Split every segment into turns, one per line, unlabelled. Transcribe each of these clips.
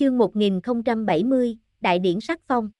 Chương 1070, Đại điển sắc phong.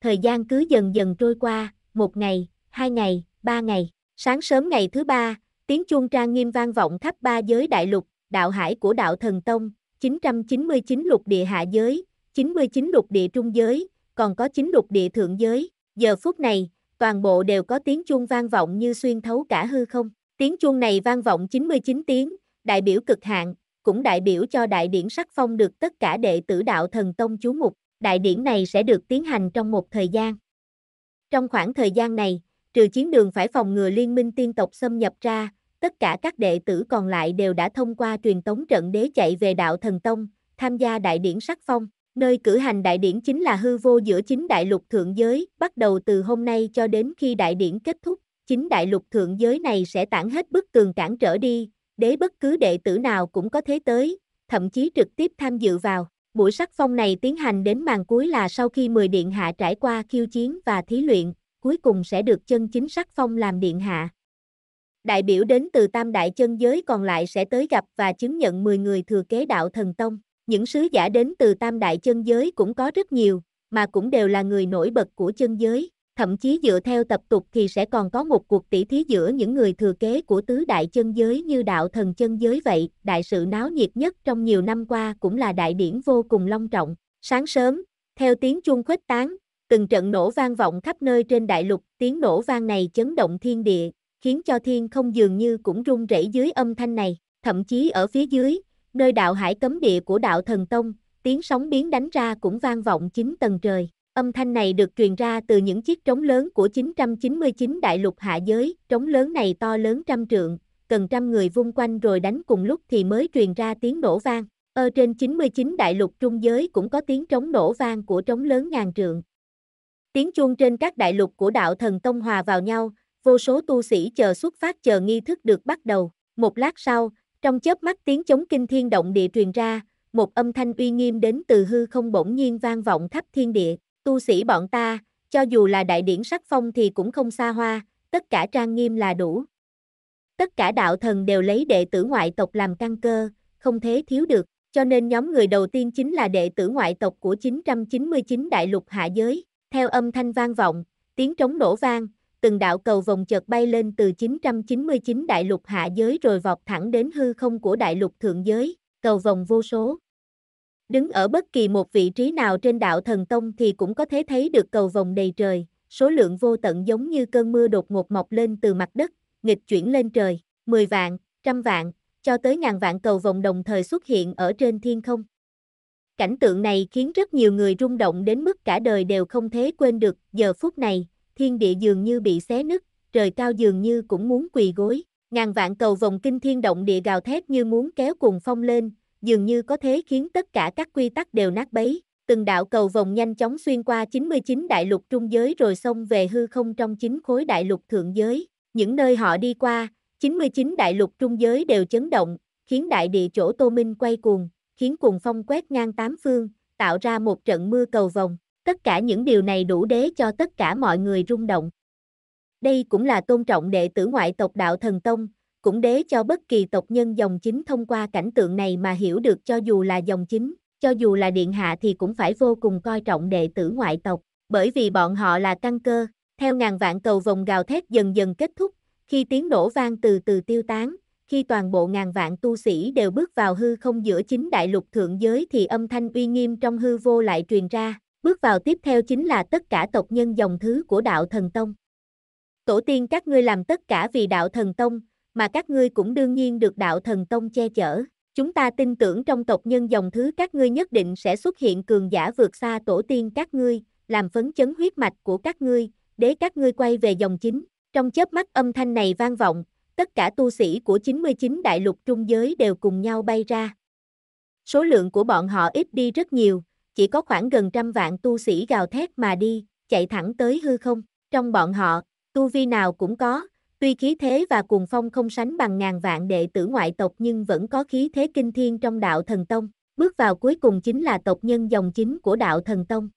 Thời gian cứ dần dần trôi qua, một ngày, hai ngày, ba ngày. Sáng sớm ngày thứ ba, tiếng chuông trang nghiêm vang vọng khắp ba giới đại lục, đạo hải của đạo thần tông, 999 lục địa hạ giới, 99 lục địa trung giới, còn có 9 lục địa thượng giới. Giờ phút này, toàn bộ đều có tiếng chuông vang vọng như xuyên thấu cả hư không. Tiếng chuông này vang vọng 99 tiếng, đại biểu cực hạn, cũng đại biểu cho đại điển sắc phong được tất cả đệ tử đạo thần tông chú mục, đại điển này sẽ được tiến hành trong một thời gian. Trong khoảng thời gian này, trừ chiến đường phải phòng ngừa liên minh tiên tộc xâm nhập ra, tất cả các đệ tử còn lại đều đã thông qua truyền tống trận đế chạy về đạo thần tông, tham gia đại điển sắc phong. Nơi cử hành đại điển chính là hư vô giữa chính đại lục thượng giới, bắt đầu từ hôm nay cho đến khi đại điển kết thúc, chính đại lục thượng giới này sẽ tản hết bức tường cản trở đi, đế bất cứ đệ tử nào cũng có thế tới, thậm chí trực tiếp tham dự vào. Buổi sắc phong này tiến hành đến màn cuối là sau khi 10 điện hạ trải qua khiêu chiến và thí luyện, cuối cùng sẽ được chân chính sắc phong làm điện hạ. Đại biểu đến từ tam đại chân giới còn lại sẽ tới gặp và chứng nhận 10 người thừa kế đạo thần tông. Những sứ giả đến từ tam đại chân giới cũng có rất nhiều, mà cũng đều là người nổi bật của chân giới thậm chí dựa theo tập tục thì sẽ còn có một cuộc tỷ thí giữa những người thừa kế của tứ đại chân giới như đạo thần chân giới vậy, đại sự náo nhiệt nhất trong nhiều năm qua cũng là đại điển vô cùng long trọng. Sáng sớm, theo tiếng chuông khuếch tán, từng trận nổ vang vọng khắp nơi trên đại lục, tiếng nổ vang này chấn động thiên địa, khiến cho thiên không dường như cũng rung rẩy dưới âm thanh này, thậm chí ở phía dưới, nơi đạo hải cấm địa của đạo thần tông, tiếng sóng biến đánh ra cũng vang vọng chính tầng trời. Âm thanh này được truyền ra từ những chiếc trống lớn của 999 đại lục hạ giới, trống lớn này to lớn trăm trượng, cần trăm người vung quanh rồi đánh cùng lúc thì mới truyền ra tiếng nổ vang. Ở trên 99 đại lục trung giới cũng có tiếng trống nổ vang của trống lớn ngàn trượng. Tiếng chuông trên các đại lục của đạo thần Tông hòa vào nhau, vô số tu sĩ chờ xuất phát chờ nghi thức được bắt đầu. Một lát sau, trong chớp mắt tiếng chống kinh thiên động địa truyền ra, một âm thanh uy nghiêm đến từ hư không bỗng nhiên vang vọng khắp thiên địa. Tu sĩ bọn ta, cho dù là đại điển sắc phong thì cũng không xa hoa, tất cả trang nghiêm là đủ. Tất cả đạo thần đều lấy đệ tử ngoại tộc làm căn cơ, không thế thiếu được, cho nên nhóm người đầu tiên chính là đệ tử ngoại tộc của 999 đại lục hạ giới. Theo âm thanh vang vọng, tiếng trống nổ vang, từng đạo cầu vòng chợt bay lên từ 999 đại lục hạ giới rồi vọt thẳng đến hư không của đại lục thượng giới, cầu vòng vô số. Đứng ở bất kỳ một vị trí nào trên đạo thần tông thì cũng có thể thấy được cầu vòng đầy trời, số lượng vô tận giống như cơn mưa đột ngột mọc lên từ mặt đất, nghịch chuyển lên trời, 10 vạn, trăm vạn, cho tới ngàn vạn cầu vòng đồng thời xuất hiện ở trên thiên không. Cảnh tượng này khiến rất nhiều người rung động đến mức cả đời đều không thể quên được, giờ phút này, thiên địa dường như bị xé nứt, trời cao dường như cũng muốn quỳ gối, ngàn vạn cầu vòng kinh thiên động địa gào thét như muốn kéo cùng phong lên, dường như có thế khiến tất cả các quy tắc đều nát bấy, từng đạo cầu vòng nhanh chóng xuyên qua 99 đại lục trung giới rồi xông về hư không trong chín khối đại lục thượng giới, những nơi họ đi qua, 99 đại lục trung giới đều chấn động, khiến đại địa chỗ Tô Minh quay cuồng, khiến cuồng phong quét ngang tám phương, tạo ra một trận mưa cầu vòng, tất cả những điều này đủ đế cho tất cả mọi người rung động. Đây cũng là tôn trọng đệ tử ngoại tộc đạo thần tông, cũng đế cho bất kỳ tộc nhân dòng chính thông qua cảnh tượng này mà hiểu được cho dù là dòng chính, cho dù là điện hạ thì cũng phải vô cùng coi trọng đệ tử ngoại tộc, bởi vì bọn họ là căn cơ, theo ngàn vạn cầu vòng gào thét dần dần kết thúc, khi tiếng nổ vang từ từ tiêu tán, khi toàn bộ ngàn vạn tu sĩ đều bước vào hư không giữa chính đại lục thượng giới thì âm thanh uy nghiêm trong hư vô lại truyền ra, bước vào tiếp theo chính là tất cả tộc nhân dòng thứ của đạo thần tông. Tổ tiên các ngươi làm tất cả vì đạo thần tông, mà các ngươi cũng đương nhiên được đạo thần tông che chở. Chúng ta tin tưởng trong tộc nhân dòng thứ các ngươi nhất định sẽ xuất hiện cường giả vượt xa tổ tiên các ngươi, làm phấn chấn huyết mạch của các ngươi, để các ngươi quay về dòng chính. Trong chớp mắt âm thanh này vang vọng, tất cả tu sĩ của 99 đại lục trung giới đều cùng nhau bay ra. Số lượng của bọn họ ít đi rất nhiều, chỉ có khoảng gần trăm vạn tu sĩ gào thét mà đi, chạy thẳng tới hư không. Trong bọn họ, tu vi nào cũng có, Tuy khí thế và cuồng phong không sánh bằng ngàn vạn đệ tử ngoại tộc nhưng vẫn có khí thế kinh thiên trong đạo thần tông, bước vào cuối cùng chính là tộc nhân dòng chính của đạo thần tông.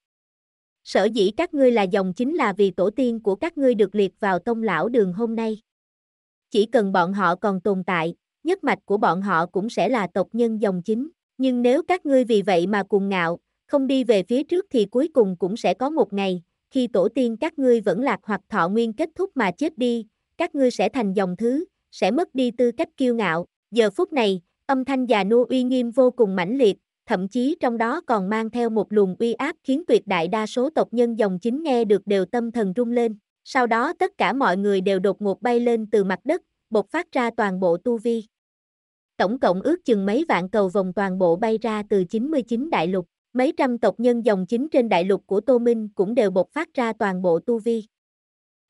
Sở dĩ các ngươi là dòng chính là vì tổ tiên của các ngươi được liệt vào tông lão đường hôm nay. Chỉ cần bọn họ còn tồn tại, nhất mạch của bọn họ cũng sẽ là tộc nhân dòng chính, nhưng nếu các ngươi vì vậy mà cuồng ngạo, không đi về phía trước thì cuối cùng cũng sẽ có một ngày, khi tổ tiên các ngươi vẫn lạc hoặc thọ nguyên kết thúc mà chết đi, các ngươi sẽ thành dòng thứ, sẽ mất đi tư cách kiêu ngạo. Giờ phút này, âm thanh già nua uy nghiêm vô cùng mãnh liệt, thậm chí trong đó còn mang theo một luồng uy áp khiến tuyệt đại đa số tộc nhân dòng chính nghe được đều tâm thần rung lên. Sau đó tất cả mọi người đều đột ngột bay lên từ mặt đất, bộc phát ra toàn bộ tu vi. Tổng cộng ước chừng mấy vạn cầu vòng toàn bộ bay ra từ 99 đại lục, mấy trăm tộc nhân dòng chính trên đại lục của Tô Minh cũng đều bộc phát ra toàn bộ tu vi.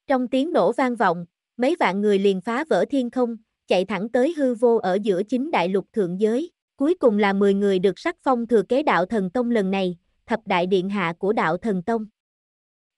Trong tiếng nổ vang vọng, mấy vạn người liền phá vỡ thiên không, chạy thẳng tới hư vô ở giữa chính đại lục thượng giới. Cuối cùng là 10 người được sắc phong thừa kế đạo thần tông lần này, thập đại điện hạ của đạo thần tông.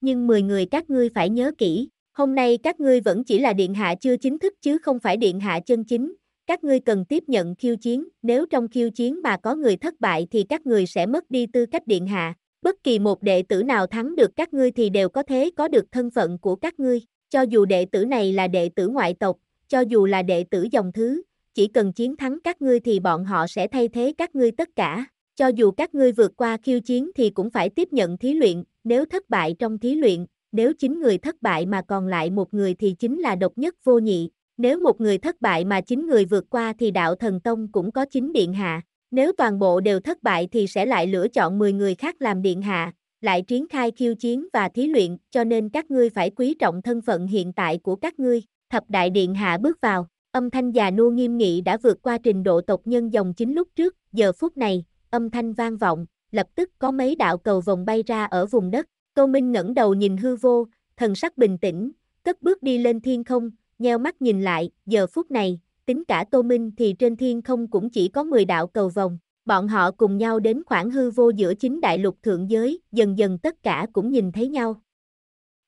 Nhưng 10 người các ngươi phải nhớ kỹ, hôm nay các ngươi vẫn chỉ là điện hạ chưa chính thức chứ không phải điện hạ chân chính. Các ngươi cần tiếp nhận khiêu chiến, nếu trong khiêu chiến mà có người thất bại thì các người sẽ mất đi tư cách điện hạ. Bất kỳ một đệ tử nào thắng được các ngươi thì đều có thế có được thân phận của các ngươi. Cho dù đệ tử này là đệ tử ngoại tộc, cho dù là đệ tử dòng thứ, chỉ cần chiến thắng các ngươi thì bọn họ sẽ thay thế các ngươi tất cả. Cho dù các ngươi vượt qua khiêu chiến thì cũng phải tiếp nhận thí luyện, nếu thất bại trong thí luyện, nếu chính người thất bại mà còn lại một người thì chính là độc nhất vô nhị. Nếu một người thất bại mà chính người vượt qua thì đạo thần tông cũng có chính điện hạ. Nếu toàn bộ đều thất bại thì sẽ lại lựa chọn 10 người khác làm điện hạ, lại triển khai khiêu chiến và thí luyện, cho nên các ngươi phải quý trọng thân phận hiện tại của các ngươi. Thập đại điện hạ bước vào, âm thanh già nua nghiêm nghị đã vượt qua trình độ tộc nhân dòng chính lúc trước, giờ phút này, âm thanh vang vọng, lập tức có mấy đạo cầu vòng bay ra ở vùng đất. Câu Minh ngẩng đầu nhìn hư vô, thần sắc bình tĩnh, cất bước đi lên thiên không, nheo mắt nhìn lại, giờ phút này, tính cả Tô Minh thì trên thiên không cũng chỉ có 10 đạo cầu vòng, Bọn họ cùng nhau đến khoảng hư vô giữa chính đại lục thượng giới, dần dần tất cả cũng nhìn thấy nhau.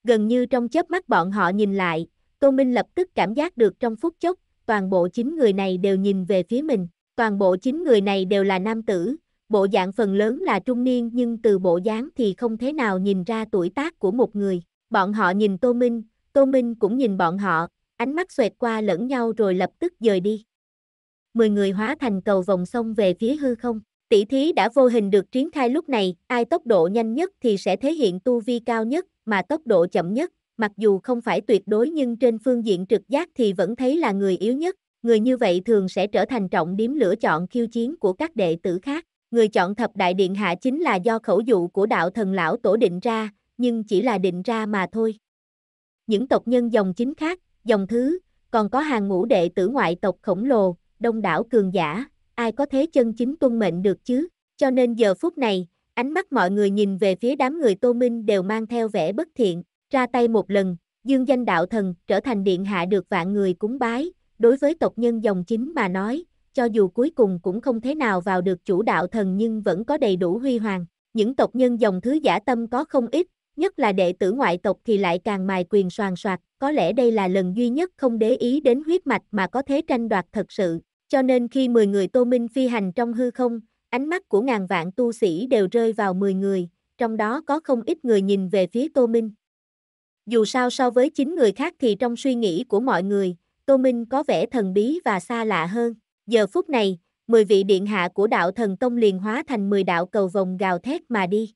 Gần như trong chớp mắt bọn họ nhìn lại, Tô Minh lập tức cảm giác được trong phút chốc, toàn bộ chín người này đều nhìn về phía mình. Toàn bộ chín người này đều là nam tử, bộ dạng phần lớn là trung niên nhưng từ bộ dáng thì không thế nào nhìn ra tuổi tác của một người. Bọn họ nhìn Tô Minh, Tô Minh cũng nhìn bọn họ, ánh mắt xoẹt qua lẫn nhau rồi lập tức rời đi. 10 người hóa thành cầu vòng sông về phía hư không. Tỷ thí đã vô hình được triển khai lúc này, ai tốc độ nhanh nhất thì sẽ thể hiện tu vi cao nhất, mà tốc độ chậm nhất, mặc dù không phải tuyệt đối nhưng trên phương diện trực giác thì vẫn thấy là người yếu nhất. Người như vậy thường sẽ trở thành trọng điểm lựa chọn khiêu chiến của các đệ tử khác. Người chọn thập đại điện hạ chính là do khẩu dụ của đạo thần lão tổ định ra, nhưng chỉ là định ra mà thôi. Những tộc nhân dòng chính khác, dòng thứ, còn có hàng ngũ đệ tử ngoại tộc khổng lồ, đông đảo cường giả, ai có thế chân chính tuân mệnh được chứ? Cho nên giờ phút này, ánh mắt mọi người nhìn về phía đám người Tô Minh đều mang theo vẻ bất thiện, ra tay một lần, dương danh đạo thần trở thành điện hạ được vạn người cúng bái, đối với tộc nhân dòng chính mà nói, cho dù cuối cùng cũng không thế nào vào được chủ đạo thần nhưng vẫn có đầy đủ huy hoàng, những tộc nhân dòng thứ giả tâm có không ít, nhất là đệ tử ngoại tộc thì lại càng mài quyền soàn soạt, có lẽ đây là lần duy nhất không để ý đến huyết mạch mà có thế tranh đoạt thật sự, cho nên khi 10 người Tô Minh phi hành trong hư không, ánh mắt của ngàn vạn tu sĩ đều rơi vào 10 người, trong đó có không ít người nhìn về phía Tô Minh. Dù sao so với 9 người khác thì trong suy nghĩ của mọi người, Tô Minh có vẻ thần bí và xa lạ hơn. Giờ phút này, 10 vị điện hạ của đạo thần tông liền hóa thành 10 đạo cầu vòng gào thét mà đi.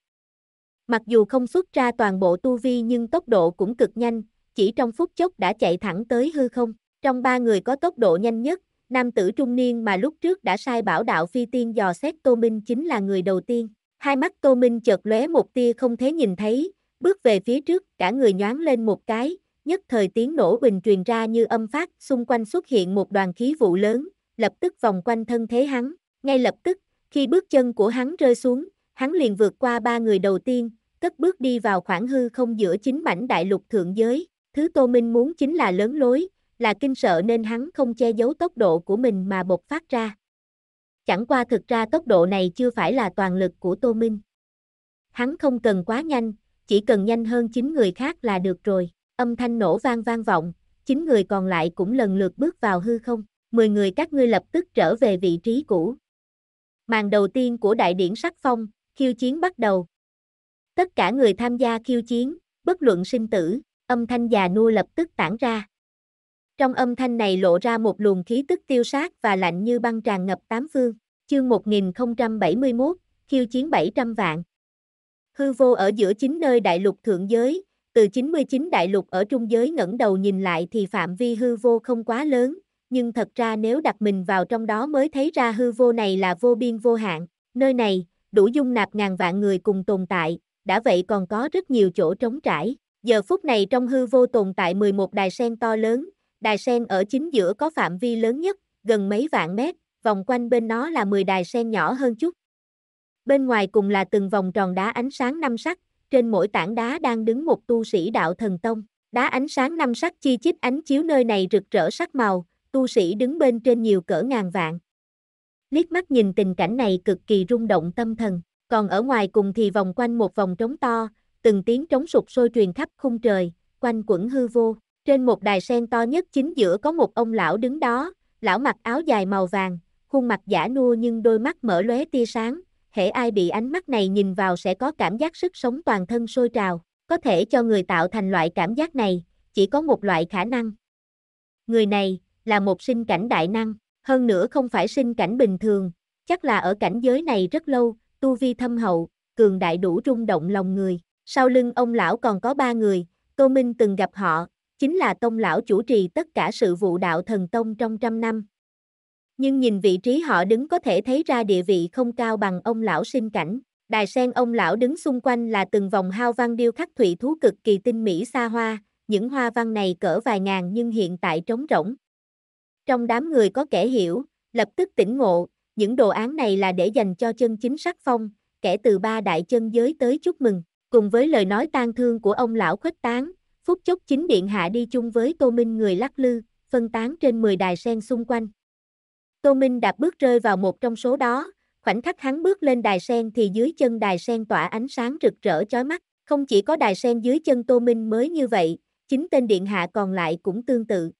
Mặc dù không xuất ra toàn bộ tu vi nhưng tốc độ cũng cực nhanh, chỉ trong phút chốc đã chạy thẳng tới hư không. Trong ba người có tốc độ nhanh nhất, nam tử trung niên mà lúc trước đã sai bảo đạo phi tiên dò xét Tô Minh chính là người đầu tiên. Hai mắt Tô Minh chợt lóe một tia không thể nhìn thấy, bước về phía trước, cả người nhoáng lên một cái, nhất thời tiếng nổ bình truyền ra như âm phát, xung quanh xuất hiện một đoàn khí vụ lớn, lập tức vòng quanh thân thế hắn, ngay lập tức, khi bước chân của hắn rơi xuống, hắn liền vượt qua ba người đầu tiên, cất bước đi vào khoảng hư không giữa chính mảnh đại lục thượng giới, thứ Tô Minh muốn chính là lớn lối, là kinh sợ nên hắn không che giấu tốc độ của mình mà bộc phát ra. Chẳng qua thực ra tốc độ này chưa phải là toàn lực của Tô Minh. Hắn không cần quá nhanh, chỉ cần nhanh hơn chính người khác là được rồi. Âm thanh nổ vang vang vọng, chín người còn lại cũng lần lượt bước vào hư không. Mười người các ngươi lập tức trở về vị trí cũ. Màn đầu tiên của đại điển sắc phong, khiêu chiến bắt đầu. Tất cả người tham gia khiêu chiến, bất luận sinh tử, âm thanh già nua lập tức tản ra. Trong âm thanh này lộ ra một luồng khí tức tiêu sát và lạnh như băng tràn ngập tám phương. Chương 1071, khiêu chiến 700 vạn. Hư vô ở giữa chính nơi đại lục thượng giới, từ 99 đại lục ở trung giới ngẩng đầu nhìn lại thì phạm vi hư vô không quá lớn, nhưng thật ra nếu đặt mình vào trong đó mới thấy ra hư vô này là vô biên vô hạn, nơi này, đủ dung nạp ngàn vạn người cùng tồn tại, đã vậy còn có rất nhiều chỗ trống trải. Giờ phút này trong hư vô tồn tại 11 đài sen to lớn, Đài sen ở chính giữa có phạm vi lớn nhất, gần mấy vạn mét, vòng quanh bên nó là 10 đài sen nhỏ hơn chút. Bên ngoài cùng là từng vòng tròn đá ánh sáng năm sắc, trên mỗi tảng đá đang đứng một tu sĩ đạo thần tông. Đá ánh sáng năm sắc chi chít ánh chiếu nơi này rực rỡ sắc màu, tu sĩ đứng bên trên nhiều cỡ ngàn vạn. Liếc mắt nhìn tình cảnh này cực kỳ rung động tâm thần, còn ở ngoài cùng thì vòng quanh một vòng trống to, từng tiếng trống sụp sôi truyền khắp khung trời, quanh quẩn hư vô. Trên một đài sen to nhất chính giữa có một ông lão đứng đó, lão mặc áo dài màu vàng, khuôn mặt giả nua nhưng đôi mắt mở lóe tia sáng, hễ ai bị ánh mắt này nhìn vào sẽ có cảm giác sức sống toàn thân sôi trào, có thể cho người tạo thành loại cảm giác này, chỉ có một loại khả năng. Người này là một sinh cảnh đại năng, hơn nữa không phải sinh cảnh bình thường, chắc là ở cảnh giới này rất lâu, tu vi thâm hậu, cường đại đủ rung động lòng người. Sau lưng ông lão còn có ba người, Tô Minh từng gặp họ, chính là tông lão chủ trì tất cả sự vụ đạo thần tông trong trăm năm. Nhưng nhìn vị trí họ đứng có thể thấy ra địa vị không cao bằng ông lão sinh cảnh. Đài sen ông lão đứng xung quanh là từng vòng hao văn điêu khắc thủy thú cực kỳ tinh mỹ xa hoa, những hoa văn này cỡ vài ngàn nhưng hiện tại trống rỗng. Trong đám người có kẻ hiểu, lập tức tỉnh ngộ, những đồ án này là để dành cho chân chính sắc phong, kẻ từ ba đại chân giới tới chúc mừng, cùng với lời nói tang thương của ông lão khuếch tán, phút chốc chính điện hạ đi chung với Tô Minh người lắc lư, phân tán trên 10 đài sen xung quanh. Tô Minh đạp bước rơi vào một trong số đó, khoảnh khắc hắn bước lên đài sen thì dưới chân đài sen tỏa ánh sáng rực rỡ chói mắt, không chỉ có đài sen dưới chân Tô Minh mới như vậy, chính tên điện hạ còn lại cũng tương tự.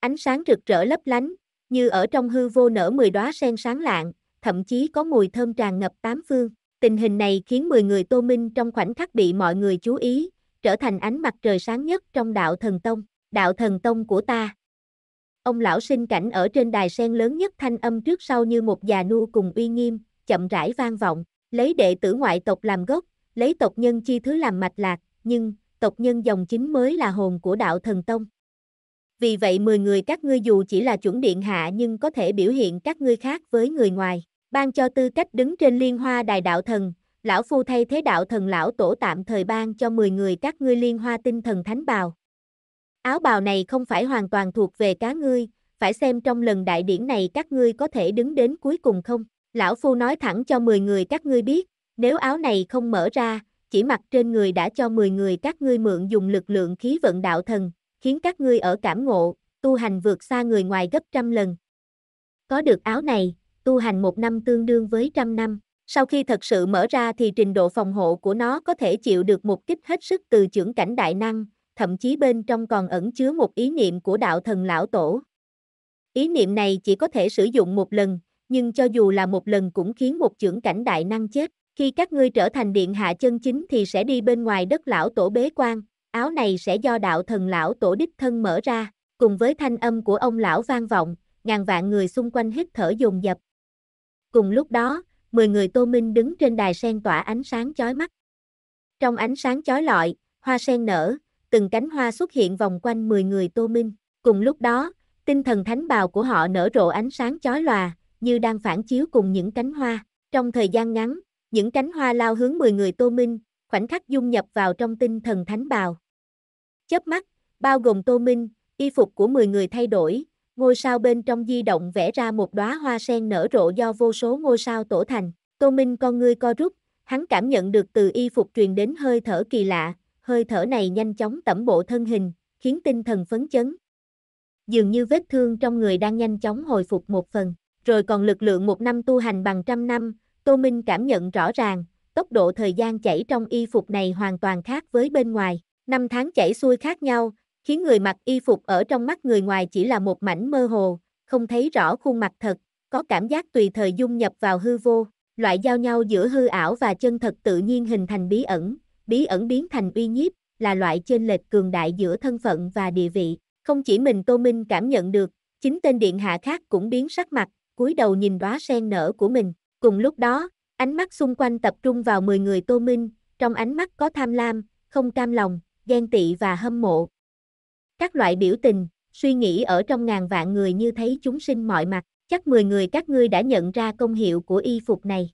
Ánh sáng rực rỡ lấp lánh, như ở trong hư vô nở 10 đóa sen sáng lạng, thậm chí có mùi thơm tràn ngập tám phương. Tình hình này khiến 10 người Tô Minh trong khoảnh khắc bị mọi người chú ý, trở thành ánh mặt trời sáng nhất trong đạo thần tông, đạo thần tông của ta. Ông lão sinh cảnh ở trên đài sen lớn nhất thanh âm trước sau như một già nu cùng uy nghiêm, chậm rãi vang vọng, lấy đệ tử ngoại tộc làm gốc, lấy tộc nhân chi thứ làm mạch lạc, nhưng, tộc nhân dòng chính mới là hồn của đạo thần tông. Vì vậy 10 người các ngươi dù chỉ là chuẩn điện hạ nhưng có thể biểu hiện các ngươi khác với người ngoài, ban cho tư cách đứng trên liên hoa đài đạo thần, lão phu thay thế đạo thần lão tổ tạm thời ban cho 10 người các ngươi liên hoa tinh thần thánh bào. Áo bào này không phải hoàn toàn thuộc về cá ngươi, phải xem trong lần đại điển này các ngươi có thể đứng đến cuối cùng không. Lão phu nói thẳng cho 10 người các ngươi biết, nếu áo này không mở ra, chỉ mặc trên người đã cho 10 người các ngươi mượn dùng lực lượng khí vận đạo thần, khiến các ngươi ở cảm ngộ, tu hành vượt xa người ngoài gấp trăm lần. Có được áo này, tu hành một năm tương đương với trăm năm. Sau khi thật sự mở ra thì trình độ phòng hộ của nó có thể chịu được một kích hết sức từ trưởng cảnh đại năng, thậm chí bên trong còn ẩn chứa một ý niệm của đạo thần lão tổ. Ý niệm này chỉ có thể sử dụng một lần, nhưng cho dù là một lần cũng khiến một trưởng cảnh đại năng chết. Khi các ngươi trở thành điện hạ chân chính thì sẽ đi bên ngoài đất lão tổ bế quan, áo này sẽ do đạo thần lão tổ đích thân mở ra, cùng với thanh âm của ông lão vang vọng, ngàn vạn người xung quanh hít thở dồn dập. Cùng lúc đó, 10 người Tô Minh đứng trên đài sen tỏa ánh sáng chói mắt. Trong ánh sáng chói lọi, hoa sen nở, từng cánh hoa xuất hiện vòng quanh 10 người Tô Minh. Cùng lúc đó, tinh thần thánh bào của họ nở rộ ánh sáng chói lòa, như đang phản chiếu cùng những cánh hoa. Trong thời gian ngắn, những cánh hoa lao hướng 10 người Tô Minh, khoảnh khắc dung nhập vào trong tinh thần thánh bào. Chớp mắt, bao gồm Tô Minh, y phục của 10 người thay đổi, ngôi sao bên trong di động vẽ ra một đóa hoa sen nở rộ do vô số ngôi sao tổ thành. Tô Minh con ngươi co rút, hắn cảm nhận được từ y phục truyền đến hơi thở kỳ lạ, hơi thở này nhanh chóng tẩm bộ thân hình, khiến tinh thần phấn chấn. Dường như vết thương trong người đang nhanh chóng hồi phục một phần, rồi còn lực lượng một năm tu hành bằng trăm năm, Tô Minh cảm nhận rõ ràng, tốc độ thời gian chảy trong y phục này hoàn toàn khác với bên ngoài. Năm tháng chảy xuôi khác nhau, khiến người mặc y phục ở trong mắt người ngoài chỉ là một mảnh mơ hồ, không thấy rõ khuôn mặt thật, có cảm giác tùy thời dung nhập vào hư vô, loại giao nhau giữa hư ảo và chân thật tự nhiên hình thành bí ẩn, bí ẩn biến thành uy nhiếp, là loại chênh lệch cường đại giữa thân phận và địa vị, không chỉ mình Tô Minh cảm nhận được, chính tên điện hạ khác cũng biến sắc mặt, cúi đầu nhìn đóa sen nở của mình, cùng lúc đó, ánh mắt xung quanh tập trung vào 10 người Tô Minh, trong ánh mắt có tham lam, không cam lòng, ghen tị và hâm mộ, các loại biểu tình, suy nghĩ ở trong ngàn vạn người như thấy chúng sinh mọi mặt, chắc 10 người các ngươi đã nhận ra công hiệu của y phục này.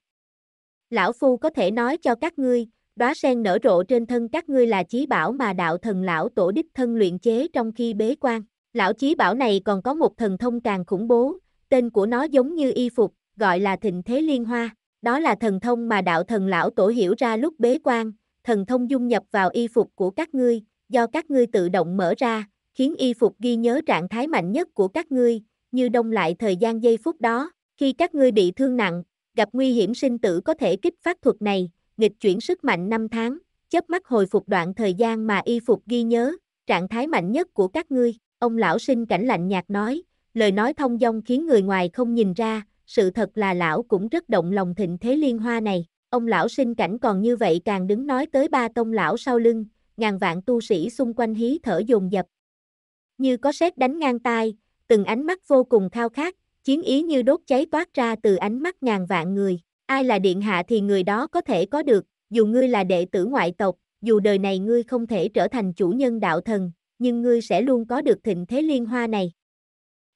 Lão Phu có thể nói cho các ngươi, đóa sen nở rộ trên thân các ngươi là chí bảo mà đạo thần lão tổ đích thân luyện chế trong khi bế quan. Lão chí bảo này còn có một thần thông càng khủng bố, tên của nó giống như y phục, gọi là thịnh thế liên hoa. Đó là thần thông mà đạo thần lão tổ hiểu ra lúc bế quan, thần thông dung nhập vào y phục của các ngươi, do các ngươi tự động mở ra, khiến y phục ghi nhớ trạng thái mạnh nhất của các ngươi, như đông lại thời gian giây phút đó, khi các ngươi bị thương nặng, gặp nguy hiểm sinh tử có thể kích phát thuật này, nghịch chuyển sức mạnh 5 tháng, chớp mắt hồi phục đoạn thời gian mà y phục ghi nhớ, trạng thái mạnh nhất của các ngươi, ông lão sinh cảnh lạnh nhạt nói, lời nói thông dong khiến người ngoài không nhìn ra, sự thật là lão cũng rất động lòng thịnh thế liên hoa này, ông lão sinh cảnh còn như vậy càng đứng nói tới ba tông lão sau lưng, ngàn vạn tu sĩ xung quanh hí thở dồn dập, như có sét đánh ngang tai, từng ánh mắt vô cùng khao khát, chiến ý như đốt cháy toát ra từ ánh mắt ngàn vạn người. Ai là điện hạ thì người đó có thể có được, dù ngươi là đệ tử ngoại tộc, dù đời này ngươi không thể trở thành chủ nhân đạo thần, nhưng ngươi sẽ luôn có được thịnh thế liên hoa này.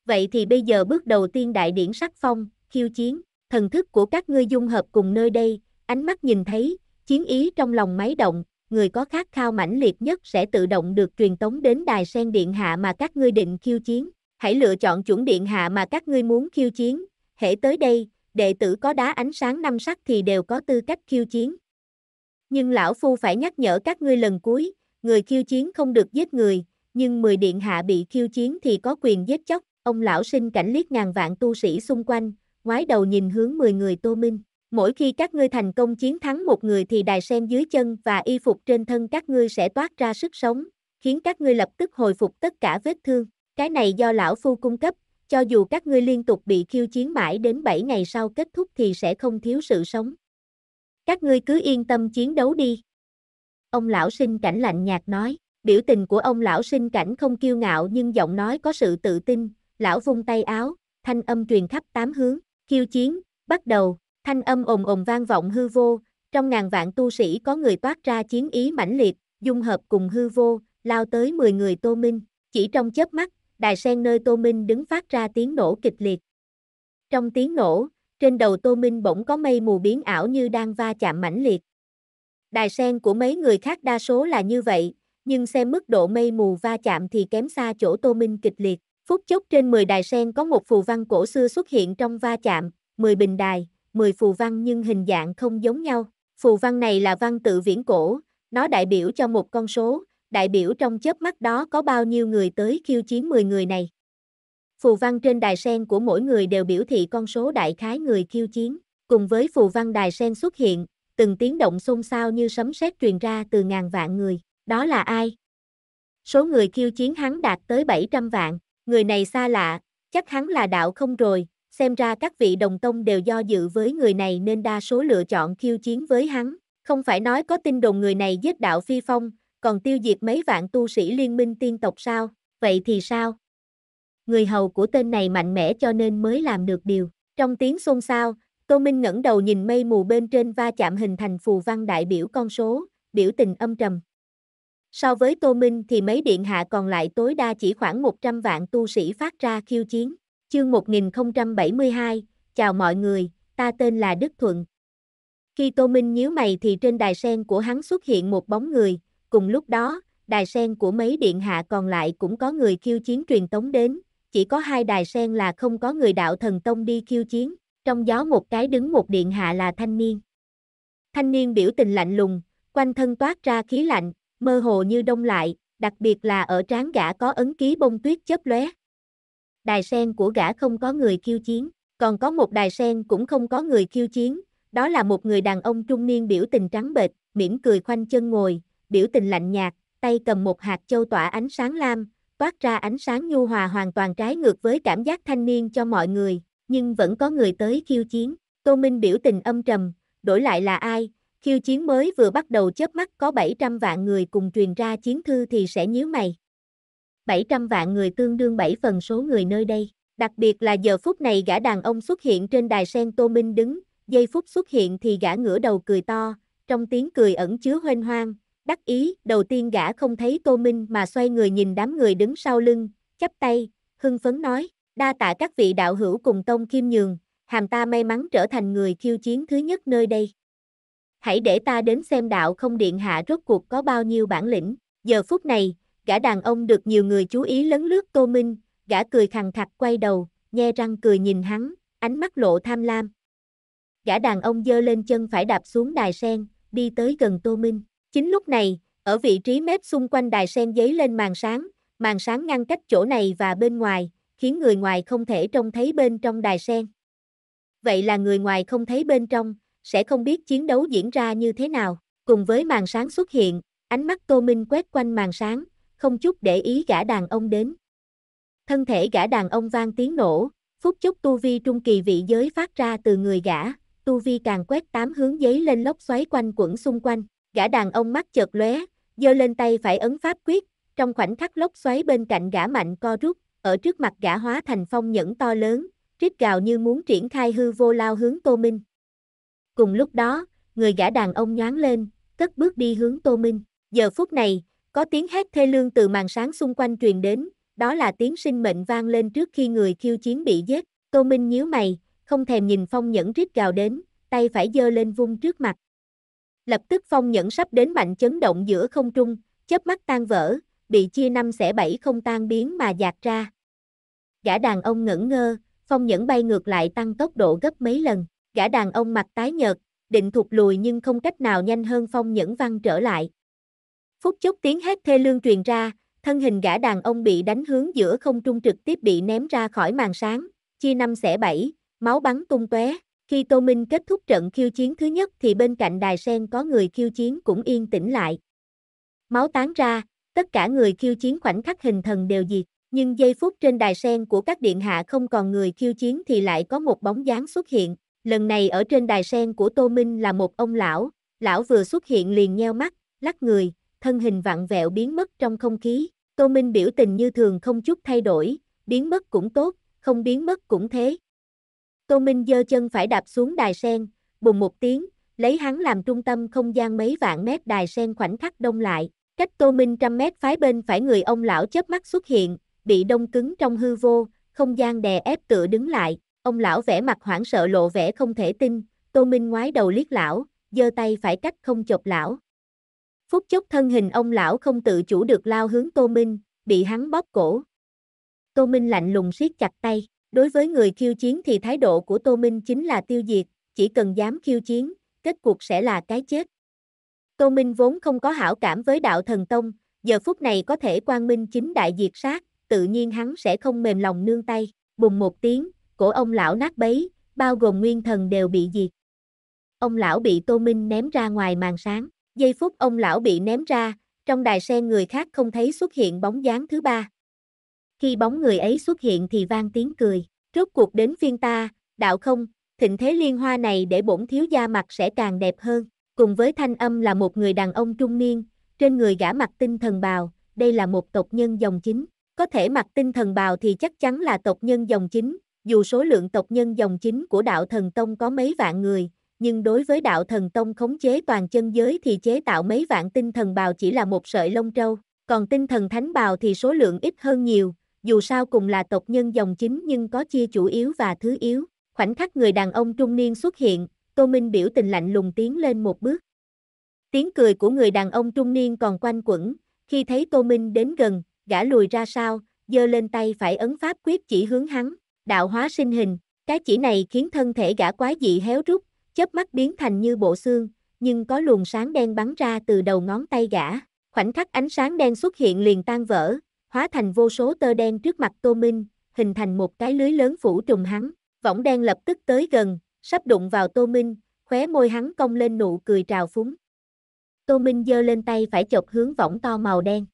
Vậy thì bây giờ bước đầu tiên đại điển sắc phong, khiêu chiến, thần thức của các ngươi dung hợp cùng nơi đây, ánh mắt nhìn thấy, chiến ý trong lòng máy động, người có khát khao mãnh liệt nhất sẽ tự động được truyền tống đến đài sen điện hạ mà các ngươi định khiêu chiến. Hãy lựa chọn chuẩn điện hạ mà các ngươi muốn khiêu chiến. Hễ tới đây, đệ tử có đá ánh sáng năm sắc thì đều có tư cách khiêu chiến. Nhưng lão phu phải nhắc nhở các ngươi lần cuối, người khiêu chiến không được giết người, nhưng 10 điện hạ bị khiêu chiến thì có quyền giết chóc. Ông lão sinh cảnh liếc ngàn vạn tu sĩ xung quanh, ngoái đầu nhìn hướng 10 người Tô Minh. Mỗi khi các ngươi thành công chiến thắng một người thì đài sen dưới chân và y phục trên thân các ngươi sẽ toát ra sức sống, khiến các ngươi lập tức hồi phục tất cả vết thương. Cái này do lão phu cung cấp, cho dù các ngươi liên tục bị khiêu chiến mãi đến 7 ngày sau kết thúc thì sẽ không thiếu sự sống. Các ngươi cứ yên tâm chiến đấu đi. Ông lão sinh cảnh lạnh nhạt nói, biểu tình của ông lão sinh cảnh không kiêu ngạo nhưng giọng nói có sự tự tin, lão vung tay áo, thanh âm truyền khắp tám hướng, khiêu chiến, bắt đầu. Thanh âm ồn ồn vang vọng hư vô, trong ngàn vạn tu sĩ có người toát ra chiến ý mãnh liệt, dung hợp cùng hư vô, lao tới 10 người Tô Minh, chỉ trong chớp mắt, đài sen nơi Tô Minh đứng phát ra tiếng nổ kịch liệt. Trong tiếng nổ, trên đầu Tô Minh bỗng có mây mù biến ảo như đang va chạm mãnh liệt. Đài sen của mấy người khác đa số là như vậy, nhưng xem mức độ mây mù va chạm thì kém xa chỗ Tô Minh kịch liệt. Phút chốc trên 10 đài sen có một phù văn cổ xưa xuất hiện trong va chạm, 10 bình đài, 10 phù văn nhưng hình dạng không giống nhau. Phù văn này là văn tự viễn cổ, nó đại biểu cho một con số, đại biểu trong chớp mắt đó có bao nhiêu người tới khiêu chiến 10 người này. Phù văn trên đài sen của mỗi người đều biểu thị con số đại khái người khiêu chiến, cùng với phù văn đài sen xuất hiện, từng tiếng động xôn xao như sấm sét truyền ra từ ngàn vạn người, đó là ai? Số người khiêu chiến hắn đạt tới 700 vạn, người này xa lạ, chắc hắn là đạo không rồi, xem ra các vị đồng tông đều do dự với người này nên đa số lựa chọn khiêu chiến với hắn. Không phải nói có tin đồn người này giết đạo phi phong, còn tiêu diệt mấy vạn tu sĩ liên minh tiên tộc sao, vậy thì sao? Người hầu của tên này mạnh mẽ cho nên mới làm được điều. Trong tiếng xôn xao, Tô Minh ngẩng đầu nhìn mây mù bên trên va chạm hình thành phù văn đại biểu con số, biểu tình âm trầm. So với Tô Minh thì mấy điện hạ còn lại tối đa chỉ khoảng 100 vạn tu sĩ phát ra khiêu chiến. Chương 1072, chào mọi người, ta tên là Đức Thuận. Khi Tô Minh nhíu mày thì trên đài sen của hắn xuất hiện một bóng người, cùng lúc đó, đài sen của mấy điện hạ còn lại cũng có người khiêu chiến truyền tống đến, chỉ có hai đài sen là không có người đạo thần tông đi khiêu chiến, trong gió một cái đứng một điện hạ là thanh niên. Thanh niên biểu tình lạnh lùng, quanh thân toát ra khí lạnh, mơ hồ như đông lại, đặc biệt là ở trán gã có ấn ký bông tuyết chớp lóe đài sen của gã không có người khiêu chiến, còn có một đài sen cũng không có người khiêu chiến, đó là một người đàn ông trung niên biểu tình trắng bệch, mỉm cười khoanh chân ngồi, biểu tình lạnh nhạt, tay cầm một hạt châu tỏa ánh sáng lam, toát ra ánh sáng nhu hòa hoàn toàn trái ngược với cảm giác thanh niên cho mọi người, nhưng vẫn có người tới khiêu chiến. Tô Minh biểu tình âm trầm, đổi lại là ai? Khiêu chiến mới vừa bắt đầu chớp mắt có 700 vạn người cùng truyền ra chiến thư thì sẽ nhíu mày. 700 vạn người tương đương 7 phần số người nơi đây. Đặc biệt là giờ phút này gã đàn ông xuất hiện trên đài sen Tô Minh đứng, giây phút xuất hiện thì gã ngửa đầu cười to, trong tiếng cười ẩn chứa hoen hoang, đắc ý, đầu tiên gã không thấy Tô Minh mà xoay người nhìn đám người đứng sau lưng, chắp tay, hưng phấn nói, đa tạ các vị đạo hữu cùng tông kim nhường, hàm ta may mắn trở thành người khiêu chiến thứ nhất nơi đây. Hãy để ta đến xem đạo không điện hạ rốt cuộc có bao nhiêu bản lĩnh, giờ phút này, gã đàn ông được nhiều người chú ý lấn lướt Tô Minh, gã cười khằng khặc quay đầu, nhe răng cười nhìn hắn, ánh mắt lộ tham lam. Gã đàn ông dơ lên chân phải đạp xuống đài sen, đi tới gần Tô Minh. Chính lúc này, ở vị trí mép xung quanh đài sen giấy lên màn sáng, màn sáng ngăn cách chỗ này và bên ngoài, khiến người ngoài không thể trông thấy bên trong đài sen. Vậy là người ngoài không thấy bên trong, sẽ không biết chiến đấu diễn ra như thế nào. Cùng với màn sáng xuất hiện, ánh mắt Tô Minh quét quanh màn sáng, không chút để ý gã đàn ông đến. Thân thể gã đàn ông vang tiếng nổ, phút chốc tu vi trung kỳ vị giới phát ra từ người gã, tu vi càng quét tám hướng giấy lên lốc xoáy quanh quẩn xung quanh, gã đàn ông mắt chợt lóe, giơ lên tay phải ấn pháp quyết, trong khoảnh khắc lốc xoáy bên cạnh gã mạnh co rút, ở trước mặt gã hóa thành phong nhẫn to lớn, rít gào như muốn triển khai hư vô lao hướng Tô Minh. Cùng lúc đó, người gã đàn ông nhoáng lên, cất bước đi hướng Tô Minh. Giờ phút này, có tiếng hét thê lương từ màn sáng xung quanh truyền đến, đó là tiếng sinh mệnh vang lên trước khi người khiêu chiến bị giết. Tô Minh nhíu mày, không thèm nhìn phong nhẫn rít gào đến, tay phải giơ lên vung trước mặt. Lập tức phong nhẫn sắp đến mạnh chấn động giữa không trung, chớp mắt tan vỡ, bị chia năm xẻ bảy không tan biến mà dạt ra. Gã đàn ông ngẩn ngơ, phong nhẫn bay ngược lại tăng tốc độ gấp mấy lần, gã đàn ông mặt tái nhợt, định thụt lùi nhưng không cách nào nhanh hơn phong nhẫn văng trở lại. Phút chốc tiếng hét thê lương truyền ra, thân hình gã đàn ông bị đánh hướng giữa không trung trực tiếp bị ném ra khỏi màn sáng, chia năm xẻ bảy, máu bắn tung tóe. Khi Tô Minh kết thúc trận khiêu chiến thứ nhất thì bên cạnh đài sen có người khiêu chiến cũng yên tĩnh lại. Máu tán ra, tất cả người khiêu chiến khoảnh khắc hình thần đều diệt, nhưng giây phút trên đài sen của các điện hạ không còn người khiêu chiến thì lại có một bóng dáng xuất hiện. Lần này ở trên đài sen của Tô Minh là một ông lão, lão vừa xuất hiện liền nheo mắt, lắc người, thân hình vặn vẹo biến mất trong không khí. Tô Minh biểu tình như thường không chút thay đổi, biến mất cũng tốt, không biến mất cũng thế. Tô Minh giơ chân phải đạp xuống đài sen, bùng một tiếng, lấy hắn làm trung tâm không gian mấy vạn mét đài sen khoảnh khắc đông lại, cách Tô Minh trăm mét phái bên phải người ông lão chớp mắt xuất hiện, bị đông cứng trong hư vô, không gian đè ép tựa đứng lại, ông lão vẻ mặt hoảng sợ lộ vẻ không thể tin, Tô Minh ngoái đầu liếc lão, giơ tay phải cách không chộp lão, Phút chốc thân hình ông lão không tự chủ được lao hướng Tô Minh, bị hắn bóp cổ. Tô Minh lạnh lùng siết chặt tay, đối với người khiêu chiến thì thái độ của Tô Minh chính là tiêu diệt, chỉ cần dám khiêu chiến, kết cuộc sẽ là cái chết. Tô Minh vốn không có hảo cảm với đạo thần tông, giờ phút này có thể quang minh chính đại diệt sát, tự nhiên hắn sẽ không mềm lòng nương tay, bùng một tiếng, cổ ông lão nát bấy, bao gồm nguyên thần đều bị diệt. Ông lão bị Tô Minh ném ra ngoài màn sáng. Giây phút ông lão bị ném ra, trong đài sen người khác không thấy xuất hiện bóng dáng thứ ba. Khi bóng người ấy xuất hiện thì vang tiếng cười, rốt cuộc đến phiên ta, đạo không, thịnh thế liên hoa này để bổn thiếu gia mặt sẽ càng đẹp hơn. Cùng với thanh âm là một người đàn ông trung niên, trên người gã mặt tinh thần bào, đây là một tộc nhân dòng chính. Có thể mặc tinh thần bào thì chắc chắn là tộc nhân dòng chính, dù số lượng tộc nhân dòng chính của đạo thần tông có mấy vạn người, nhưng đối với đạo thần tông khống chế toàn chân giới thì chế tạo mấy vạn tinh thần bào chỉ là một sợi lông trâu, còn tinh thần thánh bào thì số lượng ít hơn nhiều, dù sao cùng là tộc nhân dòng chính nhưng có chia chủ yếu và thứ yếu. Khoảnh khắc người đàn ông trung niên xuất hiện, Tô Minh biểu tình lạnh lùng tiến lên một bước. Tiếng cười của người đàn ông trung niên còn quanh quẩn, khi thấy Tô Minh đến gần, gã lùi ra sau, giơ lên tay phải ấn pháp quyết chỉ hướng hắn, đạo hóa sinh hình, cái chỉ này khiến thân thể gã quá dị héo rút, chớp mắt biến thành như bộ xương, nhưng có luồng sáng đen bắn ra từ đầu ngón tay gã. Khoảnh khắc ánh sáng đen xuất hiện liền tan vỡ, hóa thành vô số tơ đen trước mặt Tô Minh, hình thành một cái lưới lớn phủ trùm hắn. Võng đen lập tức tới gần, sắp đụng vào Tô Minh, khóe môi hắn cong lên nụ cười trào phúng. Tô Minh giơ lên tay phải chọc hướng võng to màu đen.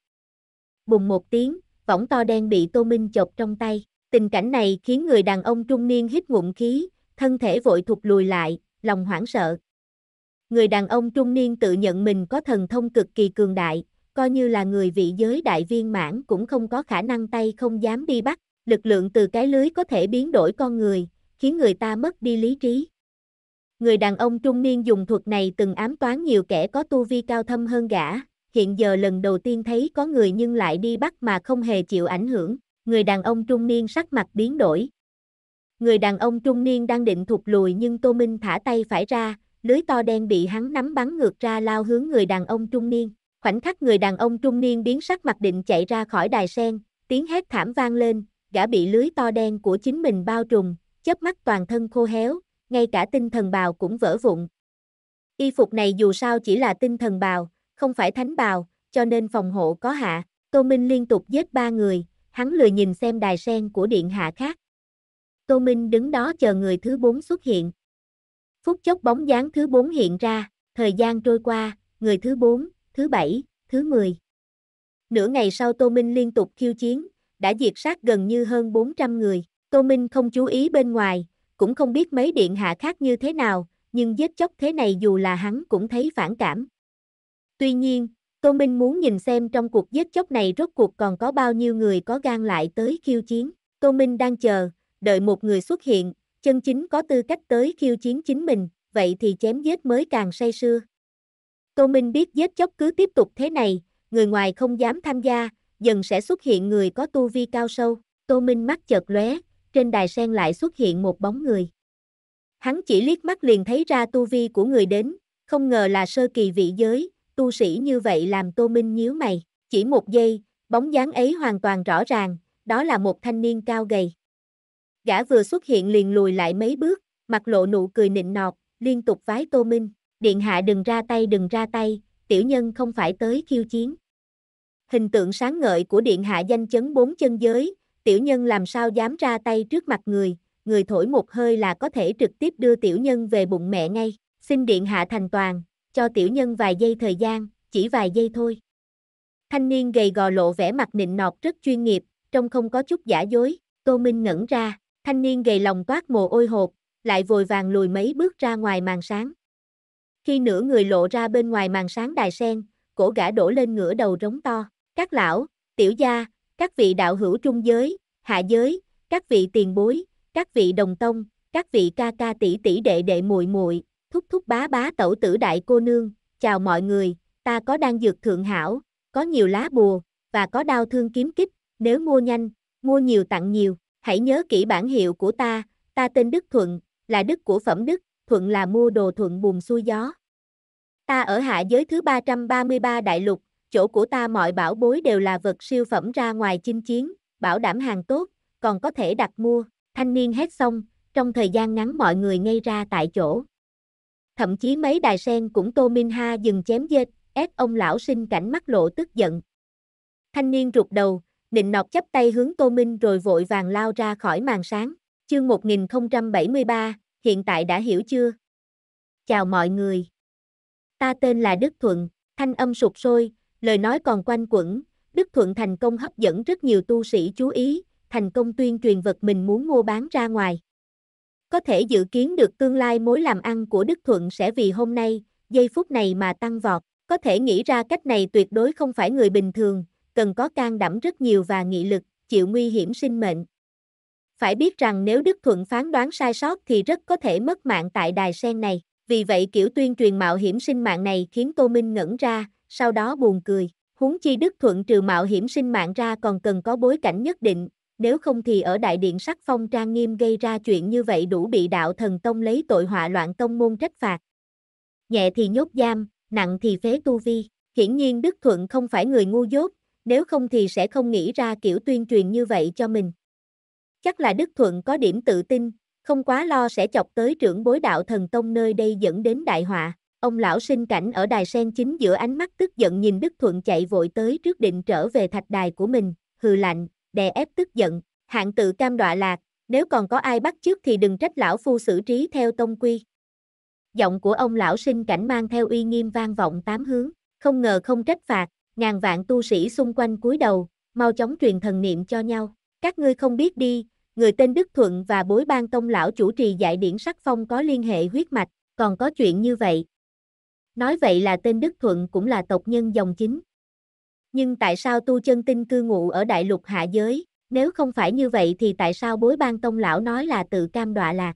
Bùng một tiếng, võng to đen bị Tô Minh chọc trong tay. Tình cảnh này khiến người đàn ông trung niên hít ngụm khí, thân thể vội thụt lùi lại, lòng hoảng sợ. Người đàn ông trung niên tự nhận mình có thần thông cực kỳ cường đại, coi như là người vị giới đại viên mãn cũng không có khả năng tay không dám đi bắt, lực lượng từ cái lưới có thể biến đổi con người, khiến người ta mất đi lý trí. Người đàn ông trung niên dùng thuật này từng ám toán nhiều kẻ có tu vi cao thâm hơn gã, hiện giờ lần đầu tiên thấy có người nhưng lại đi bắt mà không hề chịu ảnh hưởng, người đàn ông trung niên sắc mặt biến đổi, Người đàn ông trung niên đang định thụt lùi nhưng Tô Minh thả tay phải ra, lưới to đen bị hắn nắm bắn ngược ra lao hướng người đàn ông trung niên. Khoảnh khắc người đàn ông trung niên biến sắc mặt định chạy ra khỏi đài sen, tiếng hét thảm vang lên, gã bị lưới to đen của chính mình bao trùm, chớp mắt toàn thân khô héo, ngay cả tinh thần bào cũng vỡ vụn. Y phục này dù sao chỉ là tinh thần bào, không phải thánh bào, cho nên phòng hộ có hạ. Tô Minh liên tục giết ba người, hắn lười nhìn xem đài sen của điện hạ khác. Tô Minh đứng đó chờ người thứ bốn xuất hiện. Phút chốc bóng dáng thứ bốn hiện ra, thời gian trôi qua, người thứ bốn, thứ bảy, thứ mười. Nửa ngày sau Tô Minh liên tục khiêu chiến, đã diệt sát gần như hơn 400 người. Tô Minh không chú ý bên ngoài, cũng không biết mấy điện hạ khác như thế nào, nhưng giết chóc thế này dù là hắn cũng thấy phản cảm. Tuy nhiên, Tô Minh muốn nhìn xem trong cuộc giết chóc này rốt cuộc còn có bao nhiêu người có gan lại tới khiêu chiến. Tô Minh đang chờ, đợi một người xuất hiện, chân chính có tư cách tới khiêu chiến chính mình, vậy thì chém giết mới càng say sưa. Tô Minh biết giết chóc cứ tiếp tục thế này, người ngoài không dám tham gia, dần sẽ xuất hiện người có tu vi cao sâu. Tô Minh mắt chợt lóe, trên đài sen lại xuất hiện một bóng người. Hắn chỉ liếc mắt liền thấy ra tu vi của người đến, không ngờ là sơ kỳ vị giới, tu sĩ như vậy làm Tô Minh nhíu mày, chỉ một giây, bóng dáng ấy hoàn toàn rõ ràng, đó là một thanh niên cao gầy. Gã vừa xuất hiện liền lùi lại mấy bước, mặt lộ nụ cười nịnh nọt, liên tục vái Tô Minh, điện hạ đừng ra tay đừng ra tay, tiểu nhân không phải tới khiêu chiến. Hình tượng sáng ngợi của điện hạ danh chấn bốn chân giới, tiểu nhân làm sao dám ra tay trước mặt người, người thổi một hơi là có thể trực tiếp đưa tiểu nhân về bụng mẹ ngay, xin điện hạ thành toàn, cho tiểu nhân vài giây thời gian, chỉ vài giây thôi. Thanh niên gầy gò lộ vẻ mặt nịnh nọt rất chuyên nghiệp, trông không có chút giả dối, Tô Minh ngẩn ra, Thanh niên gầy lòng toát mồ ôi hột, lại vội vàng lùi mấy bước ra ngoài màn sáng. Khi nửa người lộ ra bên ngoài màn sáng đài sen, cổ gã đổ lên ngửa đầu rống to. Các lão, tiểu gia, các vị đạo hữu trung giới, hạ giới, các vị tiền bối, các vị đồng tông, các vị ca ca tỷ tỷ đệ đệ muội muội, thúc thúc bá bá tẩu tử đại cô nương, chào mọi người, ta có đang dược thượng hảo, có nhiều lá bùa, và có đao thương kiếm kích, nếu mua nhanh, mua nhiều tặng nhiều hãy nhớ kỹ bản hiệu của ta, ta tên Đức Thuận, là Đức của phẩm Đức, Thuận là mua đồ Thuận buồm xuôi gió. Ta ở hạ giới thứ 333 đại lục, chỗ của ta mọi bảo bối đều là vật siêu phẩm ra ngoài chinh chiến, bảo đảm hàng tốt, còn có thể đặt mua. Thanh niên hết xong, trong thời gian ngắn mọi người ngay ra tại chỗ. Thậm chí mấy đài sen cũng Tô Minh Ha dừng chém dệt, ép ông lão sinh cảnh mắt lộ tức giận. Thanh niên rụt đầu, Định nọt chắp tay hướng Tô Minh rồi vội vàng lao ra khỏi màn sáng. Chương 1073, hiện tại đã hiểu chưa? Chào mọi người. Ta tên là Đức Thuận, thanh âm sụt sôi, lời nói còn quanh quẩn. Đức Thuận thành công hấp dẫn rất nhiều tu sĩ chú ý, thành công tuyên truyền vật mình muốn mua bán ra ngoài. Có thể dự kiến được tương lai mối làm ăn của Đức Thuận sẽ vì hôm nay, giây phút này mà tăng vọt. Có thể nghĩ ra cách này tuyệt đối không phải người bình thường, cần có can đảm rất nhiều và nghị lực, chịu nguy hiểm sinh mệnh. Phải biết rằng nếu Đức Thuận phán đoán sai sót thì rất có thể mất mạng tại đài sen này. Vì vậy kiểu tuyên truyền mạo hiểm sinh mạng này khiến Tô Minh ngẩn ra, sau đó buồn cười. Huống chi Đức Thuận trừ mạo hiểm sinh mạng ra còn cần có bối cảnh nhất định, nếu không thì ở đại điện sắc phong trang nghiêm gây ra chuyện như vậy đủ bị đạo thần tông lấy tội họa loạn tông môn trách phạt. Nhẹ thì nhốt giam, nặng thì phế tu vi. Hiển nhiên Đức Thuận không phải người ngu dốt, nếu không thì sẽ không nghĩ ra kiểu tuyên truyền như vậy cho mình. Chắc là Đức Thuận có điểm tự tin, không quá lo sẽ chọc tới trưởng bối đạo thần tông nơi đây dẫn đến đại họa. Ông lão sinh cảnh ở đài sen chính giữa ánh mắt tức giận nhìn Đức Thuận chạy vội tới trước định trở về thạch đài của mình, hừ lạnh, đè ép tức giận, hạng tự cam đọa lạc, nếu còn có ai bắt trước thì đừng trách lão phu xử trí theo tông quy. Giọng của ông lão sinh cảnh mang theo uy nghiêm vang vọng tám hướng, không ngờ không trách phạt, ngàn vạn tu sĩ xung quanh cúi đầu, mau chóng truyền thần niệm cho nhau. Các ngươi không biết đi, người tên Đức Thuận và bối Bang tông lão chủ trì dạy điển sắc phong có liên hệ huyết mạch, còn có chuyện như vậy. Nói vậy là tên Đức Thuận cũng là tộc nhân dòng chính. Nhưng tại sao tu chân tinh cư ngụ ở đại lục hạ giới, nếu không phải như vậy thì tại sao bối Bang tông lão nói là tự cam đọa lạc?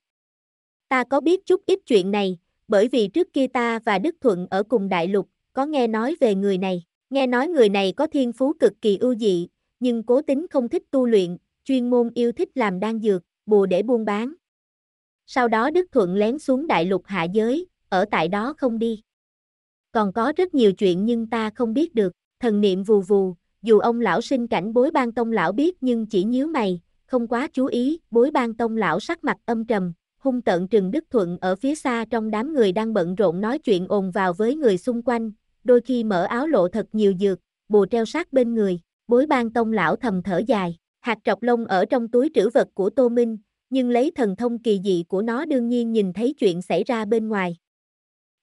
Ta có biết chút ít chuyện này, bởi vì trước kia ta và Đức Thuận ở cùng đại lục, có nghe nói về người này. Nghe nói người này có thiên phú cực kỳ ưu dị, nhưng cố tính không thích tu luyện, chuyên môn yêu thích làm đan dược, bùa để buôn bán. Sau đó Đức Thuận lén xuống đại lục hạ giới, ở tại đó không đi. Còn có rất nhiều chuyện nhưng ta không biết được, thần niệm vù vù, dù ông lão sinh cảnh bối ban tông lão biết nhưng chỉ nhíu mày, không quá chú ý, bối ban tông lão sắc mặt âm trầm, hung tợn trừng Đức Thuận ở phía xa trong đám người đang bận rộn nói chuyện ồn vào với người xung quanh, đôi khi mở áo lộ thật nhiều dược, bùa treo sát bên người, bối ban tông lão thầm thở dài, hạt trọc lông ở trong túi trữ vật của Tô Minh, nhưng lấy thần thông kỳ dị của nó đương nhiên nhìn thấy chuyện xảy ra bên ngoài.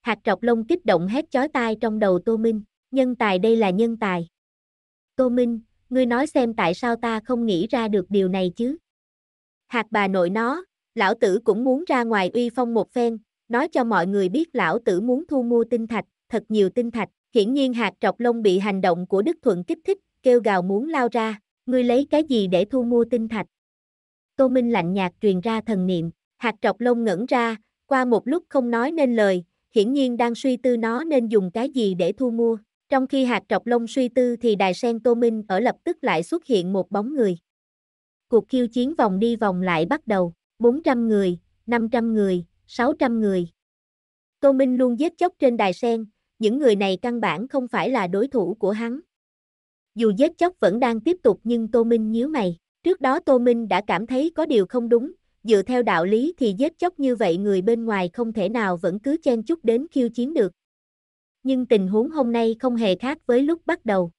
Hạt trọc lông kích động hét chói tai trong đầu Tô Minh, nhân tài đây là nhân tài. Tô Minh, ngươi nói xem tại sao ta không nghĩ ra được điều này chứ. Hạt bà nội nó, lão tử cũng muốn ra ngoài uy phong một phen, nói cho mọi người biết lão tử muốn thu mua tinh thạch, thật nhiều tinh thạch, hiển nhiên hạt trọc lông bị hành động của Đức Thuận kích thích, kêu gào muốn lao ra, ngươi lấy cái gì để thu mua tinh thạch. Tô Minh lạnh nhạt truyền ra thần niệm, hạt trọc lông ngẩn ra, qua một lúc không nói nên lời, hiển nhiên đang suy tư nó nên dùng cái gì để thu mua. Trong khi hạt trọc lông suy tư thì đài sen Tô Minh ở lập tức lại xuất hiện một bóng người. Cuộc khiêu chiến vòng đi vòng lại bắt đầu, 400 người, 500 người, 600 người. Tô Minh luôn giết chóc trên đài sen, những người này căn bản không phải là đối thủ của hắn. Dù giết chóc vẫn đang tiếp tục nhưng Tô Minh nhíu mày, trước đó Tô Minh đã cảm thấy có điều không đúng, dựa theo đạo lý thì giết chóc như vậy người bên ngoài không thể nào vẫn cứ chen chúc đến khiêu chiến được. Nhưng tình huống hôm nay không hề khác với lúc bắt đầu.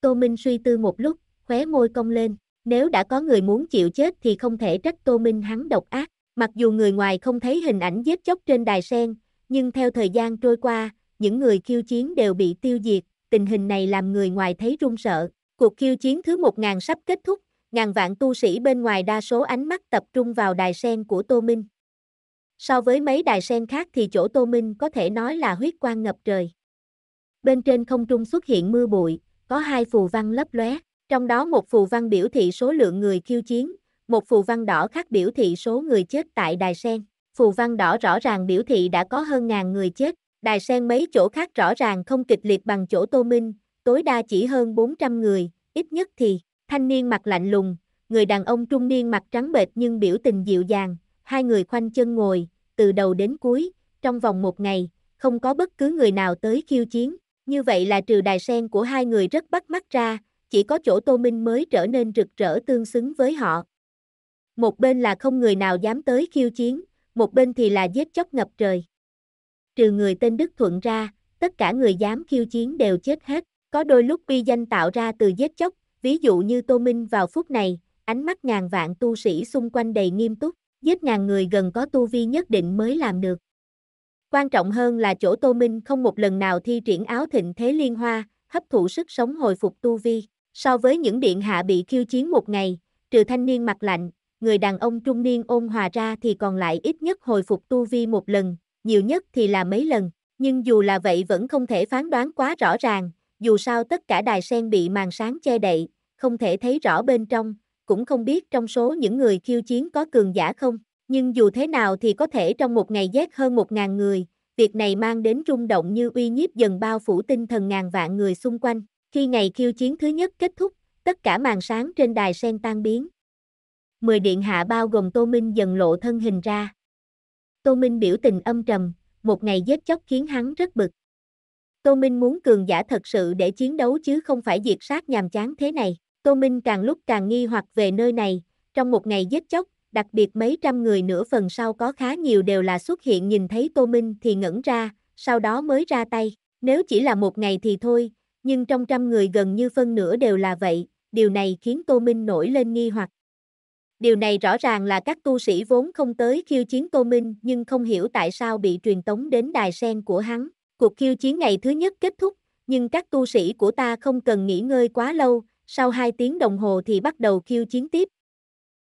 Tô Minh suy tư một lúc, khóe môi cong lên, nếu đã có người muốn chịu chết thì không thể trách Tô Minh hắn độc ác, mặc dù người ngoài không thấy hình ảnh giết chóc trên đài sen, nhưng theo thời gian trôi qua, những người khiêu chiến đều bị tiêu diệt, tình hình này làm người ngoài thấy run sợ. Cuộc khiêu chiến thứ 1000 sắp kết thúc, ngàn vạn tu sĩ bên ngoài đa số ánh mắt tập trung vào đài sen của Tô Minh. So với mấy đài sen khác thì chỗ Tô Minh có thể nói là huyết quang ngập trời. Bên trên không trung xuất hiện mưa bụi, có hai phù văn lấp lóe, trong đó một phù văn biểu thị số lượng người khiêu chiến, một phù văn đỏ khác biểu thị số người chết tại đài sen. Phù văn đỏ rõ ràng biểu thị đã có hơn ngàn người chết, đài sen mấy chỗ khác rõ ràng không kịch liệt bằng chỗ Tô Minh, tối đa chỉ hơn 400 người, ít nhất thì, thanh niên mặt lạnh lùng, người đàn ông trung niên mặt trắng bệch nhưng biểu tình dịu dàng, hai người khoanh chân ngồi, từ đầu đến cuối, trong vòng một ngày, không có bất cứ người nào tới khiêu chiến, như vậy là trừ đài sen của hai người rất bắt mắt ra, chỉ có chỗ Tô Minh mới trở nên rực rỡ tương xứng với họ. Một bên là không người nào dám tới khiêu chiến, một bên thì là giết chóc ngập trời trừ người tên Đức Thuận ra, tất cả người dám khiêu chiến đều chết hết. Có đôi lúc uy danh tạo ra từ giết chóc, ví dụ như Tô Minh vào phút này, ánh mắt ngàn vạn tu sĩ xung quanh đầy nghiêm túc, giết ngàn người gần có tu vi nhất định mới làm được. Quan trọng hơn là chỗ Tô Minh không một lần nào thi triển áo thịnh thế liên hoa, hấp thụ sức sống hồi phục tu vi. So với những điện hạ bị khiêu chiến một ngày, trừ thanh niên mặt lạnh, người đàn ông trung niên ôn hòa ra thì còn lại ít nhất hồi phục tu vi một lần, nhiều nhất thì là mấy lần, nhưng dù là vậy vẫn không thể phán đoán quá rõ ràng, dù sao tất cả đài sen bị màn sáng che đậy, không thể thấy rõ bên trong, cũng không biết trong số những người khiêu chiến có cường giả không, nhưng dù thế nào thì có thể trong một ngày giết hơn một ngàn người, việc này mang đến rung động như uy nhiếp dần bao phủ tinh thần ngàn vạn người xung quanh, khi ngày khiêu chiến thứ nhất kết thúc, tất cả màn sáng trên đài sen tan biến. Mười điện hạ bao gồm Tô Minh dần lộ thân hình ra. Tô Minh biểu tình âm trầm, một ngày giết chóc khiến hắn rất bực. Tô Minh muốn cường giả thật sự để chiến đấu chứ không phải diệt sát nhàm chán thế này. Tô Minh càng lúc càng nghi hoặc về nơi này, trong một ngày giết chóc, đặc biệt mấy trăm người nửa phần sau có khá nhiều đều là xuất hiện nhìn thấy Tô Minh thì ngẩn ra, sau đó mới ra tay. Nếu chỉ là một ngày thì thôi, nhưng trong trăm người gần như phân nửa đều là vậy, điều này khiến Tô Minh nổi lên nghi hoặc. Điều này rõ ràng là các tu sĩ vốn không tới khiêu chiến Tô Minh nhưng không hiểu tại sao bị truyền tống đến đài sen của hắn. Cuộc khiêu chiến ngày thứ nhất kết thúc, nhưng các tu sĩ của ta không cần nghỉ ngơi quá lâu, sau 2 tiếng đồng hồ thì bắt đầu khiêu chiến tiếp.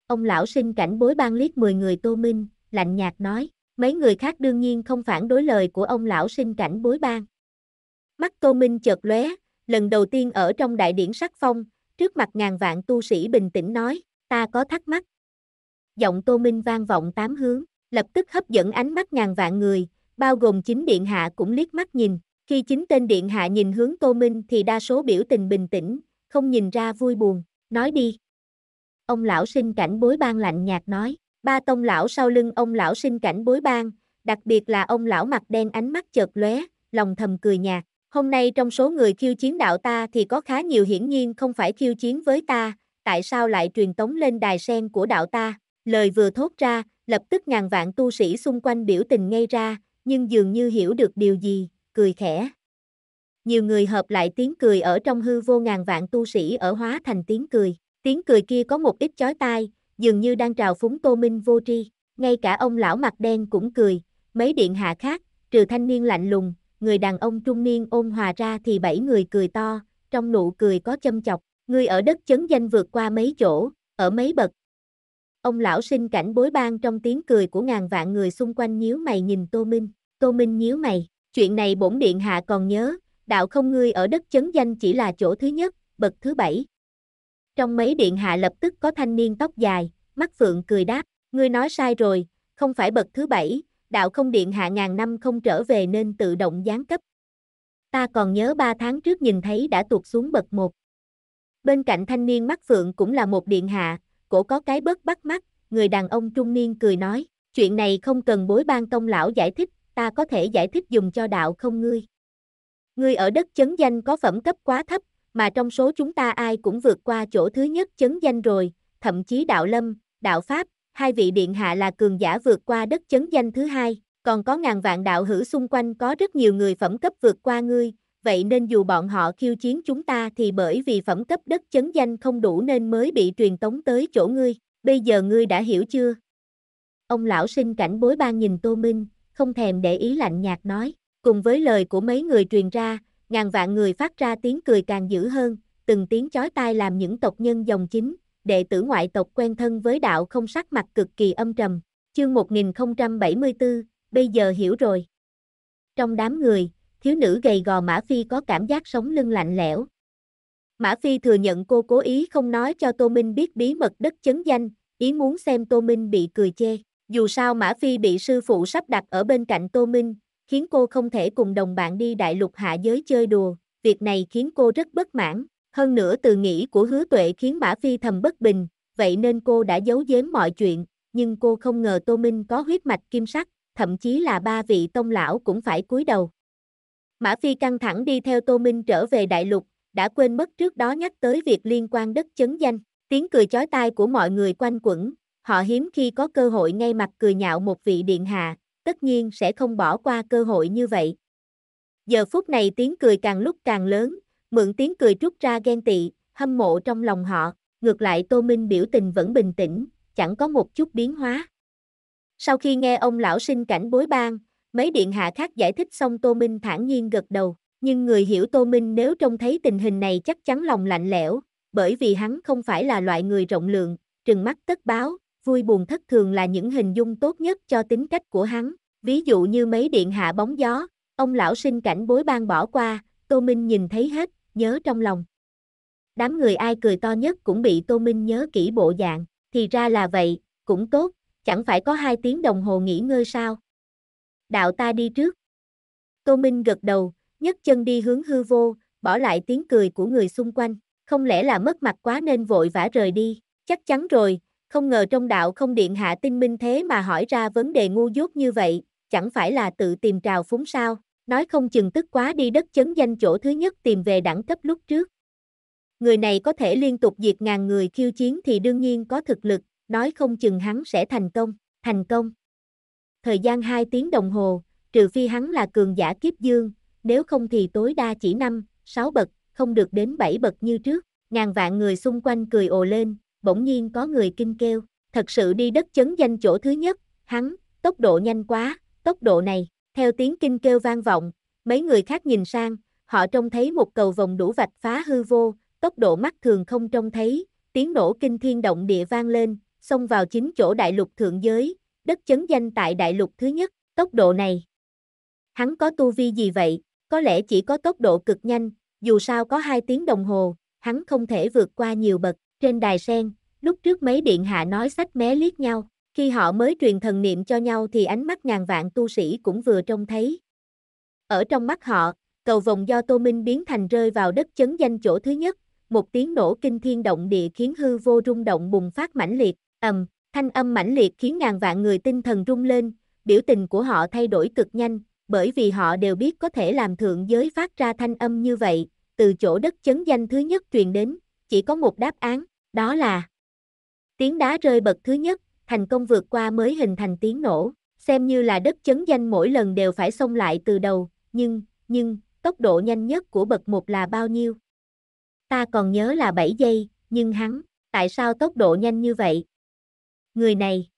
Ông lão sinh cảnh bối ban liếc 10 người Tô Minh, lạnh nhạt nói, mấy người khác đương nhiên không phản đối lời của ông lão sinh cảnh bối ban. Mắt Tô Minh chợt lóe, lần đầu tiên ở trong đại điển sắc phong, trước mặt ngàn vạn tu sĩ bình tĩnh nói, ta có thắc mắc. Giọng Tô Minh vang vọng tám hướng, lập tức hấp dẫn ánh mắt ngàn vạn người, bao gồm chính điện hạ cũng liếc mắt nhìn. Khi chính tên điện hạ nhìn hướng Tô Minh thì đa số biểu tình bình tĩnh, không nhìn ra vui buồn, nói đi. Ông lão sinh cảnh bối ban lạnh nhạt nói, ba tông lão sau lưng ông lão sinh cảnh bối ban, đặc biệt là ông lão mặt đen ánh mắt chợt lóe, lòng thầm cười nhạt. Hôm nay trong số người khiêu chiến đạo ta thì có khá nhiều hiển nhiên không phải khiêu chiến với ta, tại sao lại truyền tống lên đài sen của đạo ta? Lời vừa thốt ra, lập tức ngàn vạn tu sĩ xung quanh biểu tình ngay ra, nhưng dường như hiểu được điều gì, cười khẽ. Nhiều người hợp lại tiếng cười ở trong hư vô ngàn vạn tu sĩ ở hóa thành tiếng cười. Tiếng cười kia có một ít chói tai, dường như đang trào phúng Tô Minh vô tri. Ngay cả ông lão mặt đen cũng cười, mấy điện hạ khác, trừ thanh niên lạnh lùng, người đàn ông trung niên ôn hòa ra thì bảy người cười to, trong nụ cười có châm chọc, Ngươi ở đất chấn danh vượt qua mấy chỗ, ở mấy bậc. Ông lão sinh cảnh bối ban trong tiếng cười của ngàn vạn người xung quanh nhíu mày nhìn Tô Minh, Tô Minh nhíu mày, chuyện này bổn điện hạ còn nhớ, đạo không ngươi ở đất chấn danh chỉ là chỗ thứ nhất, bậc thứ bảy. Trong mấy điện hạ lập tức có thanh niên tóc dài, mắt phượng cười đáp, ngươi nói sai rồi, không phải bậc thứ bảy, đạo không điện hạ ngàn năm không trở về nên tự động giáng cấp. Ta còn nhớ ba tháng trước nhìn thấy đã tuột xuống bậc một. Bên cạnh thanh niên mắt phượng cũng là một điện hạ, cổ có cái bớt bắt mắt, người đàn ông trung niên cười nói, chuyện này không cần bối ban công lão giải thích, ta có thể giải thích dùng cho đạo không ngươi. Ngươi ở đất chấn danh có phẩm cấp quá thấp, mà trong số chúng ta ai cũng vượt qua chỗ thứ nhất chấn danh rồi, thậm chí đạo lâm, đạo pháp, hai vị điện hạ là cường giả vượt qua đất chấn danh thứ hai, còn có ngàn vạn đạo hữu xung quanh có rất nhiều người phẩm cấp vượt qua ngươi, vậy nên dù bọn họ khiêu chiến chúng ta thì bởi vì phẩm cấp đất chấn danh không đủ nên mới bị truyền tống tới chỗ ngươi, bây giờ ngươi đã hiểu chưa? Ông lão sinh cảnh bối ban nhìn Tô Minh, không thèm để ý lạnh nhạt nói, cùng với lời của mấy người truyền ra, ngàn vạn người phát ra tiếng cười càng dữ hơn, từng tiếng chói tai làm những tộc nhân dòng chính, đệ tử ngoại tộc quen thân với đạo không sắc mặt cực kỳ âm trầm. Chương 1074, bây giờ hiểu rồi. Trong đám người, thiếu nữ gầy gò Mã Phi có cảm giác sống lưng lạnh lẽo. Mã Phi thừa nhận cô cố ý không nói cho Tô Minh biết bí mật đất chấn danh, ý muốn xem Tô Minh bị cười chê. Dù sao Mã Phi bị sư phụ sắp đặt ở bên cạnh Tô Minh, khiến cô không thể cùng đồng bạn đi đại lục hạ giới chơi đùa, việc này khiến cô rất bất mãn. Hơn nữa từ nghĩ của hứa tuệ khiến Mã Phi thầm bất bình, vậy nên cô đã giấu giếm mọi chuyện, nhưng cô không ngờ Tô Minh có huyết mạch kim sắc, thậm chí là ba vị tông lão cũng phải cúi đầu. Mã Phi căng thẳng đi theo Tô Minh trở về đại lục, đã quên mất trước đó nhắc tới việc liên quan đất chấn danh. Tiếng cười chói tai của mọi người quanh quẩn, họ hiếm khi có cơ hội ngay mặt cười nhạo một vị điện hạ, tất nhiên sẽ không bỏ qua cơ hội như vậy. Giờ phút này tiếng cười càng lúc càng lớn, mượn tiếng cười trút ra ghen tị, hâm mộ trong lòng họ, ngược lại Tô Minh biểu tình vẫn bình tĩnh, chẳng có một chút biến hóa. Sau khi nghe ông lão sinh cảnh bối bang. Mấy điện hạ khác giải thích xong Tô Minh thản nhiên gật đầu, nhưng người hiểu Tô Minh nếu trông thấy tình hình này chắc chắn lòng lạnh lẽo, bởi vì hắn không phải là loại người rộng lượng, trừng mắt tất báo, vui buồn thất thường là những hình dung tốt nhất cho tính cách của hắn, ví dụ như mấy điện hạ bóng gió, ông lão sinh cảnh bối ban bỏ qua, Tô Minh nhìn thấy hết, nhớ trong lòng. Đám người ai cười to nhất cũng bị Tô Minh nhớ kỹ bộ dạng, thì ra là vậy, cũng tốt, chẳng phải có hai tiếng đồng hồ nghỉ ngơi sao, đạo ta đi trước. Tô Minh gật đầu, nhấc chân đi hướng hư vô, bỏ lại tiếng cười của người xung quanh, không lẽ là mất mặt quá nên vội vã rời đi, chắc chắn rồi, không ngờ trong đạo không điện hạ tinh minh thế mà hỏi ra vấn đề ngu dốt như vậy, chẳng phải là tự tìm trào phúng sao, nói không chừng tức quá đi đất chấn danh chỗ thứ nhất tìm về đẳng cấp lúc trước. Người này có thể liên tục diệt ngàn người khiêu chiến thì đương nhiên có thực lực, nói không chừng hắn sẽ thành công, thành công thời gian 2 tiếng đồng hồ, trừ phi hắn là cường giả kiếp dương, nếu không thì tối đa chỉ 5, 6 bậc, không được đến 7 bậc như trước. Ngàn vạn người xung quanh cười ồ lên, bỗng nhiên có người kinh kêu, thật sự đi đất chấn danh chỗ thứ nhất, hắn, tốc độ nhanh quá, tốc độ này, theo tiếng kinh kêu vang vọng, mấy người khác nhìn sang, họ trông thấy một cầu vòng đủ vạch phá hư vô, tốc độ mắt thường không trông thấy, tiếng nổ kinh thiên động địa vang lên, xông vào chính chỗ đại lục thượng giới, đất chấn danh tại đại lục thứ nhất, tốc độ này. Hắn có tu vi gì vậy, có lẽ chỉ có tốc độ cực nhanh, dù sao có 2 tiếng đồng hồ, hắn không thể vượt qua nhiều bậc. Trên đài sen, lúc trước mấy điện hạ nói sách mé liếc nhau, khi họ mới truyền thần niệm cho nhau thì ánh mắt ngàn vạn tu sĩ cũng vừa trông thấy. Ở trong mắt họ, cầu vòng do Tô Minh biến thành rơi vào đất chấn danh chỗ thứ nhất, một tiếng nổ kinh thiên động địa khiến hư vô rung động bùng phát mãnh liệt, ầm, Thanh âm mãnh liệt khiến ngàn vạn người tinh thần rung lên, biểu tình của họ thay đổi cực nhanh, bởi vì họ đều biết có thể làm thượng giới phát ra thanh âm như vậy, từ chỗ đất chấn danh thứ nhất truyền đến, chỉ có một đáp án, đó là tiếng đá rơi bậc thứ nhất, thành công vượt qua mới hình thành tiếng nổ, xem như là đất chấn danh mỗi lần đều phải xông lại từ đầu, nhưng, nhưng, tốc độ nhanh nhất của bậc một là bao nhiêu? Ta còn nhớ là 7 giây, nhưng hắn, tại sao tốc độ nhanh như vậy? người này.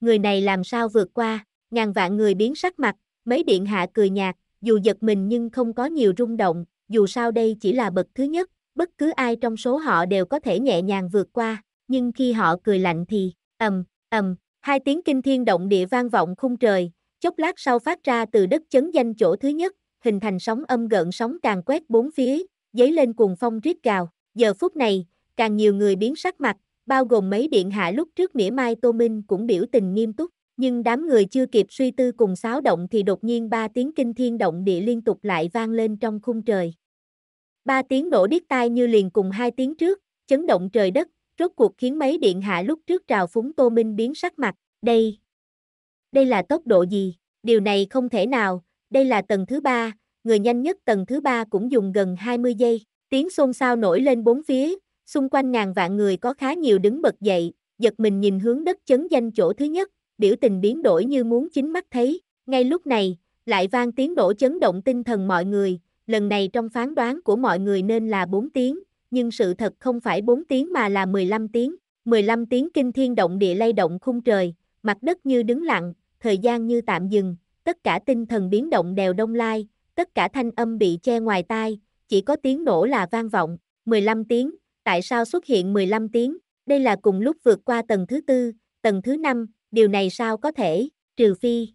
Người này làm sao vượt qua, ngàn vạn người biến sắc mặt, mấy điện hạ cười nhạt, dù giật mình nhưng không có nhiều rung động, dù sao đây chỉ là bậc thứ nhất, bất cứ ai trong số họ đều có thể nhẹ nhàng vượt qua, nhưng khi họ cười lạnh thì, ầm, ầm, hai tiếng kinh thiên động địa vang vọng khung trời, chốc lát sau phát ra từ đất chấn danh chỗ thứ nhất, hình thành sóng âm gợn sóng càng quét bốn phía, dấy lên cuồng phong rít gào, giờ phút này, càng nhiều người biến sắc mặt, bao gồm mấy điện hạ lúc trước mỉa mai Tô Minh cũng biểu tình nghiêm túc, nhưng đám người chưa kịp suy tư cùng xáo động thì đột nhiên ba tiếng kinh thiên động địa liên tục lại vang lên trong khung trời. Ba tiếng nổ điếc tai như liền cùng hai tiếng trước, chấn động trời đất, rốt cuộc khiến mấy điện hạ lúc trước trào phúng Tô Minh biến sắc mặt, đây, đây là tốc độ gì, điều này không thể nào, đây là tầng thứ ba, người nhanh nhất tầng thứ ba cũng dùng gần 20 giây, tiếng xôn xao nổi lên bốn phía, xung quanh ngàn vạn người có khá nhiều đứng bật dậy, giật mình nhìn hướng đất chấn danh chỗ thứ nhất, biểu tình biến đổi như muốn chính mắt thấy, ngay lúc này, lại vang tiếng đổ chấn động tinh thần mọi người, lần này trong phán đoán của mọi người nên là 4 tiếng, nhưng sự thật không phải 4 tiếng mà là 15 tiếng, 15 tiếng kinh thiên động địa lay động khung trời, mặt đất như đứng lặng, thời gian như tạm dừng, tất cả tinh thần biến động đều đông lai, tất cả thanh âm bị che ngoài tai, chỉ có tiếng nổ là vang vọng, 15 tiếng, tại sao xuất hiện 15 tiếng, đây là cùng lúc vượt qua tầng thứ tư, tầng thứ năm, điều này sao có thể, trừ phi.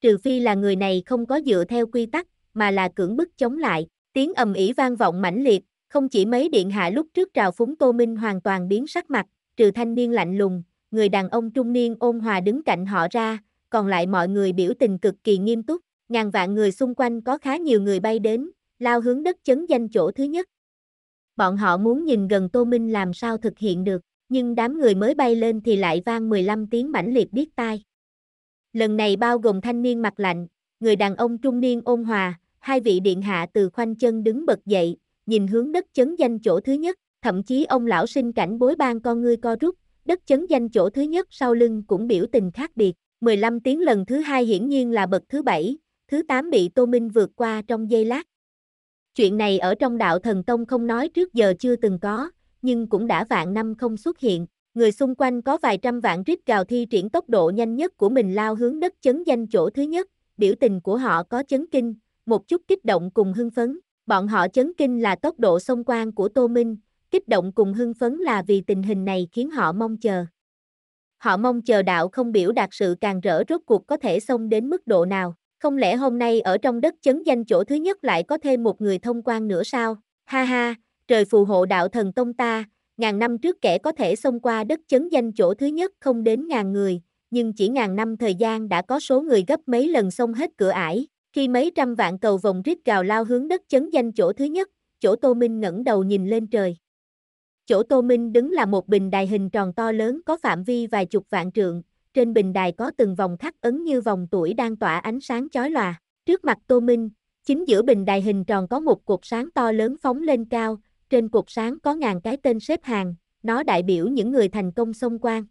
Trừ phi là người này không có dựa theo quy tắc, mà là cưỡng bức chống lại, tiếng ầm ỉ vang vọng mãnh liệt, không chỉ mấy điện hạ lúc trước trào phúng Tô Minh hoàn toàn biến sắc mặt, trừ thanh niên lạnh lùng, người đàn ông trung niên ôn hòa đứng cạnh họ ra, còn lại mọi người biểu tình cực kỳ nghiêm túc, ngàn vạn người xung quanh có khá nhiều người bay đến, lao hướng đất chấn danh chỗ thứ nhất bọn họ muốn nhìn gần Tô Minh làm sao thực hiện được, nhưng đám người mới bay lên thì lại vang 15 tiếng mãnh liệt biết tai. Lần này bao gồm thanh niên mặt lạnh, người đàn ông trung niên ôn hòa, hai vị điện hạ từ khoanh chân đứng bật dậy, nhìn hướng đất chấn danh chỗ thứ nhất, thậm chí ông lão sinh cảnh bối ban con ngươi co rút, đất chấn danh chỗ thứ nhất sau lưng cũng biểu tình khác biệt, 15 tiếng lần thứ hai hiển nhiên là bậc thứ bảy, thứ tám bị Tô Minh vượt qua trong giây lát. Chuyện này ở trong đạo thần tông không nói trước giờ chưa từng có, nhưng cũng đã vạn năm không xuất hiện. Người xung quanh có vài trăm vạn rít gào thi triển tốc độ nhanh nhất của mình lao hướng đất chấn danh chỗ thứ nhất, biểu tình của họ có chấn kinh, một chút kích động cùng hưng phấn. Bọn họ chấn kinh là tốc độ xông quan của Tô Minh, kích động cùng hưng phấn là vì tình hình này khiến họ mong chờ. Họ mong chờ đạo không biểu đạt sự càng rỡ rốt cuộc có thể xông đến mức độ nào. Không lẽ hôm nay ở trong đất chấn danh chỗ thứ nhất lại có thêm một người thông quan nữa sao? Ha ha, trời phù hộ đạo thần tông ta, ngàn năm trước kẻ có thể xông qua đất chấn danh chỗ thứ nhất không đến ngàn người, nhưng chỉ ngàn năm thời gian đã có số người gấp mấy lần xông hết cửa ải. Khi mấy trăm vạn cầu vòng rít gào lao hướng đất chấn danh chỗ thứ nhất, chỗ Tô Minh ngẩng đầu nhìn lên trời. Chỗ Tô Minh đứng là một bình đài hình tròn to lớn có phạm vi vài chục vạn trượng, trên bình đài có từng vòng khắc ấn như vòng tuổi đang tỏa ánh sáng chói lòa. Trước mặt Tô Minh, chính giữa bình đài hình tròn có một cột sáng to lớn phóng lên cao, trên cột sáng có ngàn cái tên xếp hàng, nó đại biểu những người thành công xông quan.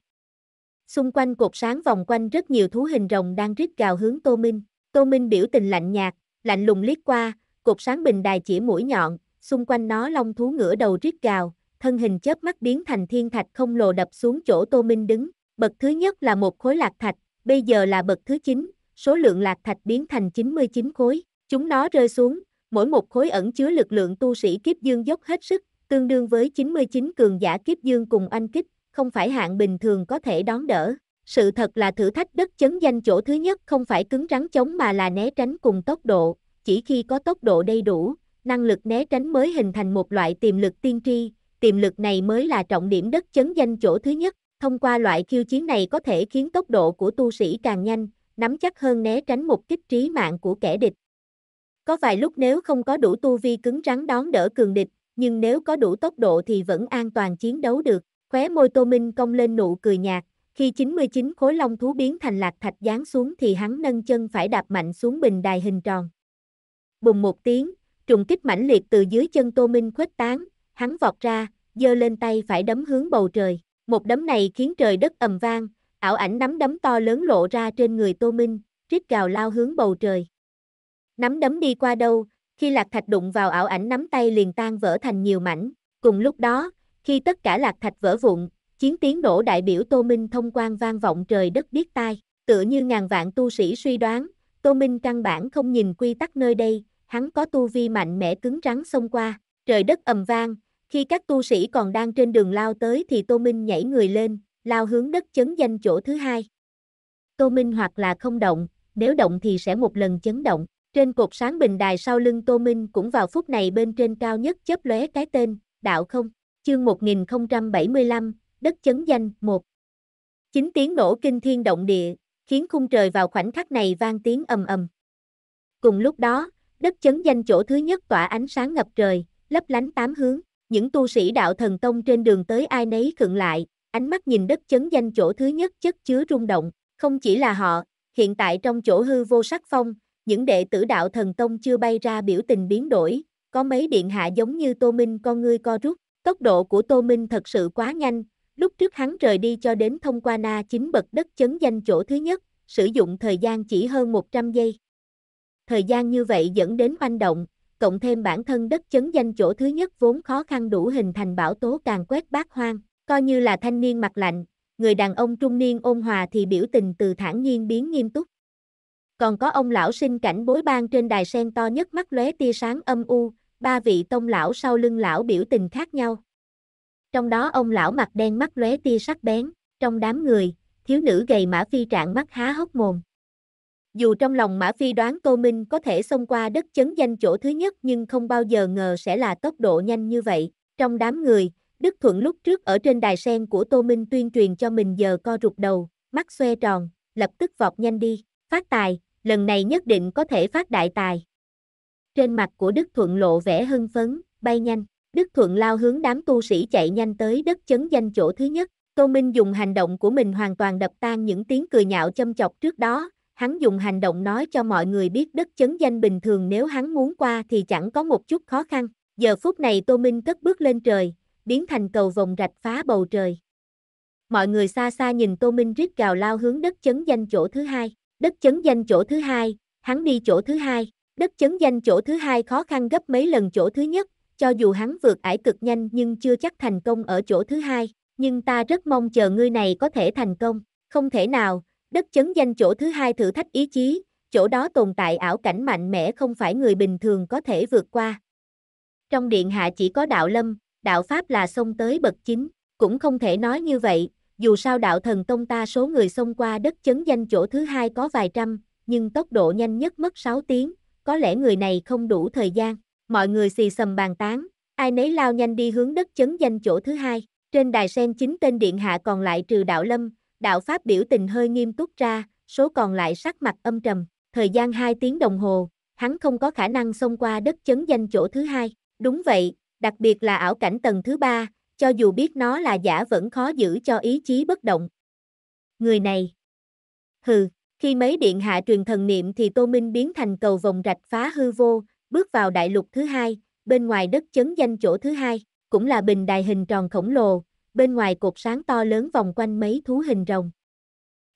Xung quanh cột sáng vòng quanh rất nhiều thú hình rồng đang rít gào hướng Tô Minh. Tô Minh biểu tình lạnh nhạt, lạnh lùng liếc qua, cột sáng bình đài chỉ mũi nhọn, xung quanh nó long thú ngửa đầu rít gào, thân hình chớp mắt biến thành thiên thạch không lồ đập xuống chỗ Tô Minh đứng. Bậc thứ nhất là một khối lạc thạch, bây giờ là bậc thứ 9, số lượng lạc thạch biến thành 99 khối. Chúng nó rơi xuống, mỗi một khối ẩn chứa lực lượng tu sĩ kiếp dương dốc hết sức, tương đương với 99 cường giả kiếp dương cùng anh kích, không phải hạng bình thường có thể đón đỡ. Sự thật là thử thách đất chấn danh chỗ thứ nhất không phải cứng rắn chống mà là né tránh cùng tốc độ, chỉ khi có tốc độ đầy đủ, năng lực né tránh mới hình thành một loại tiềm lực tiên tri, tiềm lực này mới là trọng điểm đất chấn danh chỗ thứ nhất. Thông qua loại khiêu chiến này có thể khiến tốc độ của tu sĩ càng nhanh, nắm chắc hơn né tránh một kích trí mạng của kẻ địch. Có vài lúc nếu không có đủ tu vi cứng rắn đón đỡ cường địch, nhưng nếu có đủ tốc độ thì vẫn an toàn chiến đấu được. Khóe môi Tô Minh cong lên nụ cười nhạt, khi 99 khối long thú biến thành lạc thạch giáng xuống thì hắn nâng chân phải đạp mạnh xuống bình đài hình tròn. Bùng một tiếng, trùng kích mãnh liệt từ dưới chân Tô Minh khuếch tán, hắn vọt ra, giơ lên tay phải đấm hướng bầu trời. Một đấm này khiến trời đất ầm vang, ảo ảnh nắm đấm to lớn lộ ra trên người Tô Minh, rít gào lao hướng bầu trời. Nắm đấm đi qua đâu, khi lạc thạch đụng vào ảo ảnh nắm tay liền tan vỡ thành nhiều mảnh, cùng lúc đó, khi tất cả lạc thạch vỡ vụn, chiến tiếng nổ đại biểu Tô Minh thông quan vang vọng trời đất biết tai, tựa như ngàn vạn tu sĩ suy đoán, Tô Minh căn bản không nhìn quy tắc nơi đây, hắn có tu vi mạnh mẽ cứng rắn xông qua, trời đất ầm vang, khi các tu sĩ còn đang trên đường lao tới thì Tô Minh nhảy người lên, lao hướng đất chấn danh chỗ thứ hai. Tô Minh hoặc là không động, nếu động thì sẽ một lần chấn động. Trên cột sáng bình đài sau lưng Tô Minh cũng vào phút này bên trên cao nhất chớp lóe cái tên, đạo không, chương 1075, đất chấn danh 1. Chính tiếng nổ kinh thiên động địa, khiến khung trời vào khoảnh khắc này vang tiếng ầm ầm. Cùng lúc đó, đất chấn danh chỗ thứ nhất tỏa ánh sáng ngập trời, lấp lánh tám hướng những tu sĩ đạo thần tông trên đường tới ai nấy khựng lại, ánh mắt nhìn đất chấn danh chỗ thứ nhất chất chứa rung động, không chỉ là họ, hiện tại trong chỗ hư vô sắc phong, những đệ tử đạo thần tông chưa bay ra biểu tình biến đổi, có mấy điện hạ giống như Tô Minh con ngươi co rút, tốc độ của Tô Minh thật sự quá nhanh, lúc trước hắn rời đi cho đến thông qua na chính bậc đất chấn danh chỗ thứ nhất, sử dụng thời gian chỉ hơn 100 giây. Thời gian như vậy dẫn đến hoành động, cộng thêm bản thân đất chấn danh chỗ thứ nhất vốn khó khăn đủ hình thành bão tố càng quét bát hoang, coi như là thanh niên mặt lạnh, người đàn ông trung niên ôn hòa thì biểu tình từ thản nhiên biến nghiêm túc. Còn có ông lão sinh cảnh bối ban trên đài sen to nhất mắt lóe tia sáng âm u, ba vị tông lão sau lưng lão biểu tình khác nhau. Trong đó ông lão mặt đen mắt lóe tia sắc bén, trong đám người, thiếu nữ gầy mã phi trạng mắt há hốc mồm. Dù trong lòng Mã Phi đoán Tô Minh có thể xông qua đất chấn danh chỗ thứ nhất nhưng không bao giờ ngờ sẽ là tốc độ nhanh như vậy. Trong đám người, Đức Thuận lúc trước ở trên đài sen của Tô Minh tuyên truyền cho mình giờ co rụt đầu, mắt xoe tròn, lập tức vọt nhanh đi, phát tài, lần này nhất định có thể phát đại tài. Trên mặt của Đức Thuận lộ vẻ hưng phấn, bay nhanh, Đức Thuận lao hướng đám tu sĩ chạy nhanh tới đất chấn danh chỗ thứ nhất. Tô Minh dùng hành động của mình hoàn toàn đập tan những tiếng cười nhạo châm chọc trước đó, hắn dùng hành động nói cho mọi người biết đất chấn danh bình thường nếu hắn muốn qua thì chẳng có một chút khó khăn. Giờ phút này Tô Minh cất bước lên trời, biến thành cầu vòng rạch phá bầu trời. Mọi người xa xa nhìn Tô Minh rít gào lao hướng đất chấn danh chỗ thứ hai, đất chấn danh chỗ thứ hai, hắn đi chỗ thứ hai, đất chấn danh chỗ thứ hai khó khăn gấp mấy lần chỗ thứ nhất, cho dù hắn vượt ải cực nhanh nhưng chưa chắc thành công ở chỗ thứ hai, nhưng ta rất mong chờ ngươi này có thể thành công, không thể nào, Đất chấn danh chỗ thứ hai thử thách ý chí, chỗ đó tồn tại ảo cảnh mạnh mẽ không phải người bình thường có thể vượt qua. Trong điện hạ chỉ có đạo lâm, đạo pháp là xông tới bậc chính, cũng không thể nói như vậy, dù sao đạo thần tông ta số người xông qua đất chấn danh chỗ thứ hai có vài trăm, nhưng tốc độ nhanh nhất mất 6 tiếng, có lẽ người này không đủ thời gian. Mọi người xì xầm bàn tán, ai nấy lao nhanh đi hướng đất chấn danh chỗ thứ hai. Trên đài sen chính tên điện hạ còn lại trừ đạo lâm, đạo pháp biểu tình hơi nghiêm túc ra, số còn lại sắc mặt âm trầm, thời gian 2 tiếng đồng hồ, hắn không có khả năng xông qua đất chấn danh chỗ thứ hai. Đúng vậy, đặc biệt là ảo cảnh tầng thứ ba, cho dù biết nó là giả vẫn khó giữ cho ý chí bất động. Người này. Hừ, khi mấy điện hạ truyền thần niệm thì Tô Minh biến thành cầu vòng rạch phá hư vô, bước vào đại lục thứ hai, bên ngoài đất chấn danh chỗ thứ hai, cũng là bình đài hình tròn khổng lồ, bên ngoài cột sáng to lớn vòng quanh mấy thú hình rồng.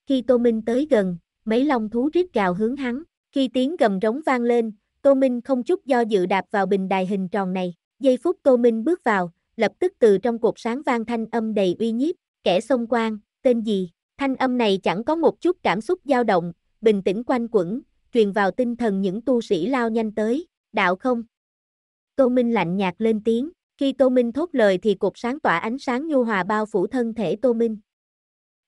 Khi Tô Minh tới gần, mấy long thú rít gào hướng hắn, khi tiếng gầm rống vang lên, Tô Minh không chút do dự đạp vào bình đài hình tròn này, giây phút Tô Minh bước vào, lập tức từ trong cột sáng vang thanh âm đầy uy nhiếp, kẻ xông quan, tên gì, thanh âm này chẳng có một chút cảm xúc dao động, bình tĩnh quanh quẩn, truyền vào tinh thần những tu sĩ lao nhanh tới, đạo không. Tô Minh lạnh nhạt lên tiếng, khi Tô Minh thốt lời thì cột sáng tỏa ánh sáng nhu hòa bao phủ thân thể Tô Minh.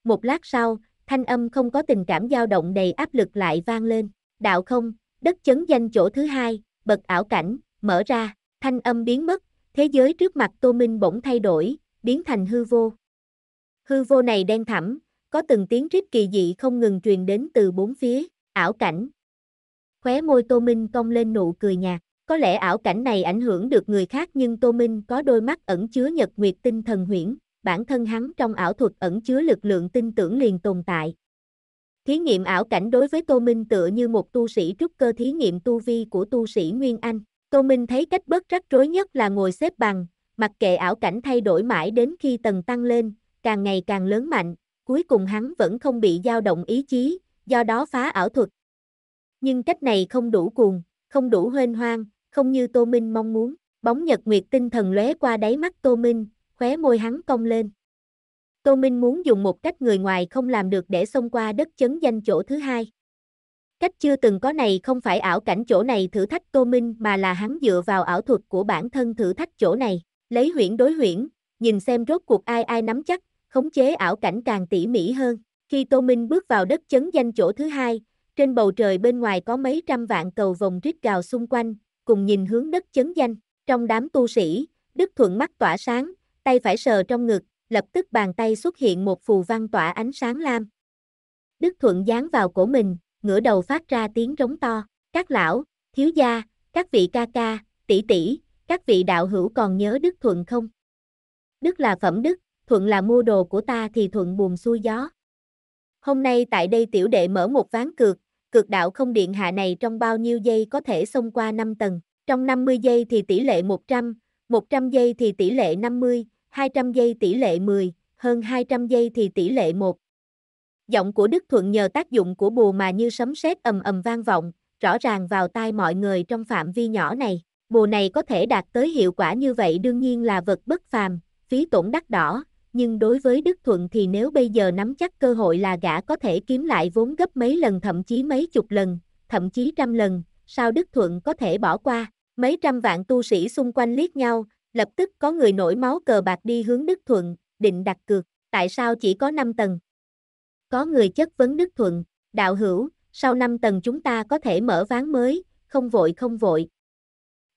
Một lát sau, thanh âm không có tình cảm dao động đầy áp lực lại vang lên. Đạo không, đất chấn danh chỗ thứ hai, bật ảo cảnh, mở ra, thanh âm biến mất, thế giới trước mặt Tô Minh bỗng thay đổi, biến thành hư vô. Hư vô này đen thẳm, có từng tiếng rít kỳ dị không ngừng truyền đến từ bốn phía, ảo cảnh. Khóe môi Tô Minh cong lên nụ cười nhạt. Có lẽ ảo cảnh này ảnh hưởng được người khác nhưng Tô Minh có đôi mắt ẩn chứa nhật nguyệt tinh thần huyễn, bản thân hắn trong ảo thuật ẩn chứa lực lượng tin tưởng liền tồn tại. Thí nghiệm ảo cảnh đối với Tô Minh tựa như một tu sĩ trúc cơ thí nghiệm tu vi của tu sĩ Nguyên Anh. Tô Minh thấy cách bất rắc rối nhất là ngồi xếp bằng, mặc kệ ảo cảnh thay đổi mãi đến khi tầng tăng lên, càng ngày càng lớn mạnh, cuối cùng hắn vẫn không bị dao động ý chí, do đó phá ảo thuật. Nhưng cách này không đủ cuồng, không đủ hên hoang, không như Tô Minh mong muốn. Bóng nhật nguyệt tinh thần lóe qua đáy mắt Tô Minh, khóe môi hắn cong lên. Tô Minh muốn dùng một cách người ngoài không làm được để xông qua đất chấn danh chỗ thứ hai. Cách chưa từng có này không phải ảo cảnh chỗ này thử thách Tô Minh mà là hắn dựa vào ảo thuật của bản thân thử thách chỗ này, lấy huyễn đối huyễn, nhìn xem rốt cuộc ai ai nắm chắc, khống chế ảo cảnh càng tỉ mỉ hơn. Khi Tô Minh bước vào đất chấn danh chỗ thứ hai, trên bầu trời bên ngoài có mấy trăm vạn cầu vòng rít gào xung quanh, cùng nhìn hướng đất chấn danh, trong đám tu sĩ, Đức Thuận mắt tỏa sáng, tay phải sờ trong ngực, lập tức bàn tay xuất hiện một phù văn tỏa ánh sáng lam. Đức Thuận dán vào cổ mình, ngửa đầu phát ra tiếng rống to, các lão, thiếu gia, các vị ca ca, tỷ tỷ, các vị đạo hữu còn nhớ Đức Thuận không? Đức là phẩm đức, Thuận là mua đồ của ta thì Thuận buồn xuôi gió. Hôm nay tại đây tiểu đệ mở một ván cược, Cực đạo không điện hạ này trong bao nhiêu giây có thể xông qua 5 tầng, trong 50 giây thì tỷ lệ 100, 100 giây thì tỷ lệ 50, 200 giây tỷ lệ 10, hơn 200 giây thì tỷ lệ 1. Giọng của Đức Thuận nhờ tác dụng của bùa mà như sấm sét ầm ầm vang vọng, rõ ràng vào tai mọi người trong phạm vi nhỏ này. Bùa này có thể đạt tới hiệu quả như vậy đương nhiên là vật bất phàm, phí tổn đắt đỏ, nhưng đối với Đức Thuận thì nếu bây giờ nắm chắc cơ hội là gã có thể kiếm lại vốn gấp mấy lần thậm chí mấy chục lần, thậm chí trăm lần, sao Đức Thuận có thể bỏ qua. Mấy trăm vạn tu sĩ xung quanh liếc nhau, lập tức có người nổi máu cờ bạc đi hướng Đức Thuận, định đặt cược, tại sao chỉ có 5 tầng? Có người chất vấn Đức Thuận, đạo hữu, sau 5 tầng chúng ta có thể mở ván mới, không vội không vội.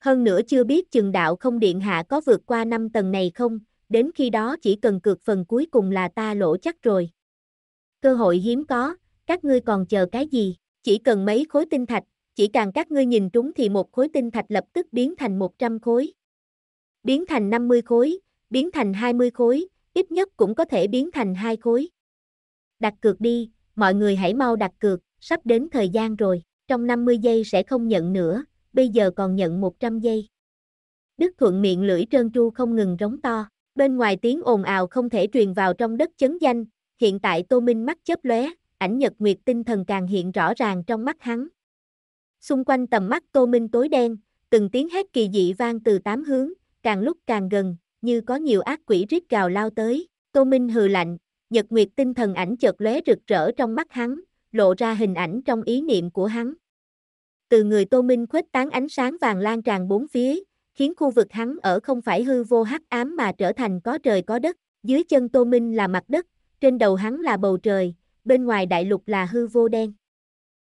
Hơn nữa chưa biết chừng đạo không điện hạ có vượt qua 5 tầng này không, đến khi đó chỉ cần cược phần cuối cùng là ta lỗ chắc rồi. Cơ hội hiếm có, các ngươi còn chờ cái gì, chỉ cần mấy khối tinh thạch, chỉ càng các ngươi nhìn trúng thì một khối tinh thạch lập tức biến thành 100 khối, biến thành 50 khối, biến thành 20 khối, ít nhất cũng có thể biến thành hai khối. Đặt cược đi, mọi người hãy mau đặt cược, sắp đến thời gian rồi, trong 50 giây sẽ không nhận nữa, bây giờ còn nhận 100 giây. Đức Thuận miệng lưỡi trơn tru không ngừng rống to. Bên ngoài tiếng ồn ào không thể truyền vào trong đất chấn danh, hiện tại Tô Minh mắt chớp lóe, ảnh nhật nguyệt tinh thần càng hiện rõ ràng trong mắt hắn. Xung quanh tầm mắt Tô Minh tối đen, từng tiếng hét kỳ dị vang từ tám hướng, càng lúc càng gần, như có nhiều ác quỷ rít gào lao tới. Tô Minh hừ lạnh, nhật nguyệt tinh thần ảnh chợt lóe rực rỡ trong mắt hắn, lộ ra hình ảnh trong ý niệm của hắn. Từ người Tô Minh khuếch tán ánh sáng vàng lan tràn bốn phía, khiến khu vực hắn ở không phải hư vô hắc ám mà trở thành có trời có đất, dưới chân Tô Minh là mặt đất, trên đầu hắn là bầu trời, bên ngoài đại lục là hư vô đen.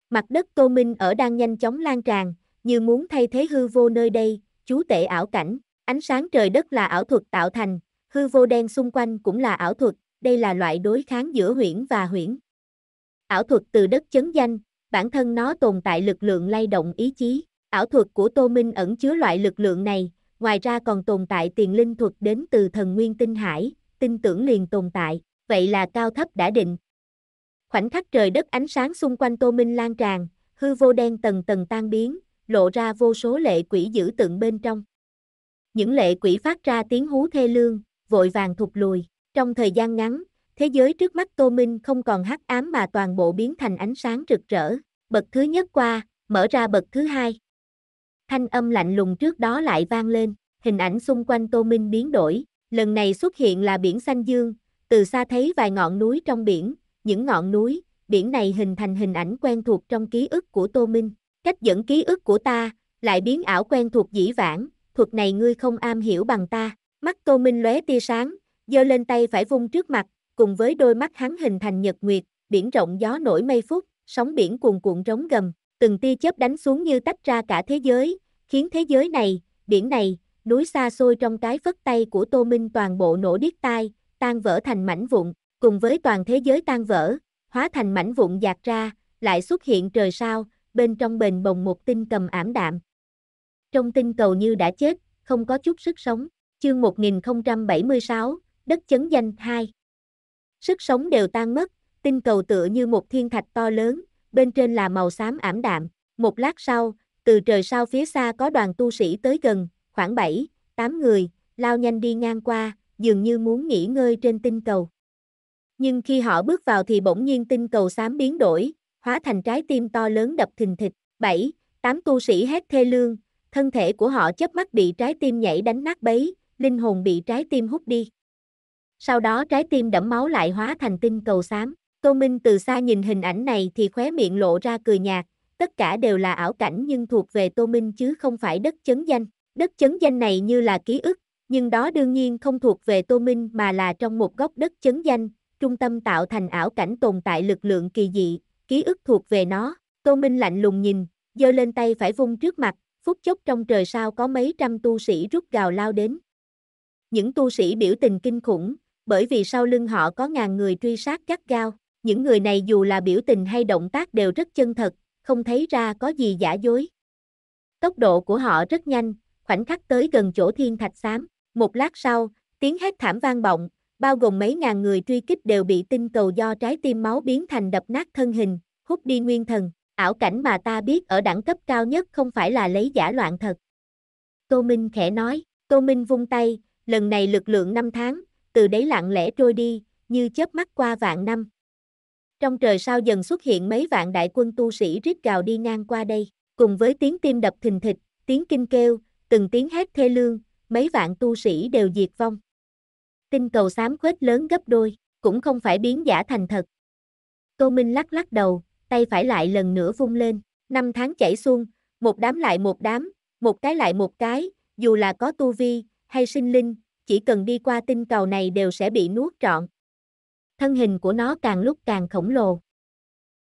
Mặt đất Tô Minh ở đang nhanh chóng lan tràn, như muốn thay thế hư vô nơi đây, chú tệ ảo cảnh, ánh sáng trời đất là ảo thuật tạo thành, hư vô đen xung quanh cũng là ảo thuật, đây là loại đối kháng giữa huyễn và huyễn. Ảo thuật từ đất chấn danh, bản thân nó tồn tại lực lượng lay động ý chí. Ảo thuật của Tô Minh ẩn chứa loại lực lượng này, ngoài ra còn tồn tại tiền linh thuật đến từ thần nguyên tinh hải, tin tưởng liền tồn tại, vậy là cao thấp đã định. Khoảnh khắc trời đất ánh sáng xung quanh Tô Minh lan tràn, hư vô đen tầng tầng tan biến, lộ ra vô số lệ quỷ dữ tượng bên trong. Những lệ quỷ phát ra tiếng hú thê lương, vội vàng thụt lùi. Trong thời gian ngắn, thế giới trước mắt Tô Minh không còn hắc ám mà toàn bộ biến thành ánh sáng rực rỡ. Bậc thứ nhất qua, mở ra bậc thứ hai. Thanh âm lạnh lùng trước đó lại vang lên, hình ảnh xung quanh Tô Minh biến đổi, lần này xuất hiện là biển xanh dương, từ xa thấy vài ngọn núi trong biển, những ngọn núi, biển này hình thành hình ảnh quen thuộc trong ký ức của Tô Minh, cách dẫn ký ức của ta, lại biến ảo quen thuộc dĩ vãng, thuật này ngươi không am hiểu bằng ta, mắt Tô Minh lóe tia sáng, giơ lên tay phải vung trước mặt, cùng với đôi mắt hắn hình thành nhật nguyệt, biển rộng gió nổi mây phúc, sóng biển cuồn cuộn rống gầm, từng tia chớp đánh xuống như tách ra cả thế giới, khiến thế giới này, biển này, núi xa xôi trong cái phất tay của Tô Minh toàn bộ nổ điếc tai, tan vỡ thành mảnh vụn, cùng với toàn thế giới tan vỡ, hóa thành mảnh vụn dạt ra, lại xuất hiện trời sao, bên trong bền bồng một tinh cầm ảm đạm. Trong tinh cầu như đã chết, không có chút sức sống, chương 1076, đất chấn danh 2. Sức sống đều tan mất, tinh cầu tựa như một thiên thạch to lớn, bên trên là màu xám ảm đạm. Một lát sau, từ trời sau phía xa có đoàn tu sĩ tới gần, khoảng 7, 8 người, lao nhanh đi ngang qua, dường như muốn nghỉ ngơi trên tinh cầu. Nhưng khi họ bước vào thì bỗng nhiên tinh cầu xám biến đổi, hóa thành trái tim to lớn đập thình thịch. 7, 8 tu sĩ hét thê lương, thân thể của họ chớp mắt bị trái tim nhảy đánh nát bấy, linh hồn bị trái tim hút đi. Sau đó trái tim đẫm máu lại hóa thành tinh cầu xám. Tô Minh từ xa nhìn hình ảnh này thì khóe miệng lộ ra cười nhạt, tất cả đều là ảo cảnh nhưng thuộc về Tô Minh chứ không phải đất chấn danh. Đất chấn danh này như là ký ức, nhưng đó đương nhiên không thuộc về Tô Minh mà là trong một góc đất chấn danh, trung tâm tạo thành ảo cảnh tồn tại lực lượng kỳ dị, ký ức thuộc về nó. Tô Minh lạnh lùng nhìn, giơ lên tay phải vung trước mặt, phút chốc trong trời sao có mấy trăm tu sĩ rút gào lao đến. Những tu sĩ biểu tình kinh khủng, bởi vì sau lưng họ có ngàn người truy sát gắt gao những người này dù là biểu tình hay động tác đều rất chân thật, không thấy ra có gì giả dối. Tốc độ của họ rất nhanh, khoảnh khắc tới gần chỗ thiên thạch xám. Một lát sau, tiếng hét thảm vang vọng, bao gồm mấy ngàn người truy kích đều bị tinh cầu do trái tim máu biến thành đập nát thân hình, hút đi nguyên thần. Ảo cảnh mà ta biết ở đẳng cấp cao nhất không phải là lấy giả loạn thật. Tô Minh khẽ nói, Tô Minh vung tay, lần này lực lượng năm tháng, từ đấy lặng lẽ trôi đi, như chớp mắt qua vạn năm. Trong trời sao dần xuất hiện mấy vạn đại quân tu sĩ rít gào đi ngang qua đây, cùng với tiếng tim đập thình thịch, tiếng kinh kêu, từng tiếng hét thê lương, mấy vạn tu sĩ đều diệt vong. Tinh cầu xám khuếch lớn gấp đôi, cũng không phải biến giả thành thật. Tô Minh lắc lắc đầu, tay phải lại lần nữa vung lên, năm tháng chảy xuân, một đám lại một đám, một cái lại một cái, dù là có tu vi, hay sinh linh, chỉ cần đi qua tinh cầu này đều sẽ bị nuốt trọn thân hình của nó càng lúc càng khổng lồ.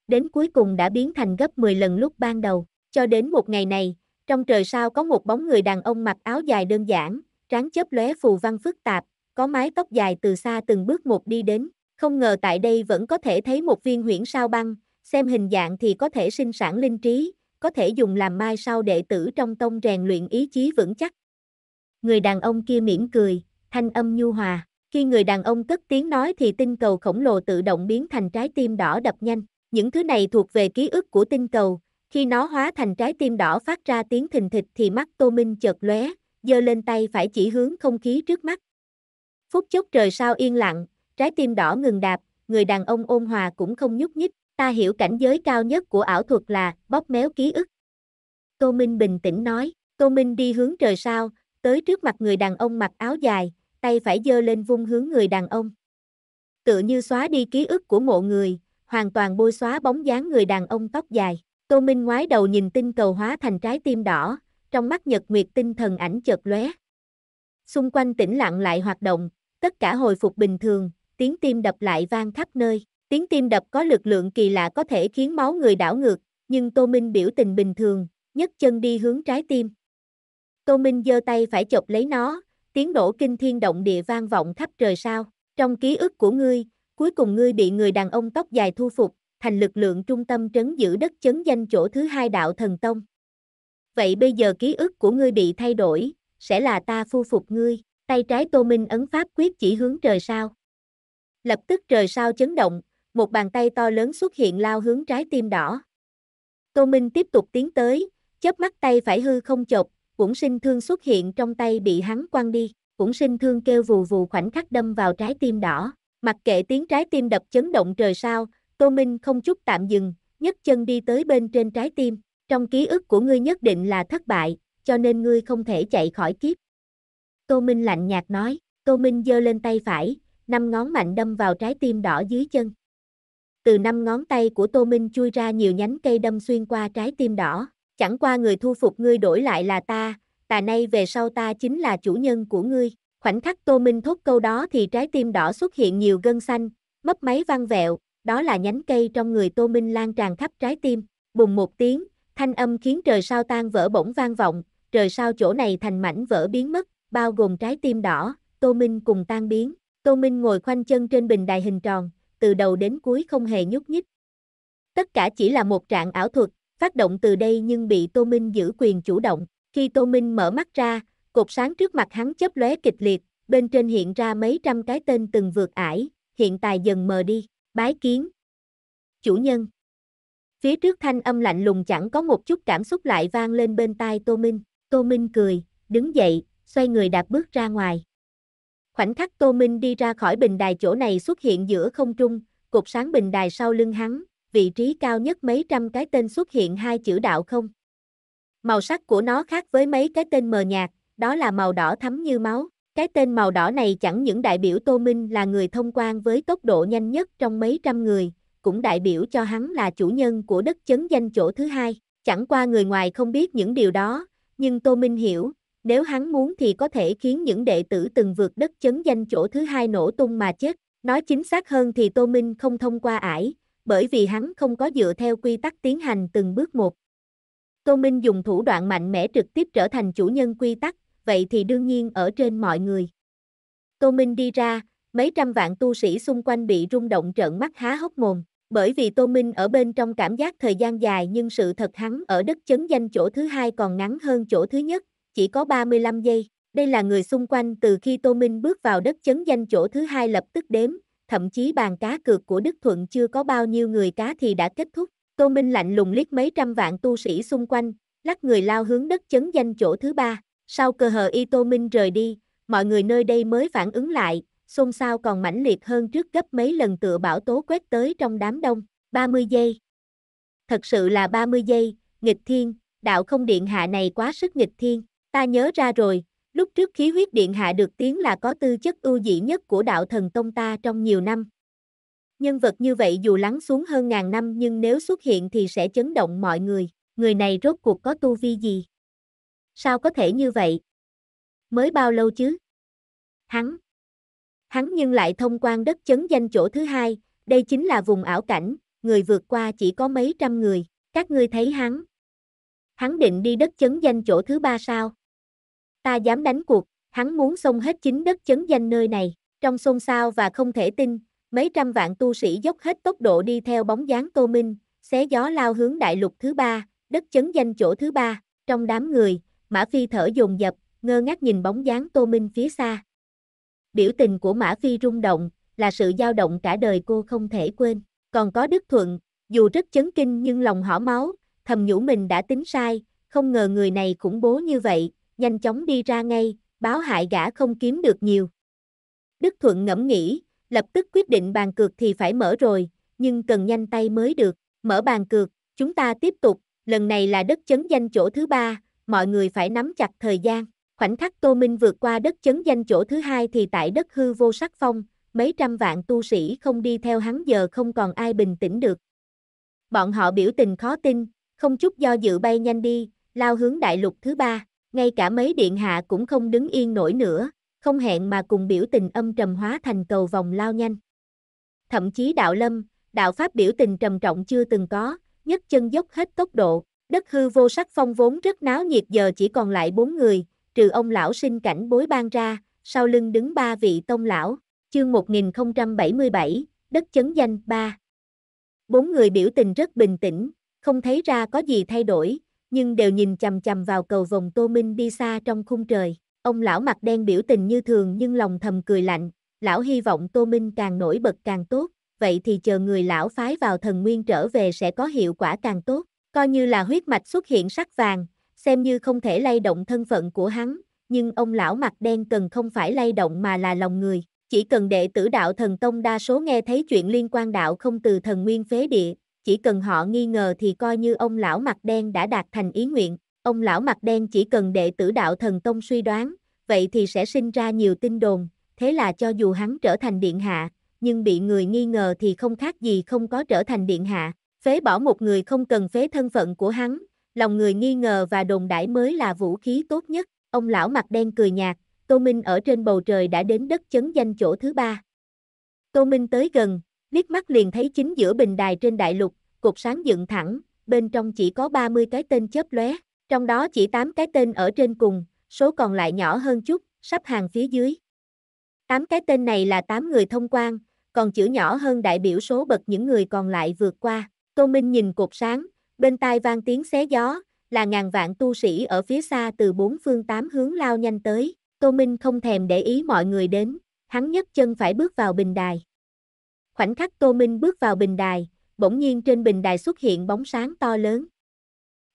Đến cuối cùng đã biến thành gấp 10 lần lúc ban đầu, cho đến một ngày này, trong trời sao có một bóng người đàn ông mặc áo dài đơn giản, trán chớp lóe phù văn phức tạp, có mái tóc dài từ xa từng bước một đi đến, không ngờ tại đây vẫn có thể thấy một viên huyễn sao băng, xem hình dạng thì có thể sinh sản linh trí, có thể dùng làm mai sau đệ tử trong tông rèn luyện ý chí vững chắc. Người đàn ông kia mỉm cười, thanh âm nhu hòa. Khi người đàn ông cất tiếng nói thì tinh cầu khổng lồ tự động biến thành trái tim đỏ đập nhanh. Những thứ này thuộc về ký ức của tinh cầu. Khi nó hóa thành trái tim đỏ phát ra tiếng thình thịch thì mắt Tô Minh chợt lóe, giơ lên tay phải chỉ hướng không khí trước mắt. Phút chốc trời sao yên lặng, trái tim đỏ ngừng đạp, người đàn ông ôn hòa cũng không nhúc nhích. Ta hiểu cảnh giới cao nhất của ảo thuật là bóp méo ký ức. Tô Minh bình tĩnh nói, Tô Minh đi hướng trời sao, tới trước mặt người đàn ông mặc áo dài, tay phải giơ lên vung hướng người đàn ông. Tựa như xóa đi ký ức của mộ người, hoàn toàn bôi xóa bóng dáng người đàn ông tóc dài. Tô Minh ngoái đầu nhìn tinh cầu hóa thành trái tim đỏ, trong mắt Nhật Nguyệt tinh thần ảnh chợt lóe. Xung quanh tĩnh lặng lại hoạt động, tất cả hồi phục bình thường, tiếng tim đập lại vang khắp nơi. Tiếng tim đập có lực lượng kỳ lạ có thể khiến máu người đảo ngược, nhưng Tô Minh biểu tình bình thường, nhấc chân đi hướng trái tim. Tô Minh giơ tay phải chộp lấy nó, tiếng nổ kinh thiên động địa vang vọng khắp trời sao. Trong ký ức của ngươi, cuối cùng ngươi bị người đàn ông tóc dài thu phục, thành lực lượng trung tâm trấn giữ đất chấn danh chỗ thứ hai đạo thần tông. Vậy bây giờ ký ức của ngươi bị thay đổi, sẽ là ta phu phục ngươi, tay trái Tô Minh ấn pháp quyết chỉ hướng trời sao. Lập tức trời sao chấn động, một bàn tay to lớn xuất hiện lao hướng trái tim đỏ. Tô Minh tiếp tục tiến tới, chớp mắt tay phải hư không chộp, cũng sinh thương xuất hiện trong tay bị hắn quăng đi, cũng sinh thương kêu vù vù khoảnh khắc đâm vào trái tim đỏ, mặc kệ tiếng trái tim đập chấn động trời sao, Tô Minh không chút tạm dừng, nhấc chân đi tới bên trên trái tim, trong ký ức của ngươi nhất định là thất bại, cho nên ngươi không thể chạy khỏi kiếp. Tô Minh lạnh nhạt nói, Tô Minh giơ lên tay phải, năm ngón mạnh đâm vào trái tim đỏ dưới chân. Từ năm ngón tay của Tô Minh chui ra nhiều nhánh cây đâm xuyên qua trái tim đỏ, chẳng qua người thu phục ngươi đổi lại là ta, tà nay về sau ta chính là chủ nhân của ngươi. Khoảnh khắc Tô Minh thốt câu đó thì trái tim đỏ xuất hiện nhiều gân xanh, mấp máy văng vẹo, đó là nhánh cây trong người Tô Minh lan tràn khắp trái tim, bùng một tiếng, thanh âm khiến trời sao tan vỡ bỗng vang vọng, trời sao chỗ này thành mảnh vỡ biến mất, bao gồm trái tim đỏ, Tô Minh cùng tan biến. Tô Minh ngồi khoanh chân trên bình đài hình tròn, từ đầu đến cuối không hề nhúc nhích. Tất cả chỉ là một trạng ảo thuật, phát động từ đây nhưng bị Tô Minh giữ quyền chủ động. Khi Tô Minh mở mắt ra, cột sáng trước mặt hắn chớp lóe kịch liệt, bên trên hiện ra mấy trăm cái tên từng vượt ải, hiện tại dần mờ đi, bái kiến. Chủ nhân. Phía trước thanh âm lạnh lùng chẳng có một chút cảm xúc lại vang lên bên tai Tô Minh, Tô Minh cười, đứng dậy, xoay người đạp bước ra ngoài. Khoảnh khắc Tô Minh đi ra khỏi bình đài chỗ này xuất hiện giữa không trung, cột sáng bình đài sau lưng hắn, vị trí cao nhất mấy trăm cái tên xuất hiện hai chữ đạo không. Màu sắc của nó khác với mấy cái tên mờ nhạt, đó là màu đỏ thắm như máu. Cái tên màu đỏ này chẳng những đại biểu Tô Minh là người thông quan với tốc độ nhanh nhất trong mấy trăm người, cũng đại biểu cho hắn là chủ nhân của đất chấn danh chỗ thứ hai. Chẳng qua người ngoài không biết những điều đó, nhưng Tô Minh hiểu, nếu hắn muốn thì có thể khiến những đệ tử từng vượt đất chấn danh chỗ thứ hai nổ tung mà chết. Nói chính xác hơn thì Tô Minh không thông qua ải, bởi vì hắn không có dựa theo quy tắc tiến hành từng bước một. Tô Minh dùng thủ đoạn mạnh mẽ trực tiếp trở thành chủ nhân quy tắc, vậy thì đương nhiên ở trên mọi người. Tô Minh đi ra, mấy trăm vạn tu sĩ xung quanh bị rung động trợn mắt há hốc mồm, bởi vì Tô Minh ở bên trong cảm giác thời gian dài nhưng sự thật hắn ở đất chấn danh chỗ thứ hai còn ngắn hơn chỗ thứ nhất, chỉ có 35 giây. Đây là người xung quanh từ khi Tô Minh bước vào đất chấn danh chỗ thứ hai lập tức đếm, thậm chí bàn cá cược của Đức Thuận chưa có bao nhiêu người cá thì đã kết thúc. Tô Minh lạnh lùng liếc mấy trăm vạn tu sĩ xung quanh, lắc người lao hướng đất chấn danh chỗ thứ ba. Sau cơ hờ y Tô Minh rời đi, mọi người nơi đây mới phản ứng lại, xôn xao còn mãnh liệt hơn trước gấp mấy lần tựa bão tố quét tới trong đám đông. 30 giây. Thật sự là 30 giây, nghịch thiên, đạo không điện hạ này quá sức nghịch thiên. Ta nhớ ra rồi, Lúc trước khí huyết điện hạ được tiếng là có tư chất ưu dị nhất của đạo thần tông ta trong nhiều năm. Nhân vật như vậy dù lắng xuống hơn ngàn năm nhưng nếu xuất hiện thì sẽ chấn động mọi người. Người này rốt cuộc có tu vi gì? Sao có thể như vậy? Mới bao lâu chứ? Hắn. Hắn nhưng lại thông quan đất chấn danh chỗ thứ hai, đây chính là vùng ảo cảnh, người vượt qua chỉ có mấy trăm người, các ngươi thấy hắn. Hắn định đi đất chấn danh chỗ thứ ba sao? ta dám đánh cuộc, hắn muốn xông hết chính đất chấn danh nơi này, trong xôn xao và không thể tin, mấy trăm vạn tu sĩ dốc hết tốc độ đi theo bóng dáng Tô Minh, xé gió lao hướng đại lục thứ ba, đất chấn danh chỗ thứ ba, trong đám người, Mã Phi thở dồn dập, ngơ ngác nhìn bóng dáng Tô Minh phía xa. Biểu tình của Mã Phi rung động, là sự dao động cả đời cô không thể quên, còn có Đức Thuận, dù rất chấn kinh nhưng lòng hỏ máu, thầm nhủ mình đã tính sai, không ngờ người này khủng bố như vậy, nhanh chóng đi ra ngay, báo hại gã không kiếm được nhiều. Đức Thuận ngẫm nghĩ, lập tức quyết định bàn cược thì phải mở rồi, nhưng cần nhanh tay mới được, mở bàn cược, chúng ta tiếp tục, lần này là đất chấn danh chỗ thứ ba, mọi người phải nắm chặt thời gian. Khoảnh khắc Tô Minh vượt qua đất chấn danh chỗ thứ hai thì tại đất hư vô sắc phong, mấy trăm vạn tu sĩ không đi theo hắn giờ không còn ai bình tĩnh được. Bọn họ biểu tình khó tin, không chút do dự bay nhanh đi, lao hướng đại lục thứ ba ngay cả mấy điện hạ cũng không đứng yên nổi nữa, không hẹn mà cùng biểu tình âm trầm hóa thành cầu vòng lao nhanh. Thậm chí đạo lâm, đạo pháp biểu tình trầm trọng chưa từng có, nhất chân dốc hết tốc độ, đất hư vô sắc phong vốn rất náo nhiệt giờ chỉ còn lại bốn người, trừ ông lão sinh cảnh bối ban ra, sau lưng đứng ba vị tông lão, chương 1077, đất chấn danh ba. Bốn người biểu tình rất bình tĩnh, không thấy ra có gì thay đổi, nhưng đều nhìn chằm chằm vào cầu vòng Tô Minh đi xa trong khung trời. Ông lão mặt đen biểu tình như thường nhưng lòng thầm cười lạnh, lão hy vọng Tô Minh càng nổi bật càng tốt, vậy thì chờ người lão phái vào thần nguyên trở về sẽ có hiệu quả càng tốt, coi như là huyết mạch xuất hiện sắc vàng, xem như không thể lay động thân phận của hắn, nhưng ông lão mặt đen cần không phải lay động mà là lòng người, chỉ cần đệ tử đạo thần tông đa số nghe thấy chuyện liên quan đạo không từ thần nguyên phế địa, chỉ cần họ nghi ngờ thì coi như ông lão mặt đen đã đạt thành ý nguyện, ông lão mặt đen chỉ cần đệ tử đạo thần tông suy đoán, vậy thì sẽ sinh ra nhiều tin đồn, thế là cho dù hắn trở thành điện hạ, nhưng bị người nghi ngờ thì không khác gì không có trở thành điện hạ, phế bỏ một người không cần phế thân phận của hắn, lòng người nghi ngờ và đồn đãi mới là vũ khí tốt nhất, ông lão mặt đen cười nhạt, Tô Minh ở trên bầu trời đã đến đất chấn danh chỗ thứ ba. Tô Minh tới gần, liếc mắt liền thấy chính giữa bình đài trên đại lục, cột sáng dựng thẳng, bên trong chỉ có 30 cái tên chớp lóe, trong đó chỉ 8 cái tên ở trên cùng, số còn lại nhỏ hơn chút, sắp hàng phía dưới. 8 cái tên này là 8 người thông quan, còn chữ nhỏ hơn đại biểu số bậc những người còn lại vượt qua. Tô Minh nhìn cột sáng, bên tai vang tiếng xé gió, là ngàn vạn tu sĩ ở phía xa từ bốn phương tám hướng lao nhanh tới. Tô Minh không thèm để ý mọi người đến, hắn nhấc chân phải bước vào bình đài. Khoảnh khắc Tô Minh bước vào bình đài, bỗng nhiên trên bình đài xuất hiện bóng sáng to lớn.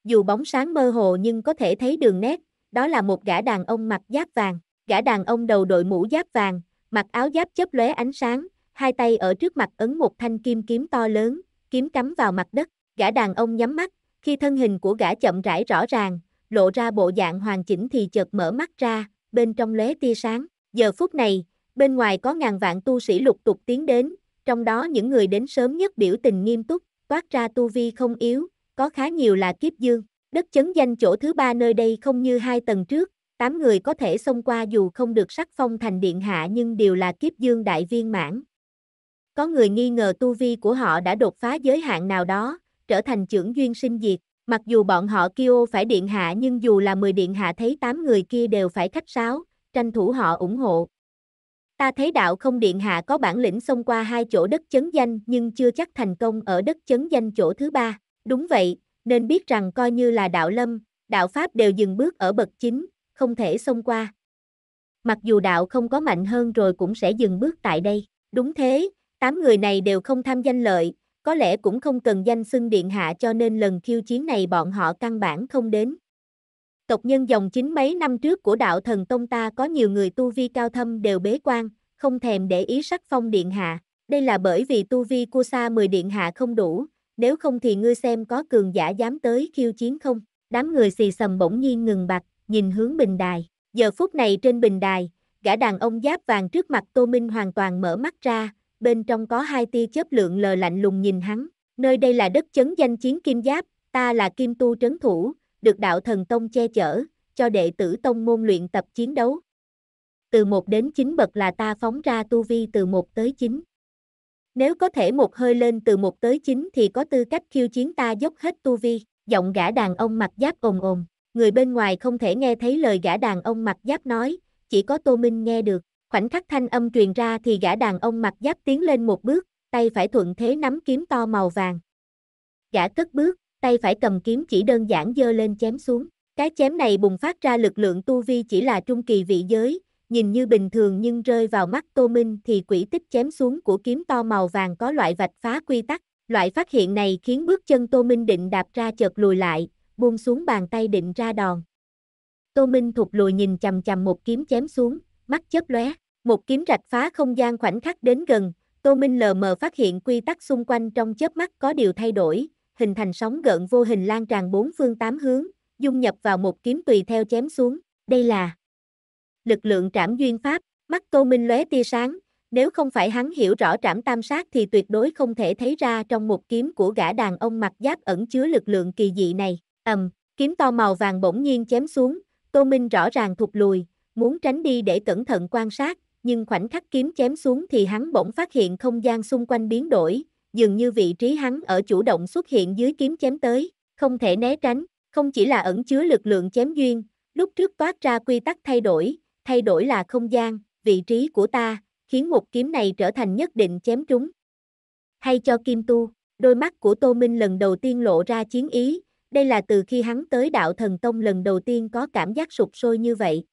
Dù bóng sáng mơ hồ nhưng có thể thấy đường nét, đó là một gã đàn ông mặc giáp vàng. Gã đàn ông đầu đội mũ giáp vàng, mặc áo giáp chớp lóe ánh sáng, hai tay ở trước mặt ấn một thanh kim kiếm to lớn, kiếm cắm vào mặt đất. Gã đàn ông nhắm mắt, khi thân hình của gã chậm rãi rõ ràng, lộ ra bộ dạng hoàn chỉnh thì chợt mở mắt ra, bên trong lóe tia sáng. Giờ phút này, bên ngoài có ngàn vạn tu sĩ lục tục tiến đến, trong đó những người đến sớm nhất biểu tình nghiêm túc, toát ra tu vi không yếu, có khá nhiều là kiếp dương. Đất chấn danh chỗ thứ ba nơi đây không như hai tầng trước, tám người có thể xông qua dù không được sắc phong thành điện hạ nhưng đều là kiếp dương đại viên mãn. Có người nghi ngờ tu vi của họ đã đột phá giới hạn nào đó, trở thành trưởng duyên sinh diệt, mặc dù bọn họ kêu phải điện hạ nhưng dù là 10 điện hạ thấy 8 người kia đều phải khách sáo, tranh thủ họ ủng hộ. Ta thấy đạo không điện hạ có bản lĩnh xông qua hai chỗ đất chấn danh nhưng chưa chắc thành công ở đất chấn danh chỗ thứ ba. Đúng vậy, nên biết rằng coi như là đạo lâm, đạo pháp đều dừng bước ở bậc chính, không thể xông qua. Mặc dù đạo không có mạnh hơn rồi cũng sẽ dừng bước tại đây. Đúng thế, tám người này đều không tham danh lợi, có lẽ cũng không cần danh xưng điện hạ cho nên lần khiêu chiến này bọn họ căn bản không đến. Tộc nhân dòng chính mấy năm trước của đạo thần tông ta có nhiều người tu vi cao thâm đều bế quan, không thèm để ý sắc phong điện hạ. Đây là bởi vì tu vi của xa mười điện hạ không đủ, nếu không thì ngươi xem có cường giả dám tới khiêu chiến không. Đám người xì sầm bỗng nhiên ngừng bặt, nhìn hướng bình đài. Giờ phút này trên bình đài, gã đàn ông giáp vàng trước mặt Tô Minh hoàn toàn mở mắt ra, bên trong có hai tia chớp lượng lờ lạnh lùng nhìn hắn. Nơi đây là đất chấn danh chiến kim giáp, ta là kim tu trấn thủ, được đạo thần tông che chở, cho đệ tử tông môn luyện tập chiến đấu. Từ 1 đến 9 bậc là ta phóng ra tu vi từ 1 tới 9. Nếu có thể một hơi lên từ 1 tới 9 thì có tư cách khiêu chiến ta dốc hết tu vi, giọng gã đàn ông mặc giáp ồn ồn, người bên ngoài không thể nghe thấy lời gã đàn ông mặc giáp nói, chỉ có Tô Minh nghe được. Khoảnh khắc thanh âm truyền ra thì gã đàn ông mặc giáp tiến lên một bước, tay phải thuận thế nắm kiếm to màu vàng. Gã cất bước, tay phải cầm kiếm chỉ đơn giản dơ lên chém xuống. Cái chém này bùng phát ra lực lượng tu vi chỉ là trung kỳ vị giới, nhìn như bình thường nhưng rơi vào mắt Tô Minh thì quỷ tích chém xuống của kiếm to màu vàng có loại vạch phá quy tắc. Loại phát hiện này khiến bước chân Tô Minh định đạp ra chợt lùi lại, buông xuống bàn tay định ra đòn. Tô Minh thụt lùi nhìn chầm chầm một kiếm chém xuống, mắt chớp lóe, một kiếm rạch phá không gian khoảnh khắc đến gần, Tô Minh lờ mờ phát hiện quy tắc xung quanh trong chớp mắt có điều thay đổi, hình thành sóng gợn vô hình lan tràn bốn phương tám hướng, dung nhập vào một kiếm tùy theo chém xuống. Đây là lực lượng trảm duyên pháp, mắt Tô Minh lóe tia sáng, nếu không phải hắn hiểu rõ trảm tam sát thì tuyệt đối không thể thấy ra trong một kiếm của gã đàn ông mặc giáp ẩn chứa lực lượng kỳ dị này. Ầm, kiếm to màu vàng bỗng nhiên chém xuống, Tô Minh rõ ràng thụt lùi, muốn tránh đi để cẩn thận quan sát, nhưng khoảnh khắc kiếm chém xuống thì hắn bỗng phát hiện không gian xung quanh biến đổi, dường như vị trí hắn ở chủ động xuất hiện dưới kiếm chém tới, không thể né tránh, không chỉ là ẩn chứa lực lượng chém duyên, lúc trước toát ra quy tắc thay đổi, thay đổi là không gian, vị trí của ta, khiến một kiếm này trở thành nhất định chém trúng. Hay cho Kim Tu, đôi mắt của Tô Minh lần đầu tiên lộ ra chiến ý, đây là từ khi hắn tới đạo thần tông lần đầu tiên có cảm giác sụp sôi như vậy.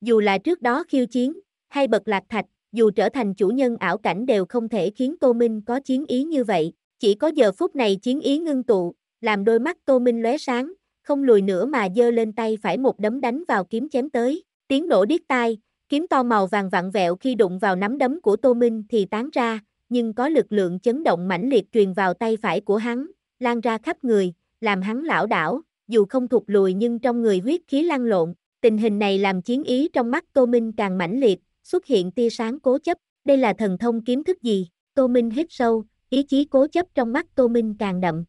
Dù là trước đó khiêu chiến, hay bật lạc thạch, dù trở thành chủ nhân ảo cảnh đều không thể khiến Tô Minh có chiến ý như vậy, chỉ có giờ phút này chiến ý ngưng tụ, làm đôi mắt Tô Minh lóe sáng, không lùi nữa mà giơ lên tay phải một đấm đánh vào kiếm chém tới, tiếng nổ điếc tai, kiếm to màu vàng vặn vẹo khi đụng vào nắm đấm của Tô Minh thì tán ra, nhưng có lực lượng chấn động mãnh liệt truyền vào tay phải của hắn, lan ra khắp người, làm hắn lão đảo, dù không thụt lùi nhưng trong người huyết khí lăn lộn, tình hình này làm chiến ý trong mắt Tô Minh càng mãnh liệt, xuất hiện tia sáng cố chấp, đây là thần thông kiếm thức gì? Tô Minh hít sâu, ý chí cố chấp trong mắt Tô Minh càng đậm.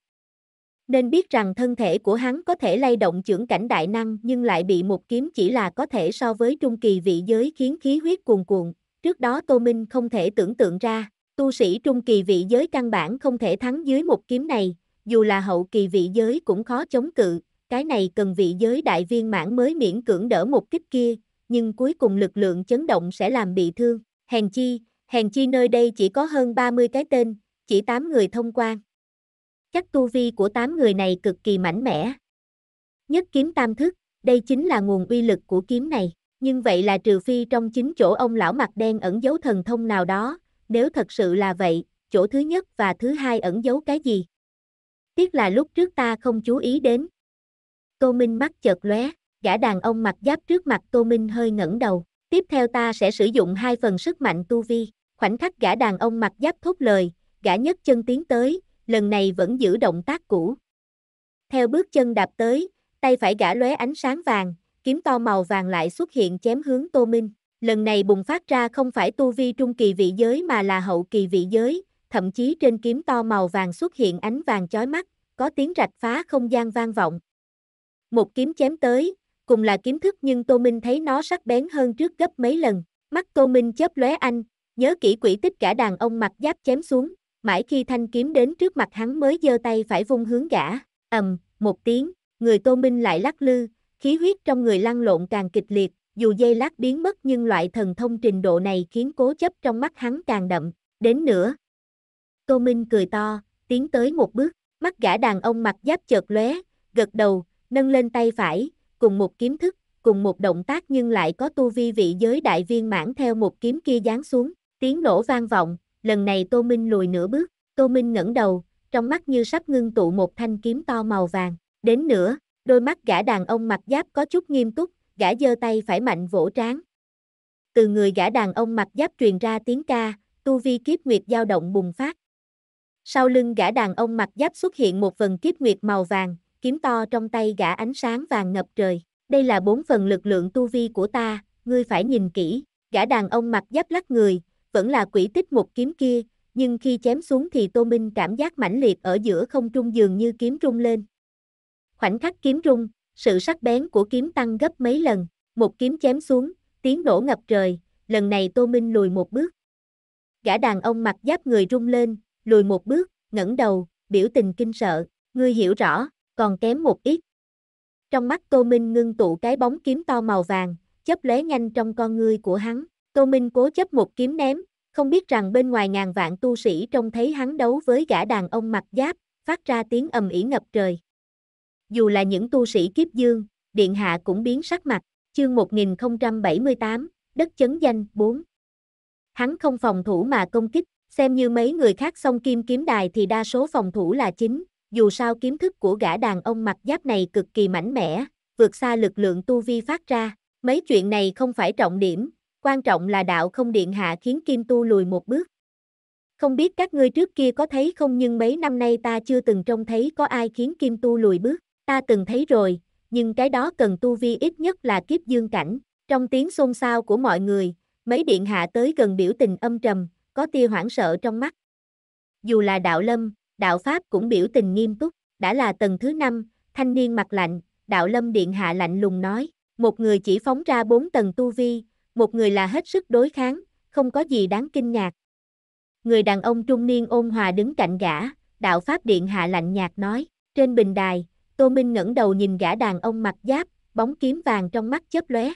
Nên biết rằng thân thể của hắn có thể lay động trưởng cảnh đại năng nhưng lại bị một kiếm chỉ là có thể so với trung kỳ vị giới khiến khí huyết cuồn cuộn. Trước đó Tô Minh không thể tưởng tượng ra, tu sĩ trung kỳ vị giới căn bản không thể thắng dưới một kiếm này, dù là hậu kỳ vị giới cũng khó chống cự, cái này cần vị giới đại viên mãn mới miễn cưỡng đỡ một kích kia, nhưng cuối cùng lực lượng chấn động sẽ làm bị thương. Hèn chi, hèn chi nơi đây chỉ có hơn 30 cái tên, chỉ 8 người thông quan. Chắc tu vi của 8 người này cực kỳ mạnh mẽ. Nhất kiếm tam thức, đây chính là nguồn uy lực của kiếm này. Nhưng vậy là trừ phi trong chính chỗ ông lão mặt đen ẩn giấu thần thông nào đó, nếu thật sự là vậy, chỗ thứ nhất và thứ hai ẩn giấu cái gì? Tiếc là lúc trước ta không chú ý đến. Tô Minh mắt chợt lóe gã đàn ông mặc giáp trước mặt Tô Minh hơi ngẩng đầu. Tiếp theo ta sẽ sử dụng hai phần sức mạnh tu vi. Khoảnh khắc gã đàn ông mặc giáp thốt lời, gã nhấc chân tiến tới, lần này vẫn giữ động tác cũ. Theo bước chân đạp tới, tay phải gã lóe ánh sáng vàng, kiếm to màu vàng lại xuất hiện chém hướng Tô Minh. Lần này bùng phát ra không phải tu vi trung kỳ vị giới mà là hậu kỳ vị giới, thậm chí trên kiếm to màu vàng xuất hiện ánh vàng chói mắt, có tiếng rạch phá không gian vang vọng. Một kiếm chém tới, cùng là kiếm thức nhưng Tô Minh thấy nó sắc bén hơn trước gấp mấy lần. Mắt Tô Minh chớp lóe anh, nhớ kỹ quỷ tích cả đàn ông mặc giáp chém xuống, mãi khi thanh kiếm đến trước mặt hắn mới giơ tay phải vung hướng gã. Ầm, một tiếng, người Tô Minh lại lắc lư, khí huyết trong người lăn lộn càng kịch liệt, dù dây lát biến mất nhưng loại thần thông trình độ này khiến cố chấp trong mắt hắn càng đậm, đến nữa. Tô Minh cười to, tiến tới một bước, mắt gã đàn ông mặc giáp chợt lóe, gật đầu, nâng lên tay phải, cùng một kiếm thức, cùng một động tác nhưng lại có tu vi vị giới đại viên mãn theo một kiếm kia giáng xuống, tiếng nổ vang vọng, lần này Tô Minh lùi nửa bước, Tô Minh ngẩng đầu, trong mắt như sắp ngưng tụ một thanh kiếm to màu vàng, đến nữa, đôi mắt gã đàn ông mặc giáp có chút nghiêm túc, gã giơ tay phải mạnh vỗ trán. Từ người gã đàn ông mặc giáp truyền ra tiếng ca, tu vi kiếp nguyệt dao động bùng phát. Sau lưng gã đàn ông mặc giáp xuất hiện một vần kiếp nguyệt màu vàng, kiếm to trong tay gã ánh sáng vàng ngập trời. Đây là bốn phần lực lượng tu vi của ta, ngươi phải nhìn kỹ. Gã đàn ông mặc giáp lắc người, vẫn là quỷ tích một kiếm kia, nhưng khi chém xuống thì Tô Minh cảm giác mãnh liệt ở giữa không trung dường như kiếm rung lên. Khoảnh khắc kiếm rung, sự sắc bén của kiếm tăng gấp mấy lần, một kiếm chém xuống, tiếng nổ ngập trời, lần này Tô Minh lùi một bước. Gã đàn ông mặc giáp người rung lên, lùi một bước, ngẩng đầu, biểu tình kinh sợ, ngươi hiểu rõ, còn kém một ít. Trong mắt Tô Minh ngưng tụ cái bóng kiếm to màu vàng, chớp lóe nhanh trong con ngươi của hắn. Tô Minh cố chấp một kiếm ném, không biết rằng bên ngoài ngàn vạn tu sĩ trông thấy hắn đấu với gã đàn ông mặc giáp, phát ra tiếng ầm ĩ ngập trời. Dù là những tu sĩ kiếp dương, điện hạ cũng biến sắc mặt, chương 1078, đất chấn danh 4. Hắn không phòng thủ mà công kích, xem như mấy người khác xong kim kiếm đài thì đa số phòng thủ là chính, dù sao kiếm thức của gã đàn ông mặc giáp này cực kỳ mạnh mẽ, vượt xa lực lượng tu vi phát ra, mấy chuyện này không phải trọng điểm, quan trọng là đạo không điện hạ khiến kim tu lùi một bước. Không biết các ngươi trước kia có thấy không nhưng mấy năm nay ta chưa từng trông thấy có ai khiến kim tu lùi bước, ta từng thấy rồi, nhưng cái đó cần tu vi ít nhất là kiếp dương cảnh. Trong tiếng xôn xao của mọi người, mấy điện hạ tới gần biểu tình âm trầm, có tia hoảng sợ trong mắt. Dù là đạo lâm, đạo Pháp cũng biểu tình nghiêm túc, đã là tầng thứ năm, thanh niên mặt lạnh, đạo lâm điện hạ lạnh lùng nói, một người chỉ phóng ra bốn tầng tu vi, một người là hết sức đối kháng, không có gì đáng kinh ngạc. Người đàn ông trung niên ôn hòa đứng cạnh gã, đạo Pháp điện hạ lạnh nhạt nói, trên bình đài, Tô Minh ngẩng đầu nhìn gã đàn ông mặt giáp, bóng kiếm vàng trong mắt chớp lóe.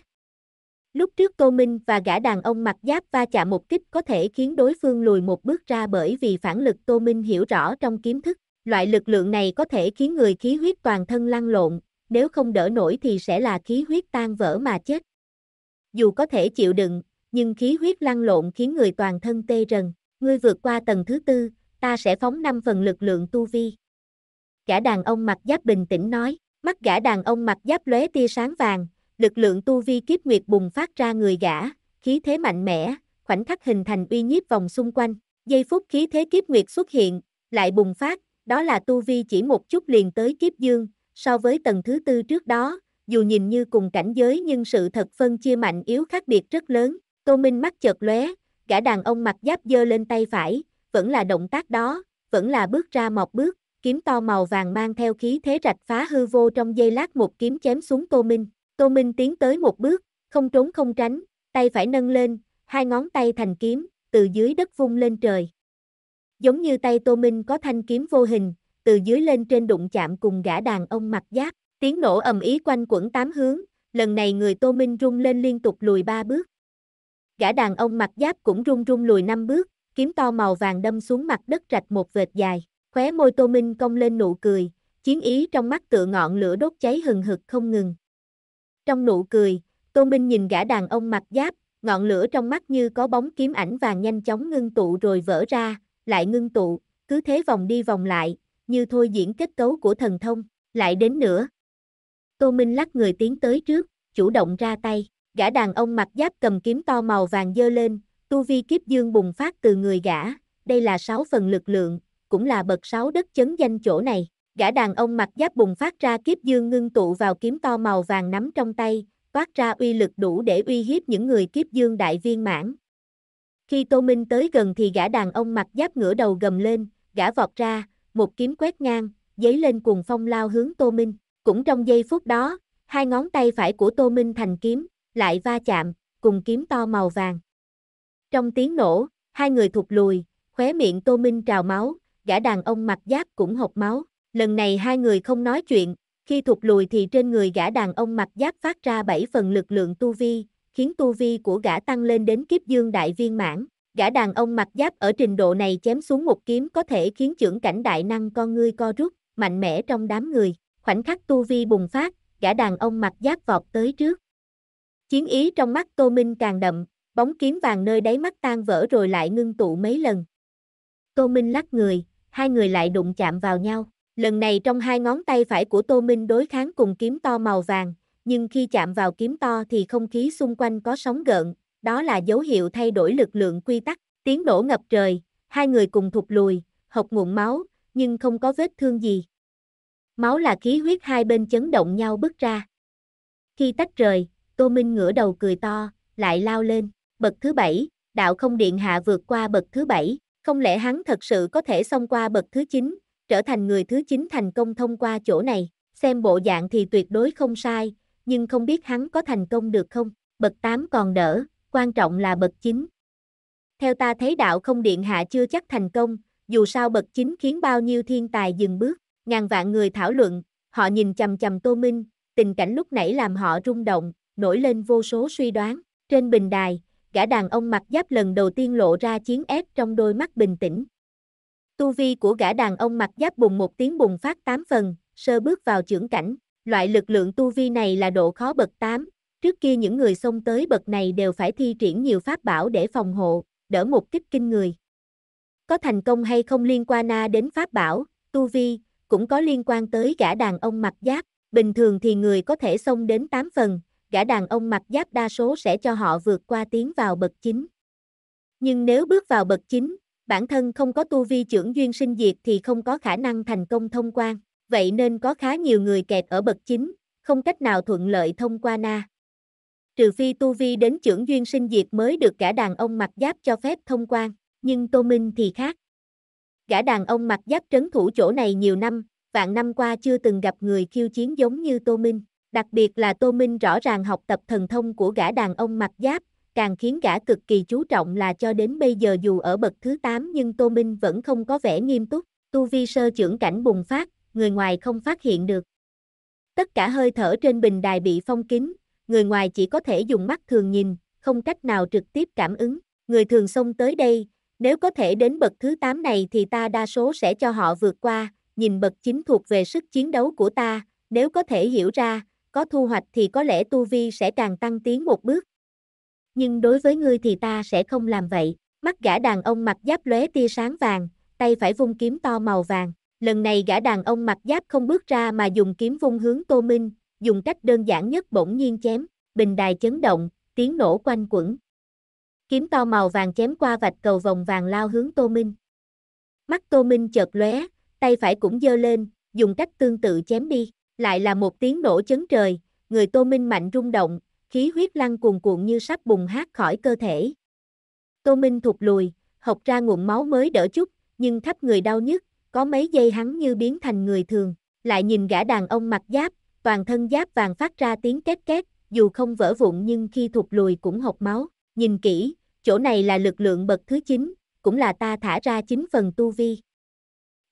Lúc trước Tô Minh và gã đàn ông mặc giáp va chạm một kích có thể khiến đối phương lùi một bước ra bởi vì phản lực Tô Minh hiểu rõ trong kiếm thức. Loại lực lượng này có thể khiến người khí huyết toàn thân lăn lộn, nếu không đỡ nổi thì sẽ là khí huyết tan vỡ mà chết. Dù có thể chịu đựng, nhưng khí huyết lăn lộn khiến người toàn thân tê rần. Ngươi vượt qua tầng thứ tư, ta sẽ phóng 5 phần lực lượng tu vi. Gã đàn ông mặc giáp bình tĩnh nói, mắt gã đàn ông mặc giáp lóe tia sáng vàng, lực lượng tu vi kiếp nguyệt bùng phát ra người gã, khí thế mạnh mẽ, khoảnh khắc hình thành uy nhiếp vòng xung quanh, giây phút khí thế kiếp nguyệt xuất hiện, lại bùng phát, đó là tu vi chỉ một chút liền tới kiếp dương, so với tầng thứ tư trước đó, dù nhìn như cùng cảnh giới nhưng sự thật phân chia mạnh yếu khác biệt rất lớn, Tô Minh mắt chợt lóe, gã đàn ông mặc giáp dơ lên tay phải, vẫn là động tác đó, vẫn là bước ra một bước, kiếm to màu vàng mang theo khí thế rạch phá hư vô trong giây lát một kiếm chém xuống Tô Minh. Tô Minh tiến tới một bước, không trốn không tránh, tay phải nâng lên, hai ngón tay thành kiếm, từ dưới đất vung lên trời. Giống như tay Tô Minh có thanh kiếm vô hình, từ dưới lên trên đụng chạm cùng gã đàn ông mặc giáp, tiếng nổ ầm ý quanh quẩn tám hướng, lần này người Tô Minh rung lên liên tục lùi ba bước. Gã đàn ông mặc giáp cũng rung rung lùi năm bước, kiếm to màu vàng đâm xuống mặt đất rạch một vệt dài, khóe môi Tô Minh cong lên nụ cười, chiến ý trong mắt tựa ngọn lửa đốt cháy hừng hực không ngừng. Trong nụ cười, tô minh nhìn gã đàn ông mặc giáp, ngọn lửa trong mắt như có bóng kiếm ảnh vàng nhanh chóng ngưng tụ rồi vỡ ra, lại ngưng tụ, cứ thế vòng đi vòng lại, như thôi diễn kết cấu của thần thông, lại đến nữa. Tô Minh lắc người tiến tới trước, chủ động ra tay, gã đàn ông mặc giáp cầm kiếm to màu vàng dơ lên, tu vi kiếp dương bùng phát từ người gã, đây là sáu phần lực lượng, cũng là bậc sáu đất chấn danh chỗ này gã đàn ông mặc giáp bùng phát ra kiếp dương ngưng tụ vào kiếm to màu vàng nắm trong tay, toát ra uy lực đủ để uy hiếp những người kiếp dương đại viên mãn. Khi Tô Minh tới gần thì gã đàn ông mặc giáp ngửa đầu gầm lên, gã vọt ra, một kiếm quét ngang, giấy lên cuồng phong lao hướng Tô Minh. Cũng trong giây phút đó, hai ngón tay phải của Tô Minh thành kiếm, lại va chạm, cùng kiếm to màu vàng. Trong tiếng nổ, hai người thụt lùi, khóe miệng Tô Minh trào máu, gã đàn ông mặc giáp cũng hộc máu. Lần này hai người không nói chuyện, khi thụt lùi thì trên người gã đàn ông mặc giáp phát ra bảy phần lực lượng tu vi, khiến tu vi của gã tăng lên đến kiếp dương đại viên mãn. Gã đàn ông mặc giáp ở trình độ này chém xuống một kiếm có thể khiến trưởng cảnh đại năng con ngươi co rút, mạnh mẽ trong đám người. Khoảnh khắc tu vi bùng phát, gã đàn ông mặc giáp vọt tới trước. Chiến ý trong mắt Tô Minh càng đậm, bóng kiếm vàng nơi đáy mắt tan vỡ rồi lại ngưng tụ mấy lần. Tô Minh lắc người, hai người lại đụng chạm vào nhau. Lần này trong hai ngón tay phải của Tô Minh đối kháng cùng kiếm to màu vàng, nhưng khi chạm vào kiếm to thì không khí xung quanh có sóng gợn, đó là dấu hiệu thay đổi lực lượng quy tắc, tiếng nổ ngập trời, hai người cùng thụt lùi, hộc nguồn máu, nhưng không có vết thương gì. Máu là khí huyết hai bên chấn động nhau bứt ra. Khi tách rời, Tô Minh ngửa đầu cười to, lại lao lên, bậc thứ bảy, đạo không điện hạ vượt qua bậc thứ bảy, không lẽ hắn thật sự có thể xông qua bậc thứ chín, trở thành người thứ 9 thành công thông qua chỗ này, xem bộ dạng thì tuyệt đối không sai, nhưng không biết hắn có thành công được không, bậc 8 còn đỡ, quan trọng là bậc 9. Theo ta thấy đạo không điện hạ chưa chắc thành công, dù sao bậc 9 khiến bao nhiêu thiên tài dừng bước, ngàn vạn người thảo luận, họ nhìn chầm chầm Tô Minh, tình cảnh lúc nãy làm họ rung động, nổi lên vô số suy đoán, trên bình đài, gã đàn ông mặc giáp lần đầu tiên lộ ra chiến ép trong đôi mắt bình tĩnh, Tu vi của gã đàn ông mặc giáp bùng một tiếng bùng phát 8 phần, sơ bước vào trưởng cảnh, loại lực lượng tu vi này là độ khó bậc 8, trước kia những người xông tới bậc này đều phải thi triển nhiều pháp bảo để phòng hộ, đỡ một kích kinh người. Có thành công hay không liên quan na đến pháp bảo, tu vi, cũng có liên quan tới gã đàn ông mặc giáp, bình thường thì người có thể xông đến 8 phần, gã đàn ông mặc giáp đa số sẽ cho họ vượt qua tiến vào bậc 9. Nhưng nếu bước vào bậc 9, bản thân không có tu vi trưởng duyên sinh diệt thì không có khả năng thành công thông quan, vậy nên có khá nhiều người kẹt ở bậc chính, không cách nào thuận lợi thông qua na. Trừ phi tu vi đến trưởng duyên sinh diệt mới được cả đàn ông mặc giáp cho phép thông quan, nhưng Tô Minh thì khác. Gã đàn ông mặc giáp trấn thủ chỗ này nhiều năm, vạn năm qua chưa từng gặp người khiêu chiến giống như Tô Minh, đặc biệt là Tô Minh rõ ràng học tập thần thông của gã đàn ông mặc giáp, càng khiến gã cực kỳ chú trọng là cho đến bây giờ dù ở bậc thứ 8 nhưng Tô Minh vẫn không có vẻ nghiêm túc, tu vi sơ trưởng cảnh bùng phát, người ngoài không phát hiện được. Tất cả hơi thở trên bình đài bị phong kín, người ngoài chỉ có thể dùng mắt thường nhìn, không cách nào trực tiếp cảm ứng. Người thường xông tới đây, nếu có thể đến bậc thứ 8 này thì ta đa số sẽ cho họ vượt qua, nhìn bậc chính thuộc về sức chiến đấu của ta, nếu có thể hiểu ra, có thu hoạch thì có lẽ tu vi sẽ càng tăng tiến một bước, nhưng đối với ngươi thì ta sẽ không làm vậy. Mắt gã đàn ông mặc giáp lóe tia sáng vàng, tay phải vung kiếm to màu vàng. Lần này gã đàn ông mặc giáp không bước ra mà dùng kiếm vung hướng Tô Minh, dùng cách đơn giản nhất bỗng nhiên chém, bình đài chấn động, tiếng nổ quanh quẩn. Kiếm to màu vàng chém qua vạch cầu vòng vàng lao hướng Tô Minh. Mắt Tô Minh chợt lóe, tay phải cũng giơ lên, dùng cách tương tự chém đi, lại là một tiếng nổ chấn trời, người Tô Minh mạnh rung động, khí huyết lăn cuồn cuộn như sắp bùng hát khỏi cơ thể. Tô Minh thụt lùi, học ra nguồn máu mới đỡ chút, nhưng thấp người đau nhức, có mấy giây hắn như biến thành người thường, lại nhìn gã đàn ông mặc giáp, toàn thân giáp vàng phát ra tiếng két két, dù không vỡ vụn nhưng khi thụt lùi cũng học máu, nhìn kỹ, chỗ này là lực lượng bậc thứ 9, cũng là ta thả ra 9 phần tu vi.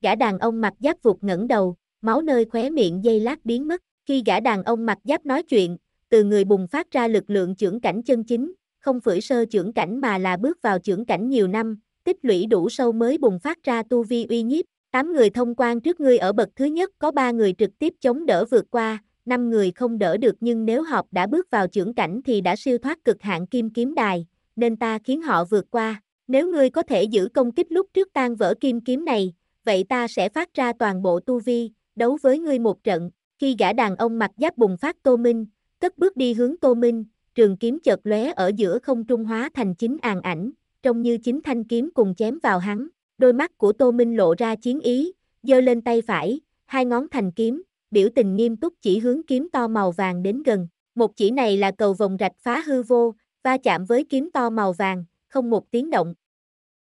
Gã đàn ông mặc giáp vụt ngẩng đầu, máu nơi khóe miệng dây lát biến mất, khi gã đàn ông mặc giáp nói chuyện, từ người bùng phát ra lực lượng trưởng cảnh chân chính, không phởi sơ trưởng cảnh mà là bước vào trưởng cảnh nhiều năm, tích lũy đủ sâu mới bùng phát ra tu vi uy nhiếp. Tám người thông quan trước ngươi ở bậc thứ nhất có ba người trực tiếp chống đỡ vượt qua, năm người không đỡ được nhưng nếu họp đã bước vào trưởng cảnh thì đã siêu thoát cực hạn kim kiếm đài, nên ta khiến họ vượt qua. Nếu ngươi có thể giữ công kích lúc trước tan vỡ kim kiếm này, vậy ta sẽ phát ra toàn bộ tu vi, đấu với ngươi một trận. Khi gã đàn ông mặc giáp bùng phát tô minh, cất bước đi hướng Tô Minh, trường kiếm chợt lóe ở giữa không trung hóa thành chính àn ảnh, trông như chính thanh kiếm cùng chém vào hắn, đôi mắt của Tô Minh lộ ra chiến ý, giơ lên tay phải, hai ngón thành kiếm, biểu tình nghiêm túc chỉ hướng kiếm to màu vàng đến gần, một chỉ này là cầu vòng rạch phá hư vô, va chạm với kiếm to màu vàng, không một tiếng động.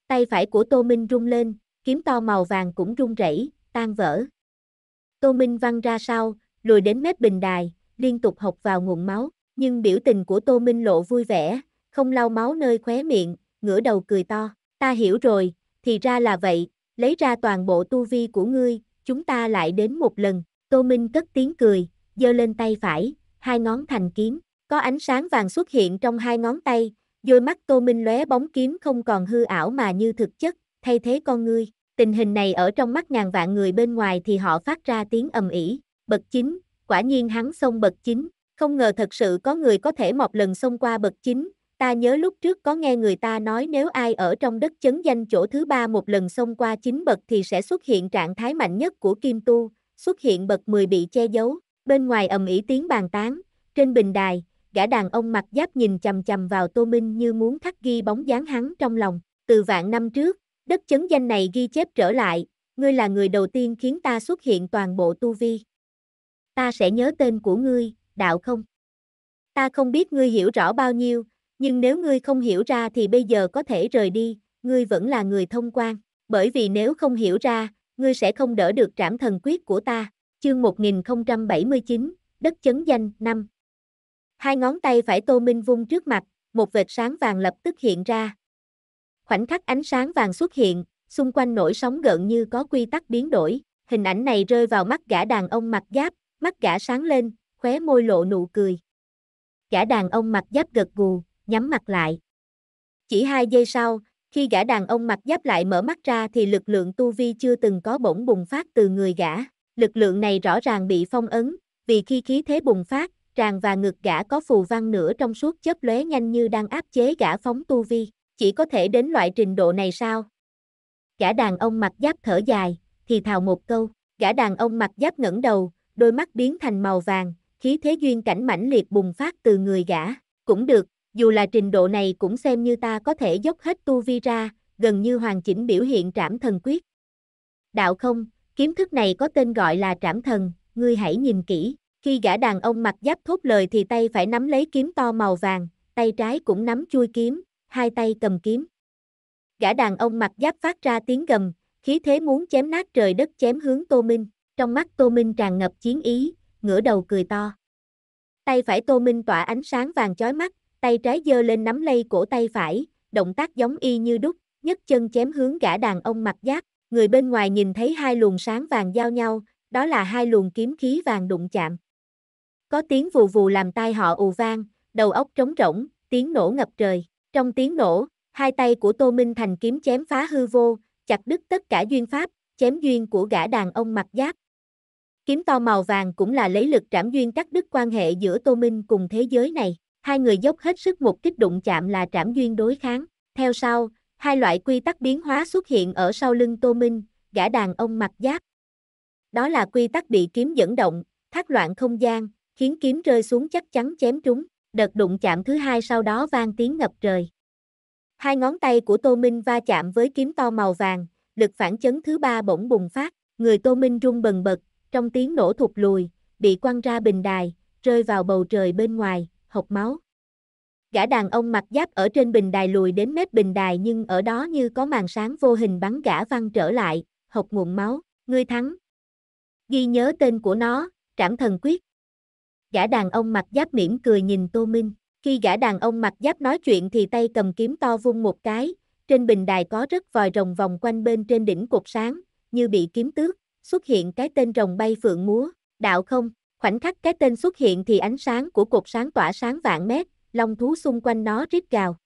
Tay phải của Tô Minh rung lên, kiếm to màu vàng cũng rung rẩy, tan vỡ. Tô Minh văng ra sau, lùi đến mép bình đài, liên tục học vào nguồn máu, nhưng biểu tình của Tô Minh Lộ vui vẻ, không lau máu nơi khóe miệng, ngửa đầu cười to, ta hiểu rồi, thì ra là vậy, lấy ra toàn bộ tu vi của ngươi, chúng ta lại đến một lần, Tô Minh cất tiếng cười, giơ lên tay phải, hai ngón thành kiếm, có ánh sáng vàng xuất hiện trong hai ngón tay, đôi mắt Tô Minh lóe bóng kiếm không còn hư ảo mà như thực chất, thay thế con ngươi. Tình hình này ở trong mắt ngàn vạn người bên ngoài thì họ phát ra tiếng ầm ĩ. Bậc chính, quả nhiên hắn xông bậc chính, không ngờ thật sự có người có thể một lần xông qua bậc chính. ta nhớ lúc trước có nghe người ta nói nếu ai ở trong đất chấn danh chỗ thứ ba một lần xông qua 9 bậc thì sẽ xuất hiện trạng thái mạnh nhất của kim tu, xuất hiện bậc 10 bị che giấu, bên ngoài ầm ĩ tiếng bàn tán, trên bình đài, gã đàn ông mặc giáp nhìn chầm chầm vào Tô Minh như muốn khắc ghi bóng dáng hắn trong lòng, từ vạn năm trước, đất chấn danh này ghi chép trở lại, ngươi là người đầu tiên khiến ta xuất hiện toàn bộ tu vi ta sẽ nhớ tên của ngươi, đạo không? Ta không biết ngươi hiểu rõ bao nhiêu, nhưng nếu ngươi không hiểu ra thì bây giờ có thể rời đi, ngươi vẫn là người thông quan, bởi vì nếu không hiểu ra, ngươi sẽ không đỡ được trảm thần quyết của ta. Chương 1079, Đất chấn danh 5 Hai ngón tay phải Tô Minh vung trước mặt, một vệt sáng vàng lập tức hiện ra. Khoảnh khắc ánh sáng vàng xuất hiện, xung quanh nổi sóng gợn như có quy tắc biến đổi, hình ảnh này rơi vào mắt gã đàn ông mặc giáp, mắt gã sáng lên, khóe môi lộ nụ cười. Gã đàn ông mặc giáp gật gù, nhắm mặt lại. Chỉ hai giây sau, khi gã đàn ông mặc giáp lại mở mắt ra thì lực lượng tu vi chưa từng có bỗng bùng phát từ người gã. Lực lượng này rõ ràng bị phong ấn, vì khi khí thế bùng phát, tràn và ngực gã có phù văn nữa trong suốt chớp lóe nhanh như đang áp chế gã phóng tu vi. Chỉ có thể đến loại trình độ này sao? Gã đàn ông mặc giáp thở dài, thì thào một câu. Gã đàn ông mặc giáp ngẩng đầu, đôi mắt biến thành màu vàng, khí thế duyên cảnh mãnh liệt bùng phát từ người gã, cũng được, dù là trình độ này cũng xem như ta có thể dốc hết tu vi ra, gần như hoàn chỉnh biểu hiện trảm thần quyết. Đạo không, kiếm thức này có tên gọi là trảm thần, ngươi hãy nhìn kỹ, khi gã đàn ông mặc giáp thốt lời thì tay phải nắm lấy kiếm to màu vàng, tay trái cũng nắm chui kiếm, hai tay cầm kiếm. Gã đàn ông mặc giáp phát ra tiếng gầm, khí thế muốn chém nát trời đất chém hướng Tô Minh trong mắt Tô Minh tràn ngập chiến ý, ngửa đầu cười to. Tay phải Tô Minh tỏa ánh sáng vàng chói mắt, tay trái giơ lên nắm lây cổ tay phải, động tác giống y như đúc, nhấc chân chém hướng gã đàn ông mặt giáp, người bên ngoài nhìn thấy hai luồng sáng vàng giao nhau, đó là hai luồng kiếm khí vàng đụng chạm. Có tiếng vù vù làm tai họ ù vang, đầu óc trống rỗng, tiếng nổ ngập trời. Trong tiếng nổ, hai tay của Tô Minh Thành kiếm chém phá hư vô, chặt đứt tất cả duyên pháp, chém duyên của gã đàn ông mặc giáp, Kiếm to màu vàng cũng là lấy lực trảm duyên cắt đứt quan hệ giữa Tô Minh cùng thế giới này. Hai người dốc hết sức một kích đụng chạm là trảm duyên đối kháng. Theo sau, hai loại quy tắc biến hóa xuất hiện ở sau lưng Tô Minh, gã đàn ông mặc giáp. Đó là quy tắc bị kiếm dẫn động, thác loạn không gian, khiến kiếm rơi xuống chắc chắn chém trúng. Đợt đụng chạm thứ hai sau đó vang tiếng ngập trời. Hai ngón tay của Tô Minh va chạm với kiếm to màu vàng, lực phản chấn thứ ba bỗng bùng phát, người Tô Minh rung bần bật, trong tiếng nổ thụt lùi, bị quăng ra bình đài, rơi vào bầu trời bên ngoài, hộc máu. Gã đàn ông mặc giáp ở trên bình đài lùi đến mép bình đài nhưng ở đó như có màn sáng vô hình bắn gã văng trở lại, hộc nguồn máu, ngươi thắng. Ghi nhớ tên của nó, trảm thần quyết. Gã đàn ông mặc giáp mỉm cười nhìn Tô Minh, khi gã đàn ông mặc giáp nói chuyện thì tay cầm kiếm to vung một cái, trên bình đài có rất vòi rồng vòng quanh bên trên đỉnh cột sáng, như bị kiếm tước xuất hiện cái tên rồng bay phượng múa, đạo không, khoảnh khắc cái tên xuất hiện thì ánh sáng của cột sáng tỏa sáng vạn mét, long thú xung quanh nó rít gào.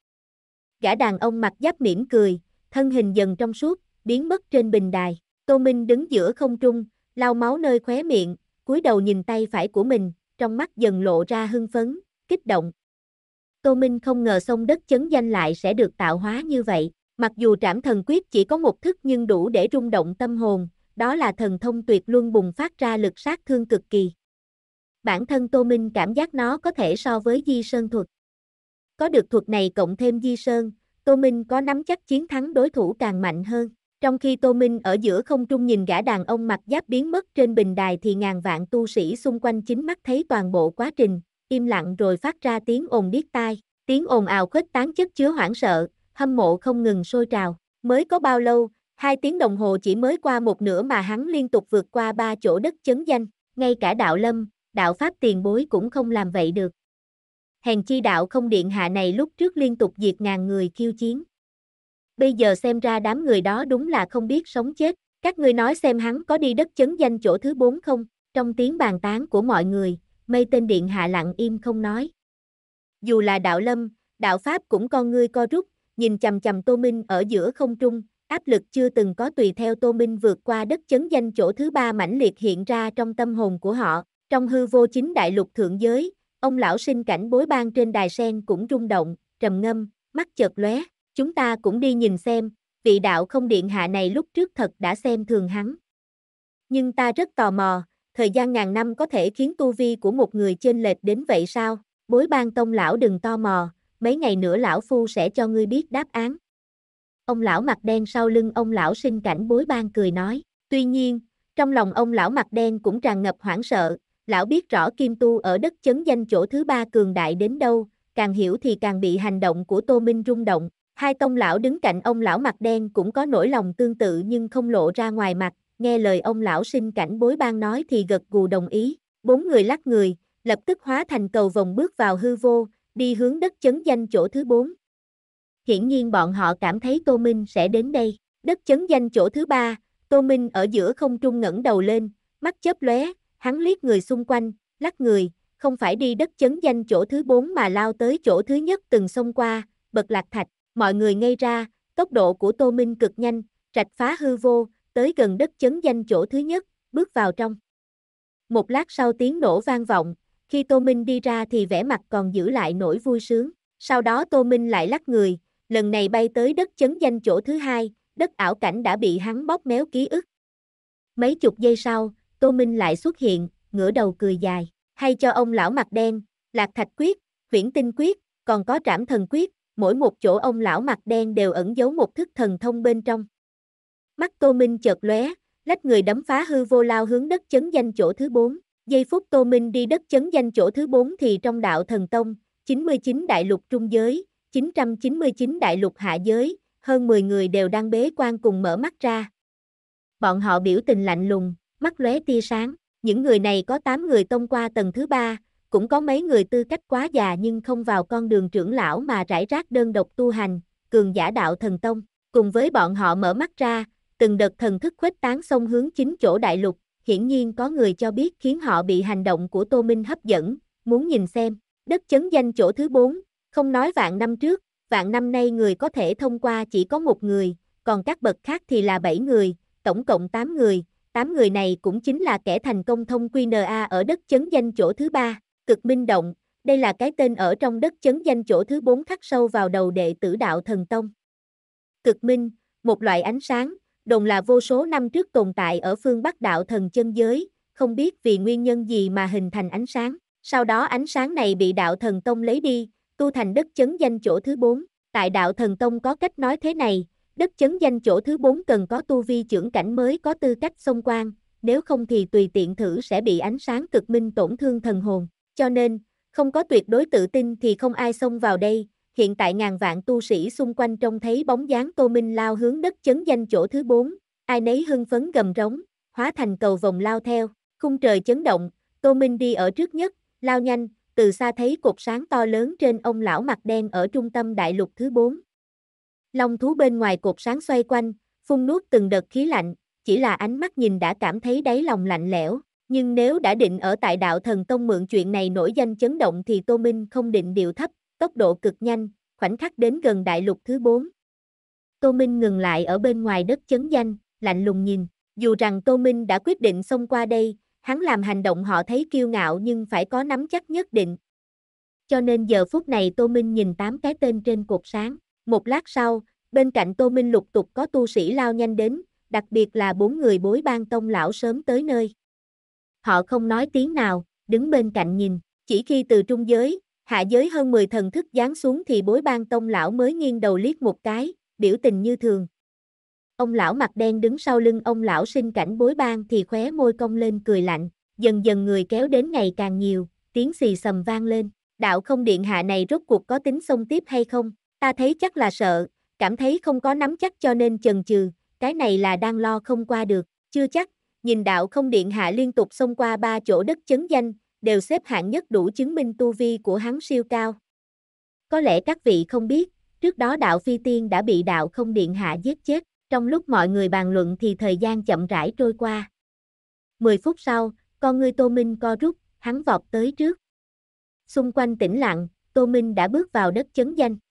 Gã đàn ông mặt giáp mỉm cười, thân hình dần trong suốt, biến mất trên bình đài. Tô Minh đứng giữa không trung, lau máu nơi khóe miệng, cúi đầu nhìn tay phải của mình, trong mắt dần lộ ra hưng phấn, kích động. Tô Minh không ngờ sông đất chấn danh lại sẽ được tạo hóa như vậy, mặc dù trảm thần quyết chỉ có một thức nhưng đủ để rung động tâm hồn, đó là thần thông tuyệt luân bùng phát ra lực sát thương cực kỳ. Bản thân Tô Minh cảm giác nó có thể so với Di Sơn thuật. Có được thuật này cộng thêm Di Sơn, Tô Minh có nắm chắc chiến thắng đối thủ càng mạnh hơn. Trong khi Tô Minh ở giữa không trung nhìn gã đàn ông mặc giáp biến mất trên bình đài thì ngàn vạn tu sĩ xung quanh chính mắt thấy toàn bộ quá trình, im lặng rồi phát ra tiếng ồn điếc tai, tiếng ồn ào khuếch tán chất chứa hoảng sợ, hâm mộ không ngừng sôi trào. Mới có bao lâu, Hai tiếng đồng hồ chỉ mới qua một nửa mà hắn liên tục vượt qua ba chỗ đất chấn danh, ngay cả đạo lâm, đạo pháp tiền bối cũng không làm vậy được. Hèn chi đạo không điện hạ này lúc trước liên tục diệt ngàn người khiêu chiến. Bây giờ xem ra đám người đó đúng là không biết sống chết, các ngươi nói xem hắn có đi đất chấn danh chỗ thứ bốn không, trong tiếng bàn tán của mọi người, mây tên điện hạ lặng im không nói. Dù là đạo lâm, đạo pháp cũng con ngươi co rút, nhìn chầm chầm tô minh ở giữa không trung, áp lực chưa từng có tùy theo Tô Minh vượt qua đất chấn danh chỗ thứ ba mãnh liệt hiện ra trong tâm hồn của họ, trong hư vô chính đại lục thượng giới, ông lão sinh cảnh bối ban trên đài sen cũng rung động, trầm ngâm, mắt chợt lóe, chúng ta cũng đi nhìn xem, vị đạo không điện hạ này lúc trước thật đã xem thường hắn. Nhưng ta rất tò mò, thời gian ngàn năm có thể khiến tu vi của một người trên lệch đến vậy sao? Bối ban tông lão đừng tò mò, mấy ngày nữa lão phu sẽ cho ngươi biết đáp án ông lão mặt đen sau lưng ông lão sinh cảnh bối ban cười nói. Tuy nhiên, trong lòng ông lão mặt đen cũng tràn ngập hoảng sợ, lão biết rõ Kim Tu ở đất chấn danh chỗ thứ ba cường đại đến đâu, càng hiểu thì càng bị hành động của Tô Minh rung động. Hai tông lão đứng cạnh ông lão mặt đen cũng có nỗi lòng tương tự nhưng không lộ ra ngoài mặt, nghe lời ông lão sinh cảnh bối ban nói thì gật gù đồng ý. Bốn người lắc người, lập tức hóa thành cầu vòng bước vào hư vô, đi hướng đất chấn danh chỗ thứ bốn hiển nhiên bọn họ cảm thấy Tô Minh sẽ đến đây. Đất chấn danh chỗ thứ ba, Tô Minh ở giữa không trung ngẩng đầu lên, mắt chớp lóe, hắn liếc người xung quanh, lắc người, không phải đi đất chấn danh chỗ thứ bốn mà lao tới chỗ thứ nhất từng xông qua, bật lạc thạch, mọi người ngay ra, tốc độ của Tô Minh cực nhanh, trạch phá hư vô, tới gần đất chấn danh chỗ thứ nhất, bước vào trong. Một lát sau tiếng nổ vang vọng, khi Tô Minh đi ra thì vẻ mặt còn giữ lại nỗi vui sướng, sau đó Tô Minh lại lắc người, lần này bay tới đất chấn danh chỗ thứ hai, đất ảo cảnh đã bị hắn bóp méo ký ức. Mấy chục giây sau, Tô Minh lại xuất hiện, ngửa đầu cười dài, hay cho ông lão mặt đen, lạc thạch quyết, huyển tinh quyết, còn có trảm thần quyết, mỗi một chỗ ông lão mặt đen đều ẩn giấu một thức thần thông bên trong. Mắt Tô Minh chợt lóe, lách người đấm phá hư vô lao hướng đất chấn danh chỗ thứ bốn. Giây phút Tô Minh đi đất chấn danh chỗ thứ bốn thì trong đạo thần tông, 99 đại lục trung giới, 999 đại lục hạ giới, hơn 10 người đều đang bế quan cùng mở mắt ra. Bọn họ biểu tình lạnh lùng, mắt lóe tia sáng, những người này có 8 người tông qua tầng thứ 3, cũng có mấy người tư cách quá già nhưng không vào con đường trưởng lão mà rải rác đơn độc tu hành, cường giả đạo thần tông, cùng với bọn họ mở mắt ra, từng đợt thần thức khuếch tán xông hướng chính chỗ đại lục, hiển nhiên có người cho biết khiến họ bị hành động của Tô Minh hấp dẫn, muốn nhìn xem, đất chấn danh chỗ thứ 4, không nói vạn năm trước, vạn năm nay người có thể thông qua chỉ có một người, còn các bậc khác thì là 7 người, tổng cộng 8 người, 8 người này cũng chính là kẻ thành công thông QNA ở đất chấn danh chỗ thứ ba, cực minh động, đây là cái tên ở trong đất chấn danh chỗ thứ 4 khắc sâu vào đầu đệ tử đạo thần tông. Cực minh, một loại ánh sáng, đồng là vô số năm trước tồn tại ở phương Bắc đạo thần chân giới, không biết vì nguyên nhân gì mà hình thành ánh sáng. Sau đó ánh sáng này bị đạo thần tông lấy đi, tu thành đất chấn danh chỗ thứ 4, tại đạo thần tông có cách nói thế này, đất chấn danh chỗ thứ 4 cần có tu vi trưởng cảnh mới có tư cách xông quan, nếu không thì tùy tiện thử sẽ bị ánh sáng cực minh tổn thương thần hồn, cho nên, không có tuyệt đối tự tin thì không ai xông vào đây, hiện tại ngàn vạn tu sĩ xung quanh trông thấy bóng dáng Tô Minh lao hướng đất chấn danh chỗ thứ 4, ai nấy hưng phấn gầm rống, hóa thành cầu vòng lao theo, khung trời chấn động, Tô Minh đi ở trước nhất, lao nhanh, từ xa thấy cột sáng to lớn trên ông lão mặt đen ở trung tâm đại lục thứ 4. Long thú bên ngoài cột sáng xoay quanh, phun nuốt từng đợt khí lạnh, chỉ là ánh mắt nhìn đã cảm thấy đáy lòng lạnh lẽo, nhưng nếu đã định ở tại đạo thần tông mượn chuyện này nổi danh chấn động thì Tô Minh không định điệu thấp, tốc độ cực nhanh, khoảnh khắc đến gần đại lục thứ 4. Tô Minh ngừng lại ở bên ngoài đất chấn danh, lạnh lùng nhìn, dù rằng Tô Minh đã quyết định xông qua đây, hắn làm hành động họ thấy kiêu ngạo nhưng phải có nắm chắc nhất định. Cho nên giờ phút này Tô Minh nhìn tám cái tên trên cột sáng, một lát sau, bên cạnh Tô Minh lục tục có tu sĩ lao nhanh đến, đặc biệt là bốn người bối ban tông lão sớm tới nơi. Họ không nói tiếng nào, đứng bên cạnh nhìn, chỉ khi từ trung giới, hạ giới hơn 10 thần thức giáng xuống thì bối ban tông lão mới nghiêng đầu liếc một cái, biểu tình như thường. Ông lão mặt đen đứng sau lưng ông lão sinh cảnh bối bang thì khóe môi cong lên cười lạnh, dần dần người kéo đến ngày càng nhiều, tiếng xì sầm vang lên. Đạo không điện hạ này rốt cuộc có tính xông tiếp hay không? Ta thấy chắc là sợ, cảm thấy không có nắm chắc cho nên chần chừ, cái này là đang lo không qua được, chưa chắc. Nhìn đạo không điện hạ liên tục xông qua ba chỗ đất chấn danh, đều xếp hạng nhất đủ chứng minh tu vi của hắn siêu cao. Có lẽ các vị không biết, trước đó đạo phi tiên đã bị đạo không điện hạ giết chết trong lúc mọi người bàn luận thì thời gian chậm rãi trôi qua. mười phút sau, con ngươi Tô Minh co rút, hắn vọt tới trước. Xung quanh tĩnh lặng, Tô Minh đã bước vào đất chấn danh.